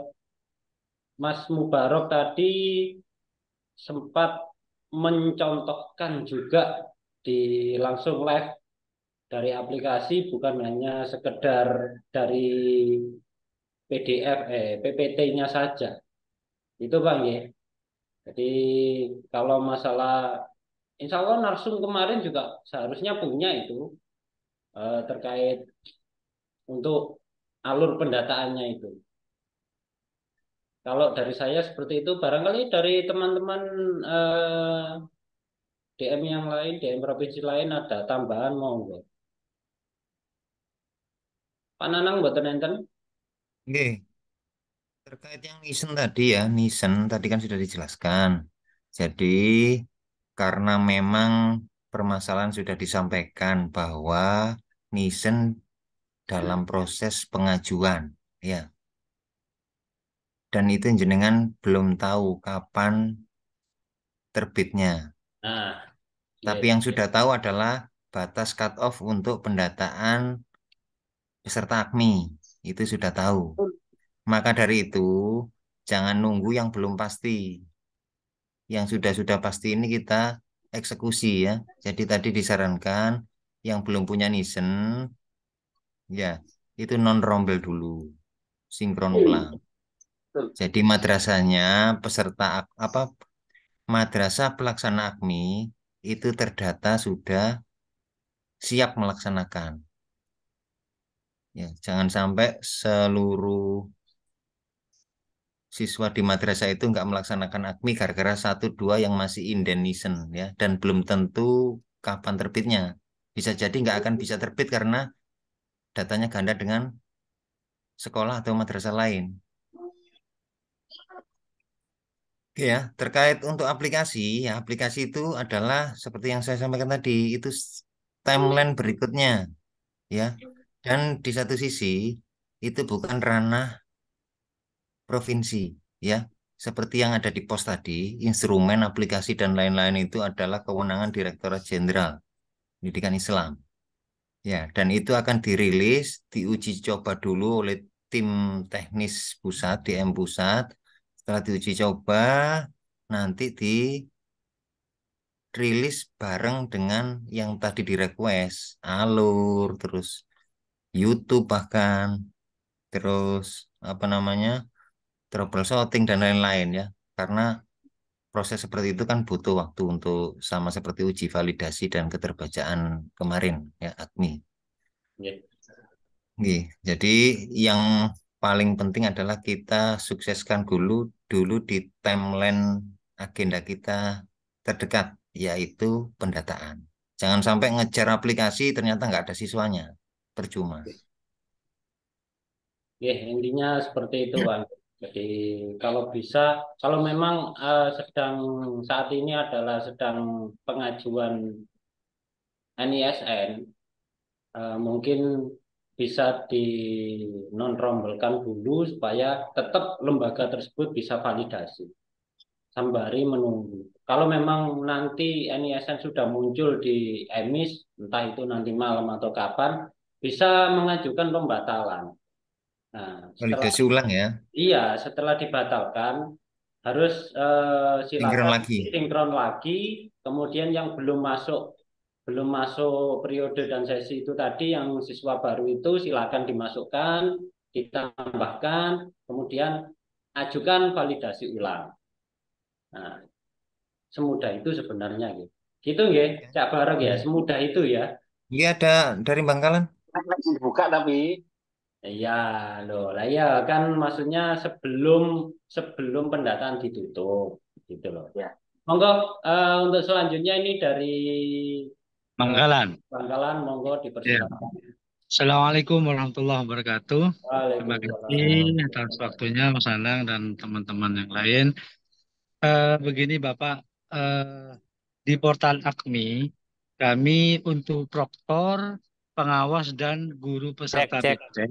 Mas Mubarok tadi sempat mencontohkan juga di langsung live dari aplikasi bukan hanya sekedar dari PDF eh PPT-nya saja. Itu Bang ya. Jadi kalau masalah Insya Allah Narsum kemarin juga seharusnya punya itu eh, terkait untuk alur pendataannya itu. Kalau dari saya seperti itu, barangkali dari teman-teman eh, DM yang lain, DM provinsi lain ada tambahan monggo. Pak Nanang mboten enten?
Nggih. Terkait yang Nissan tadi ya, Nissan tadi kan sudah dijelaskan. Jadi karena memang permasalahan sudah disampaikan bahwa Nissan dalam hmm. proses pengajuan, ya. Dan itu jenengan belum tahu kapan terbitnya. Nah, iya, tapi iya. yang sudah tahu adalah batas cut off untuk pendataan peserta AKMI itu sudah tahu. Maka dari itu jangan nunggu yang belum pasti. Yang sudah-sudah pasti ini kita eksekusi ya. Jadi tadi disarankan yang belum punya nisan ya itu non rombel dulu sinkron iya, ulang. Jadi madrasahnya peserta apa madrasah pelaksana AKMI itu terdata sudah siap melaksanakan. Ya, jangan sampai seluruh siswa di madrasah itu nggak melaksanakan AKMI gara-gara satu dua yang masih indenisen ya dan belum tentu kapan terbitnya. Bisa jadi nggak akan bisa terbit karena datanya ganda dengan sekolah atau madrasah lain ya, terkait untuk aplikasi, ya aplikasi itu adalah seperti yang saya sampaikan tadi, itu timeline berikutnya, ya. Dan di satu sisi itu bukan ranah provinsi, ya. Seperti yang ada di pos tadi, instrumen, aplikasi dan lain-lain itu adalah kewenangan Direktorat Jenderal Pendidikan Islam. Ya, dan itu akan dirilis, diuji coba dulu oleh tim teknis pusat, DM pusat, setelah diuji coba, nanti di rilis bareng dengan yang tadi di request, alur, terus YouTube bahkan, terus apa namanya, troubleshooting dan lain-lain ya. Karena proses seperti itu kan butuh waktu untuk sama seperti uji validasi dan keterbacaan kemarin ya, Agni. Yeah. Ya. Jadi yang paling penting adalah kita sukseskan dulu dulu di timeline agenda kita terdekat yaitu pendataan. Jangan sampai ngejar aplikasi ternyata nggak ada siswanya, percuma.
Ya intinya seperti itu bang. Jadi kalau bisa, kalau memang uh, sedang saat ini adalah sedang pengajuan NISN, uh, eh, mungkin bisa di nonrombelkan dulu supaya tetap lembaga tersebut bisa validasi sambari menunggu kalau memang nanti NISN sudah muncul di emis entah itu nanti malam atau kapan bisa mengajukan pembatalan nah setelah, validasi ulang ya iya setelah dibatalkan harus uh, silakan sinkron lagi sinkron lagi kemudian yang belum masuk belum masuk periode dan sesi itu tadi yang siswa baru itu silakan dimasukkan, ditambahkan, kemudian ajukan validasi ulang. Nah, semudah itu sebenarnya gitu. Gitu nggih, Cak Barok ya, semudah itu ya.
Iya ada dari Bangkalan.
masih dibuka tapi Iya, loh. Lah ya kan maksudnya sebelum sebelum pendataan ditutup gitu loh. Ya. Monggo uh, untuk selanjutnya ini dari Bangkalan. Bangkalan, monggo dipersilakan.
Ya. Assalamualaikum warahmatullahi wabarakatuh.
Terima
kasih atas waktunya Mas Anang dan teman-teman yang lain. Uh, begini Bapak, uh, di portal AKMI, kami untuk proktor, pengawas, dan guru peserta cek, cek.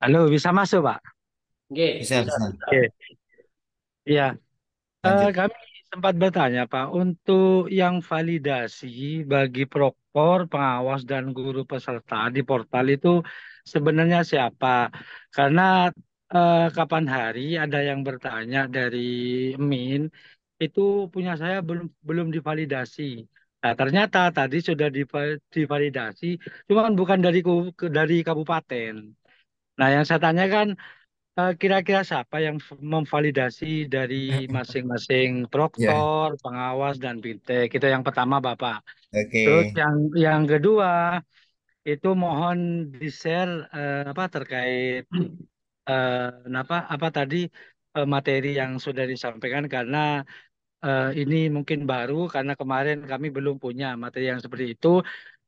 Halo, bisa masuk Pak? Oke. Bisa, bisa. Oke. Ya, uh, kami sempat bertanya Pak, untuk yang validasi bagi prokor, pengawas dan guru peserta di portal itu sebenarnya siapa? Karena eh, kapan hari ada yang bertanya dari Min itu punya saya belum belum divalidasi. Nah, ternyata tadi sudah divalidasi, cuman bukan dari dari kabupaten. Nah, yang saya tanyakan Eh, kira-kira siapa yang memvalidasi dari [CLEARS THROAT] masing-masing proktor, ya. proktor, pengawas, dan binte? Kita yang pertama, Bapak. oke. Terus yang yang kedua itu mohon di-share uh, apa terkait uh, [CLEARS THROAT] apa apa tadi uh, materi yang sudah disampaikan karena uh, ini mungkin baru karena kemarin kami belum punya materi yang seperti itu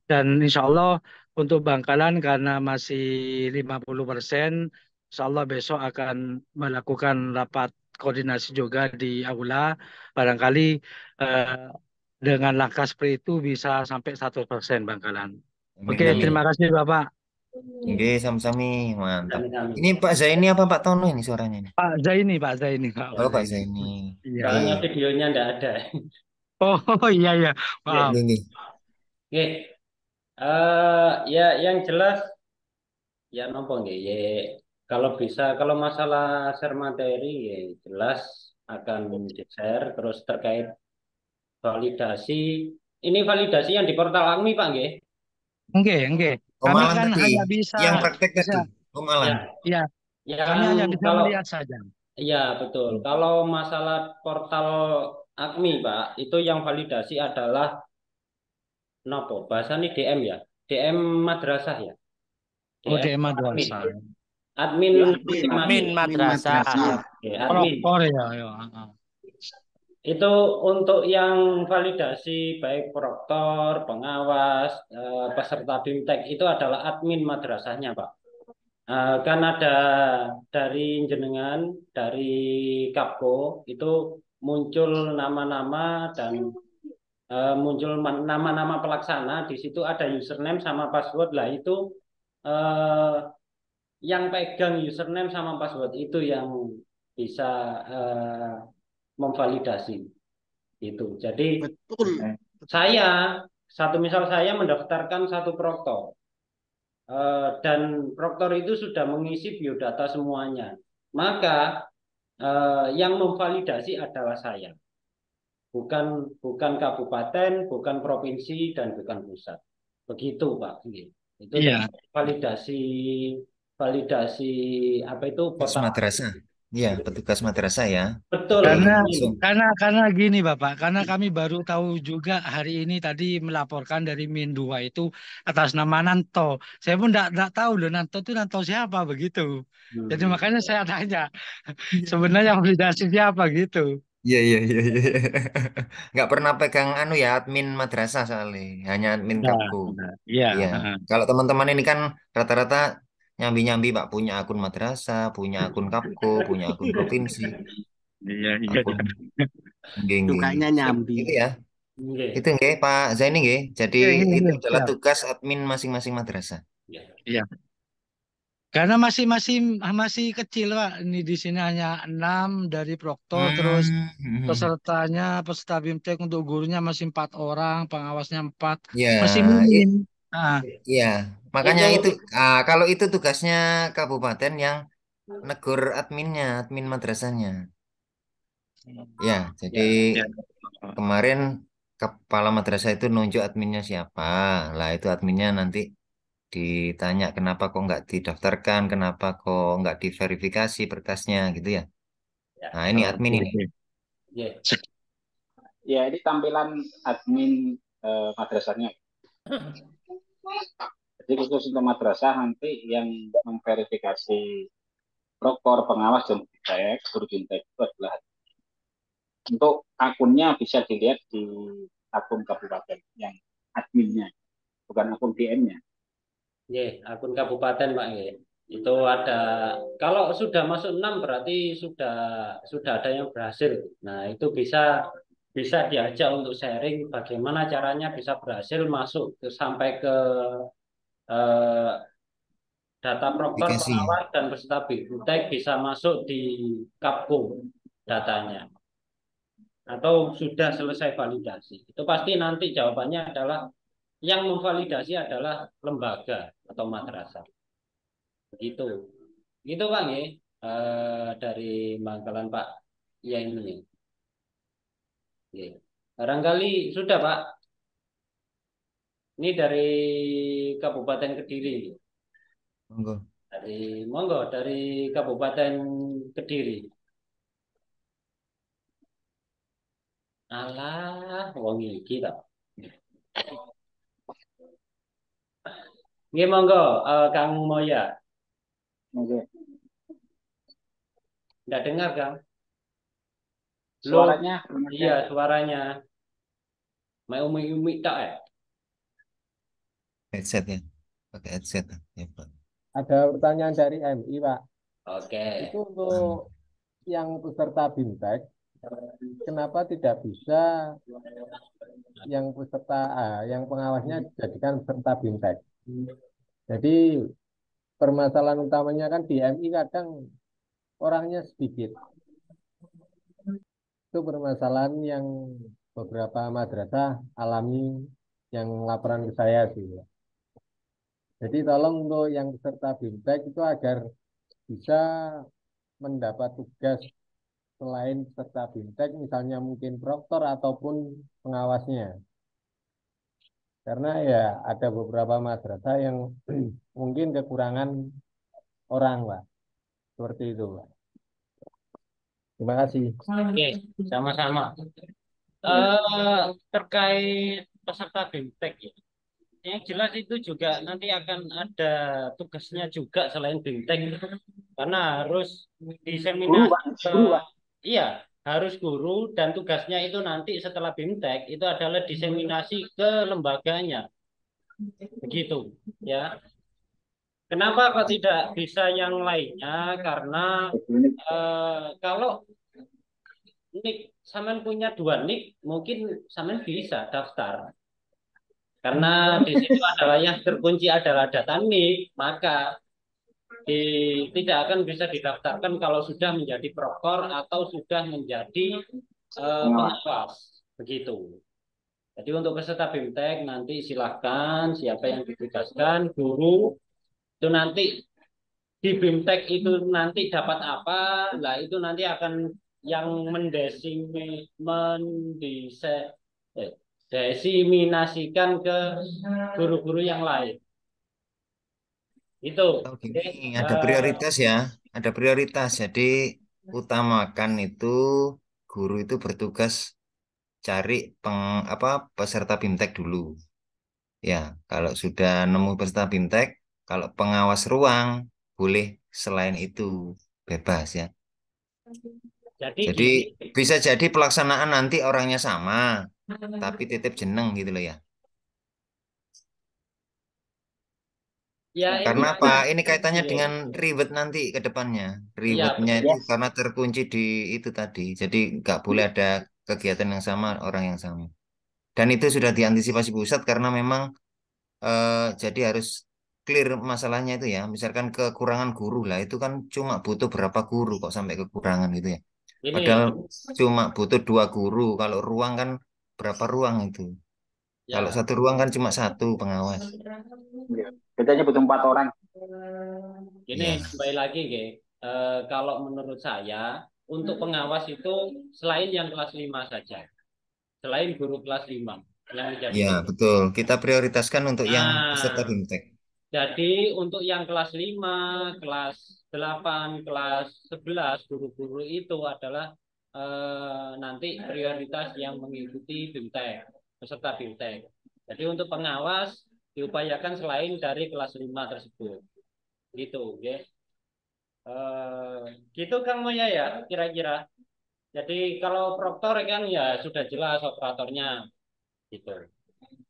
dan insya Allah untuk Bangkalan karena masih 50% Insya Allah besok akan melakukan rapat koordinasi juga di aula. Barangkali eh, dengan langkah seperti itu bisa sampai satu 100% Bangkalan. Oke, okay, terima kasih Bapak.
Oke, sama-sama. Mantap.
Ini Pak Zaini apa Pak Tono ini suaranya ini? Pak Zaini, Pak Zaini, Oh, Pak
Zaini.
ya. karena videonya tidak ada.
Oh, iya iya. iya
Maaf. Oke. Oke. uh, ya yang jelas ya nopo ya, ya kalau bisa, kalau masalah share materi ya jelas akan di-share terus terkait validasi. Ini validasi yang di portal Akmi, Pak nggih?
Oke, oke. Kami kan hanya bisa yang praktek tadi. Omalan. Oh, iya,
Ya, ya. hanya bisa kalau, melihat saja. Iya, betul. Kalau masalah portal Akmi, Pak, itu yang validasi adalah nopo? Bahasa ini DM ya? DM madrasah ya? DM, oh, DM madrasah admin ya, admin, admin madrasah. admin. ya, Itu untuk yang validasi baik proktor, pengawas, eh, peserta bimtek itu adalah admin madrasahnya, Pak. Eh, kan ada dari jenengan, dari Kapko itu muncul nama-nama dan eh, muncul nama-nama pelaksana di situ ada username sama password lah itu yang pegang username sama password itu yang bisa uh, memvalidasi itu. Jadi betul. Eh, saya satu misal saya mendaftarkan satu proktor uh, eh, dan proktor itu sudah mengisi biodata semuanya. Maka uh, yang memvalidasi adalah saya. Bukan bukan kabupaten, bukan provinsi dan bukan pusat. Begitu, Pak. Gitu. Itu yeah. validasi validasi apa itu
petugas madrasah.
Iya, petugas madrasah ya.
Betul. Karena langsung. karena karena gini Bapak, karena kami baru tahu juga hari ini tadi melaporkan dari Mindua itu atas nama Nanto. Saya pun tidak tahu loh Nanto itu Nanto siapa begitu. Hmm. Jadi makanya saya tanya sebenarnya validasi siapa gitu.
Iya
iya iya iya. Enggak pernah pegang anu ya admin madrasah soalnya, hanya admin nah, kampus. Iya. Nah, ya. Kalau teman-teman ini kan rata-rata nyambi-nyambi Pak punya akun madrasah, punya akun Kapko, punya akun provinsi. Iya, iya. Akun geng iya. nyambi. Itu ya. Nggih. Itu nggih Pak Zaini nggih. Jadi ya, itu iya. adalah tugas admin masing-masing madrasah. Iya.
Karena masih masih masih kecil Pak. Ini di sini hanya enam dari proktor hmm. terus hmm, hmm. pesertanya peserta BIMTEK untuk gurunya masih empat orang, pengawasnya empat. Masih
minim. Nah. Iya. Makanya iya, itu, iya. ah, kalau itu tugasnya kabupaten yang hmm. negur adminnya, admin madrasahnya. Hmm. Ya, ya, jadi ya, ya. kemarin kepala madrasah itu nunjuk adminnya siapa. Lah itu adminnya nanti ditanya kenapa kok nggak didaftarkan, kenapa kok nggak diverifikasi berkasnya gitu ya. Nah, ini admin ini. Gitu.
Ya, ya ini tampilan admin eh, madrasahnya. Hmm. Jadi khusus untuk madrasah nanti yang memverifikasi prokor pengawas dan bintek, guru bintek itu adalah untuk akunnya bisa dilihat di akun kabupaten yang adminnya, bukan akun DM-nya.
Ya, akun kabupaten Pak ya. Itu ada kalau sudah masuk 6 berarti sudah sudah ada yang berhasil. Nah, itu bisa bisa diajak untuk sharing bagaimana caranya bisa berhasil masuk sampai ke Eh, data proktor pengawas dan peserta BUTEK bisa masuk di Kapko datanya atau sudah selesai validasi. Itu pasti nanti jawabannya adalah yang memvalidasi adalah lembaga atau madrasah. Begitu. itu Bang ya e, eh, dari Bangkalan Pak yang ini. Ya. Barangkali sudah Pak ini dari Kabupaten Kediri. Monggo. Dari monggo dari Kabupaten Kediri. Alah, wong iki ta. Nggih monggo uh, Kang Moya. Monggo. Enggak dengar, Kang? Suaranya? iya, suaranya. Mau umi-umi tak ya? Eh?
headset ya pakai headset ya, ya Pak
ada pertanyaan dari MI Pak
oke itu
untuk hmm. yang peserta bintek kenapa tidak bisa yang peserta ah, yang pengawasnya dijadikan peserta bintek jadi permasalahan utamanya kan di MI kadang orangnya sedikit itu permasalahan yang beberapa madrasah alami yang laporan ke saya sih jadi tolong untuk yang peserta BIMTEK itu agar bisa mendapat tugas selain peserta BIMTEK, misalnya mungkin proktor ataupun pengawasnya. Karena ya ada beberapa madrasah yang [CLEARS THROAT] mungkin kekurangan orang, Pak. Seperti itu, Pak. Terima
kasih. Oke, sama-sama. Uh, terkait peserta BIMTEK ya yang jelas itu juga nanti akan ada tugasnya juga selain bimtek karena harus diseminasi guru, iya harus guru dan tugasnya itu nanti setelah bimtek itu adalah diseminasi ke lembaganya begitu ya kenapa kok tidak bisa yang lainnya karena uh, kalau nik saman punya dua nik mungkin saman bisa daftar karena di situ adalah yang terkunci adalah data nik, maka di, tidak akan bisa didaftarkan kalau sudah menjadi prokor atau sudah menjadi uh, pengawas. Begitu. Jadi untuk peserta BIMTEK nanti silahkan siapa yang ditugaskan, guru, itu nanti di BIMTEK itu nanti dapat apa, Nah itu nanti akan yang mendesing, mendise, eh, desiminasikan ke guru-guru yang lain. Itu. Oh,
gini. Ada eh, prioritas ya, ada prioritas. Jadi utamakan itu guru itu bertugas cari peng, apa peserta bimtek dulu. Ya, kalau sudah nemu peserta bimtek, kalau pengawas ruang boleh selain itu bebas ya. Jadi, jadi bisa jadi pelaksanaan nanti orangnya sama, tapi titip jeneng gitu loh ya. Ya, karena ini apa? Ini kaitannya ya. dengan ribet nanti ke depannya. Iya, Ribetnya ya, itu karena terkunci di itu tadi. Jadi nggak boleh ada kegiatan yang sama orang yang sama. Dan itu sudah diantisipasi pusat karena memang eh, jadi harus clear masalahnya itu ya. Misalkan kekurangan guru lah itu kan cuma butuh berapa guru kok sampai kekurangan gitu ya. Ini Padahal ya. cuma butuh dua guru. Kalau ruang kan berapa ruang itu? Ya. Kalau satu ruang kan cuma satu pengawas.
Iya. Kita aja butuh empat orang.
Ini, ya. kembali lagi, Ge. E, kalau menurut saya, untuk hmm. pengawas itu selain yang kelas 5 saja. Selain guru kelas 5. Yang menjadi ya,
betul. Kita prioritaskan untuk nah, yang peserta bimtek.
Jadi untuk yang kelas 5, kelas 8, kelas 11, guru-guru itu adalah eh, nanti prioritas yang mengikuti BIMTEK, peserta BIMTEK. Jadi untuk pengawas diupayakan selain dari kelas 5 tersebut. Gitu, ya. Eh, gitu Kang Moya ya, kira-kira. Jadi kalau proktor kan ya sudah jelas operatornya gitu.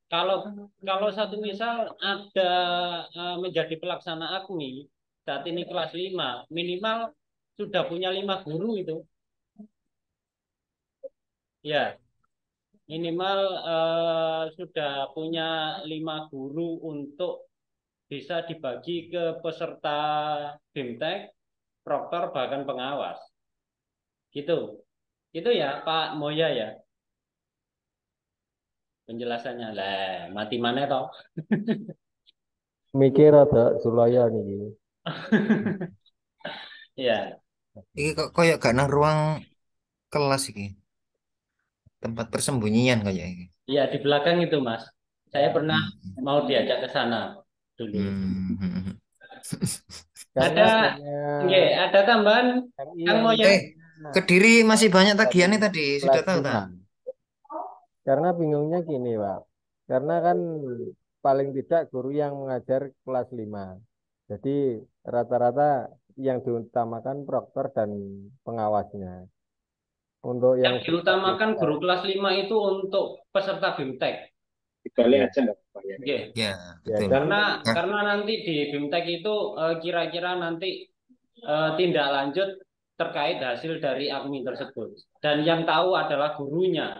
Kalau kalau satu misal ada eh, menjadi pelaksana akmi saat ini kelas 5 minimal sudah punya lima guru itu Ya, minimal uh, sudah punya lima guru untuk bisa dibagi ke peserta BIMTEK, proktor, bahkan pengawas. Gitu. Itu ya Pak Moya ya. Penjelasannya. Lah, mati mana toh?
[LAUGHS] Mikir ada Sulaya nih.
[LAUGHS] ya.
Iki kok kayak gak ruang kelas ini tempat persembunyian kayaknya.
Iya di belakang itu mas. Saya hmm. pernah hmm. mau diajak ke sana
dulu. Hmm. [LAUGHS] ada,
ya,
ada tambahan Kang Yang... Eh,
Kediri masih
banyak tagihannya tadi sudah tahu tak? Karena bingungnya gini pak, karena kan paling tidak guru yang mengajar kelas 5. Jadi rata-rata yang diutamakan proktor dan pengawasnya.
Untuk yang, yang diutamakan guru kelas 5 itu untuk peserta BIMTEK.
Digali aja nggak
ya. Iya. ya,
ya. betul. Karena
ya. karena nanti di BIMTEK itu eh, kira-kira uh, nanti uh, tindak lanjut terkait hasil dari admin tersebut. Dan yang tahu adalah gurunya.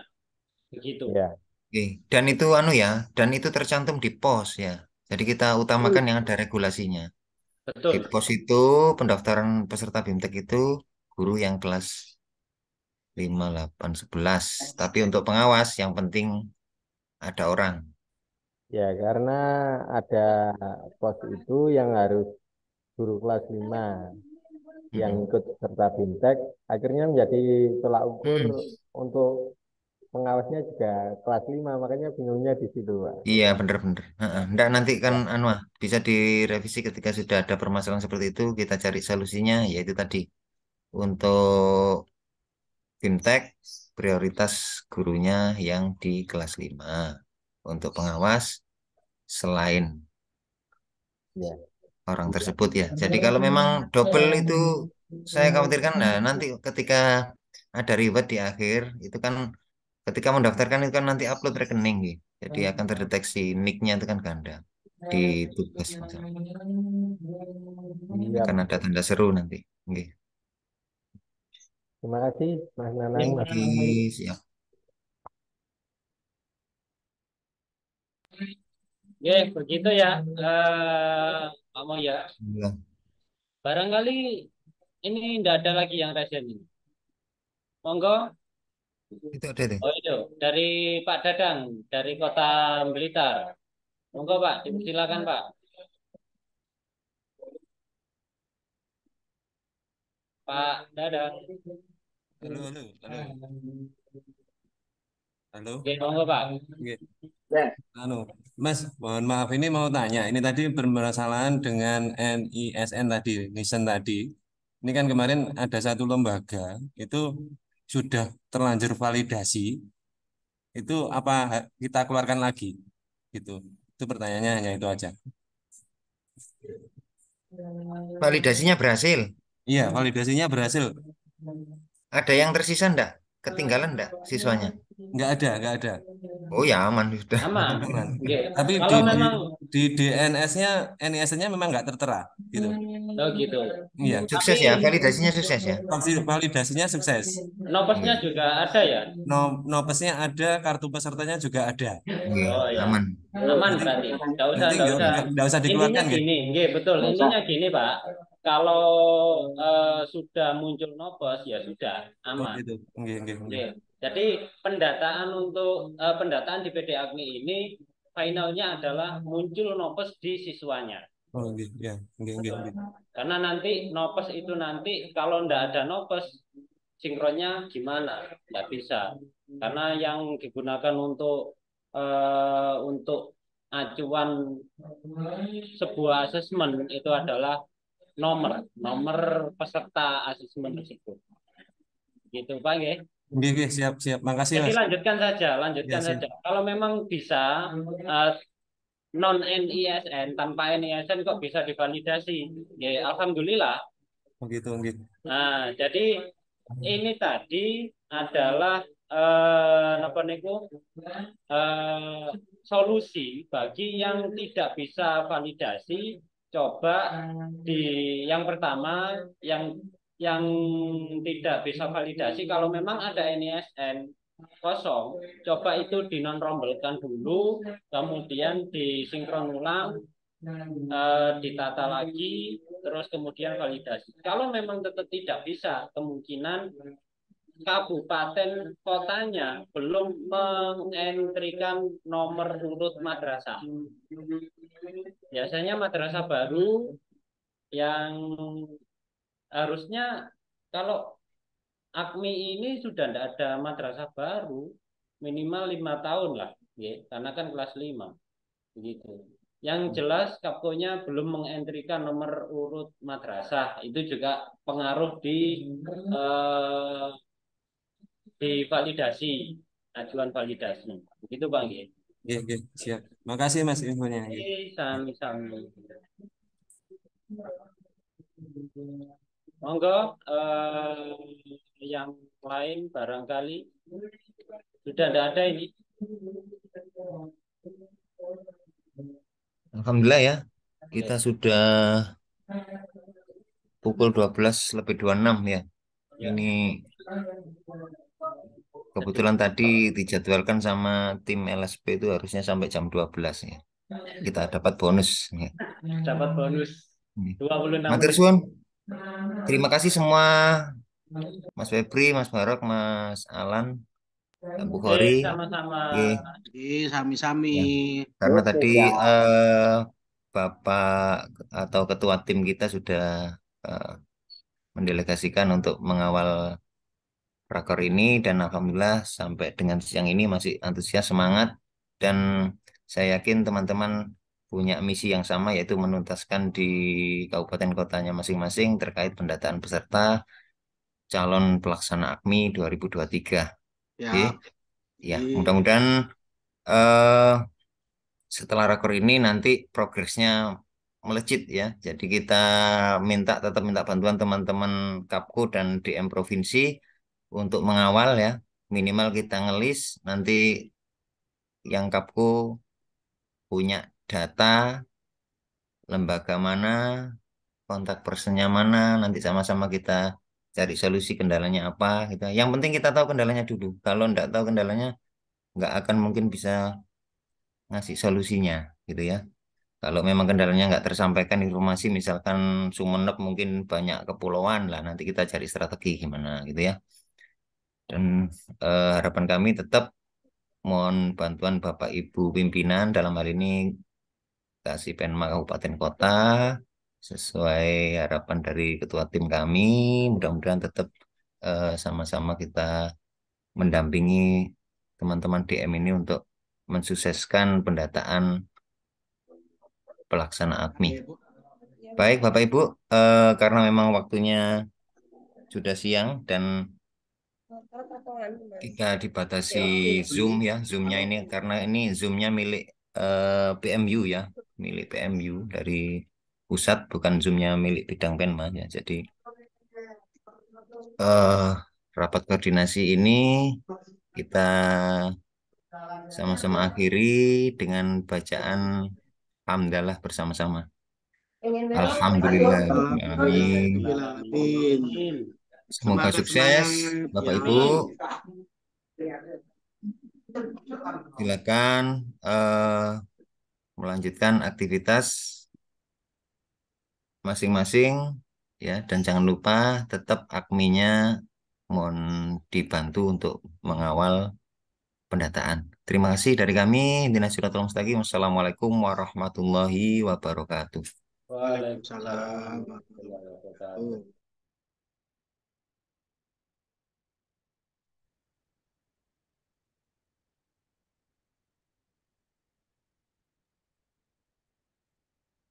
Begitu.
Ya. Oke. Dan itu anu ya, dan itu tercantum di pos ya. Jadi kita utamakan hmm. yang ada regulasinya. Betul. Di pos itu pendaftaran peserta BIMTEK itu guru yang kelas 5, 8, 11. Tapi untuk pengawas yang penting ada orang.
Ya, karena ada pos itu yang harus guru kelas 5 hmm. yang ikut serta bintek akhirnya menjadi tolak ukur hmm. untuk pengawasnya juga kelas 5 makanya bingungnya di situ
Iya benar-benar. nggak nanti kan ya. Anwar ah, bisa direvisi ketika sudah ada permasalahan seperti itu kita cari solusinya yaitu tadi untuk Fintech prioritas gurunya yang di kelas 5 untuk pengawas selain ya. orang iya. tersebut ya. Jadi kan kalau memang double itu
saya ya, khawatirkan nah nanti
ketika ada reward di akhir itu kan ketika mendaftarkan itu kan nanti upload rekening gitu. Jadi hmm. akan terdeteksi nicknya itu kan ganda di hmm. tugas misalnya. Hmm. Akan ada tanda seru nanti. Gitu. Terima kasih
Mas Nanang.
Terima kasih.
Siap.
Ya. ya, begitu ya, uh, Pak Moya. Ya. Iya. Barangkali ini tidak ada lagi yang resen ini. Monggo.
Itu ada deh. Oh itu
dari Pak Dadang dari Kota Blitar. Monggo Pak, silakan Pak. Pak Dadang. Halo, halo, halo.
Halo. Halo ya, Pak. Halo. Iya.
Ya.
Anu, Mas, mohon maaf ini mau tanya. Ini tadi bermasalahan dengan NISN tadi, NISN tadi. Ini kan kemarin ada satu lembaga itu sudah terlanjur validasi. Itu apa kita keluarkan lagi?
Gitu. Itu pertanyaannya hanya itu aja.
Validasinya berhasil. Iya, validasinya berhasil. Ada yang tersisa ndak? Ketinggalan ndak siswanya? Enggak ada, enggak ada. Oh ya aman sudah. Aman. aman. Okay. Tapi Kalau di, memang... di, di DNS-nya NIS-nya memang enggak tertera gitu.
Oh gitu.
Iya. Sukses ya, Tapi... ya, validasinya
sukses ya.
Validasinya sukses. Nopesnya hmm. juga ada ya? No, nopesnya ada, kartu pesertanya juga ada. Iya, oh, ya. Aman. Aman berarti. Enggak usah, enggak usah. usah dikeluarkan. Gitu. gini, gitu. Ini Gini, betul. Intinya gini, Pak kalau uh, sudah muncul nobos ya sudah aman. Oh, gitu.
okay, okay, okay.
Jadi pendataan untuk uh, pendataan di PD Agni ini finalnya adalah muncul nopes di siswanya.
Oh, okay. Yeah. Okay, okay, okay.
Karena nanti nopes itu nanti kalau tidak ada nopes sinkronnya gimana? Tidak bisa. Karena yang digunakan untuk uh, untuk acuan sebuah asesmen itu adalah nomor nomor peserta asesmen tersebut, gitu pak ya Oke, siap siap makasih jadi lanjutkan saja lanjutkan ya, saja kalau memang bisa uh, eh, non NISN tanpa NISN kok bisa divalidasi ya alhamdulillah begitu oh, begitu oh, nah jadi ini tadi adalah eh, apa niku eh, solusi bagi yang tidak bisa validasi coba hmm. di yang pertama yang yang tidak bisa validasi kalau memang ada NISN kosong coba itu dinonrombelkan dulu kemudian disinkron ulang eh, ditata lagi terus kemudian validasi kalau memang tetap tidak bisa kemungkinan kabupaten kotanya belum mengentrikan nomor urut madrasah biasanya madrasah baru yang harusnya kalau Akmi ini sudah tidak ada madrasah baru minimal lima tahun lah, ya, karena kan kelas lima, begitu. Yang hmm. jelas kapkonya belum mengentrikan nomor urut madrasah, itu juga pengaruh di hmm. eh, di validasi acuan validasi, begitu bang. Ya.
Oke, oke, siap. Makasih Mas infonya.
Sami-sami. Monggo eh, yang lain barangkali sudah tidak ada ini.
Alhamdulillah ya. Kita Oke. sudah pukul 12 lebih 26 ya. ya. Ini Kebetulan tadi dijadwalkan sama tim LSP itu harusnya sampai jam 12 ya. Kita dapat bonus. Ya.
Dapat bonus. 26. Hmm. Matur suwun. Terima kasih
semua Mas Febri, Mas Barok, Mas Alan, Bu Bukhari. Sama-sama.
sami Ya. Karena Oke, tadi ya.
uh, Bapak atau ketua tim kita sudah uh, mendelegasikan untuk mengawal Rakor ini dan alhamdulillah sampai dengan siang ini masih antusias semangat dan saya yakin teman-teman punya misi yang sama yaitu menuntaskan di kabupaten kotanya masing-masing terkait pendataan peserta calon pelaksana AKMI 2023. Ya. Okay. Ya, mudah-mudahan uh, setelah rakor ini nanti progresnya melejit ya. Jadi kita minta tetap minta bantuan teman-teman Kapko dan DM provinsi untuk mengawal ya minimal kita ngelis nanti yang kapku punya data lembaga mana kontak personnya mana nanti sama-sama kita cari solusi kendalanya apa gitu yang penting kita tahu kendalanya dulu kalau tidak tahu kendalanya nggak akan mungkin bisa ngasih solusinya gitu ya kalau memang kendalanya nggak tersampaikan informasi misalkan Sumenep mungkin banyak kepulauan lah nanti kita cari strategi gimana gitu ya dan uh, harapan kami tetap mohon bantuan Bapak Ibu pimpinan dalam hal ini Kasih Penma Kabupaten Kota sesuai harapan dari ketua tim kami mudah-mudahan tetap sama eh, sama-sama kita mendampingi teman-teman DM ini untuk mensukseskan pendataan pelaksana akmi Baik Bapak Ibu, uh, karena memang waktunya sudah siang dan kita dibatasi Zoom ya, Zoomnya ini karena ini Zoomnya milik uh, eh, PMU ya, milik PMU dari pusat bukan Zoomnya milik bidang Penma ya. Jadi uh, rapat koordinasi ini kita sama-sama akhiri dengan bacaan hamdalah bersama-sama.
Alhamdulillah.
Amin. Semoga sukses Bapak ya. Ibu. Silakan uh, melanjutkan aktivitas masing-masing ya dan jangan lupa tetap akminya mohon dibantu untuk mengawal pendataan. Terima kasih dari kami Dinas Suratul Mustaqim. Wassalamualaikum warahmatullahi wabarakatuh.
Waalaikumsalam warahmatullahi wabarakatuh.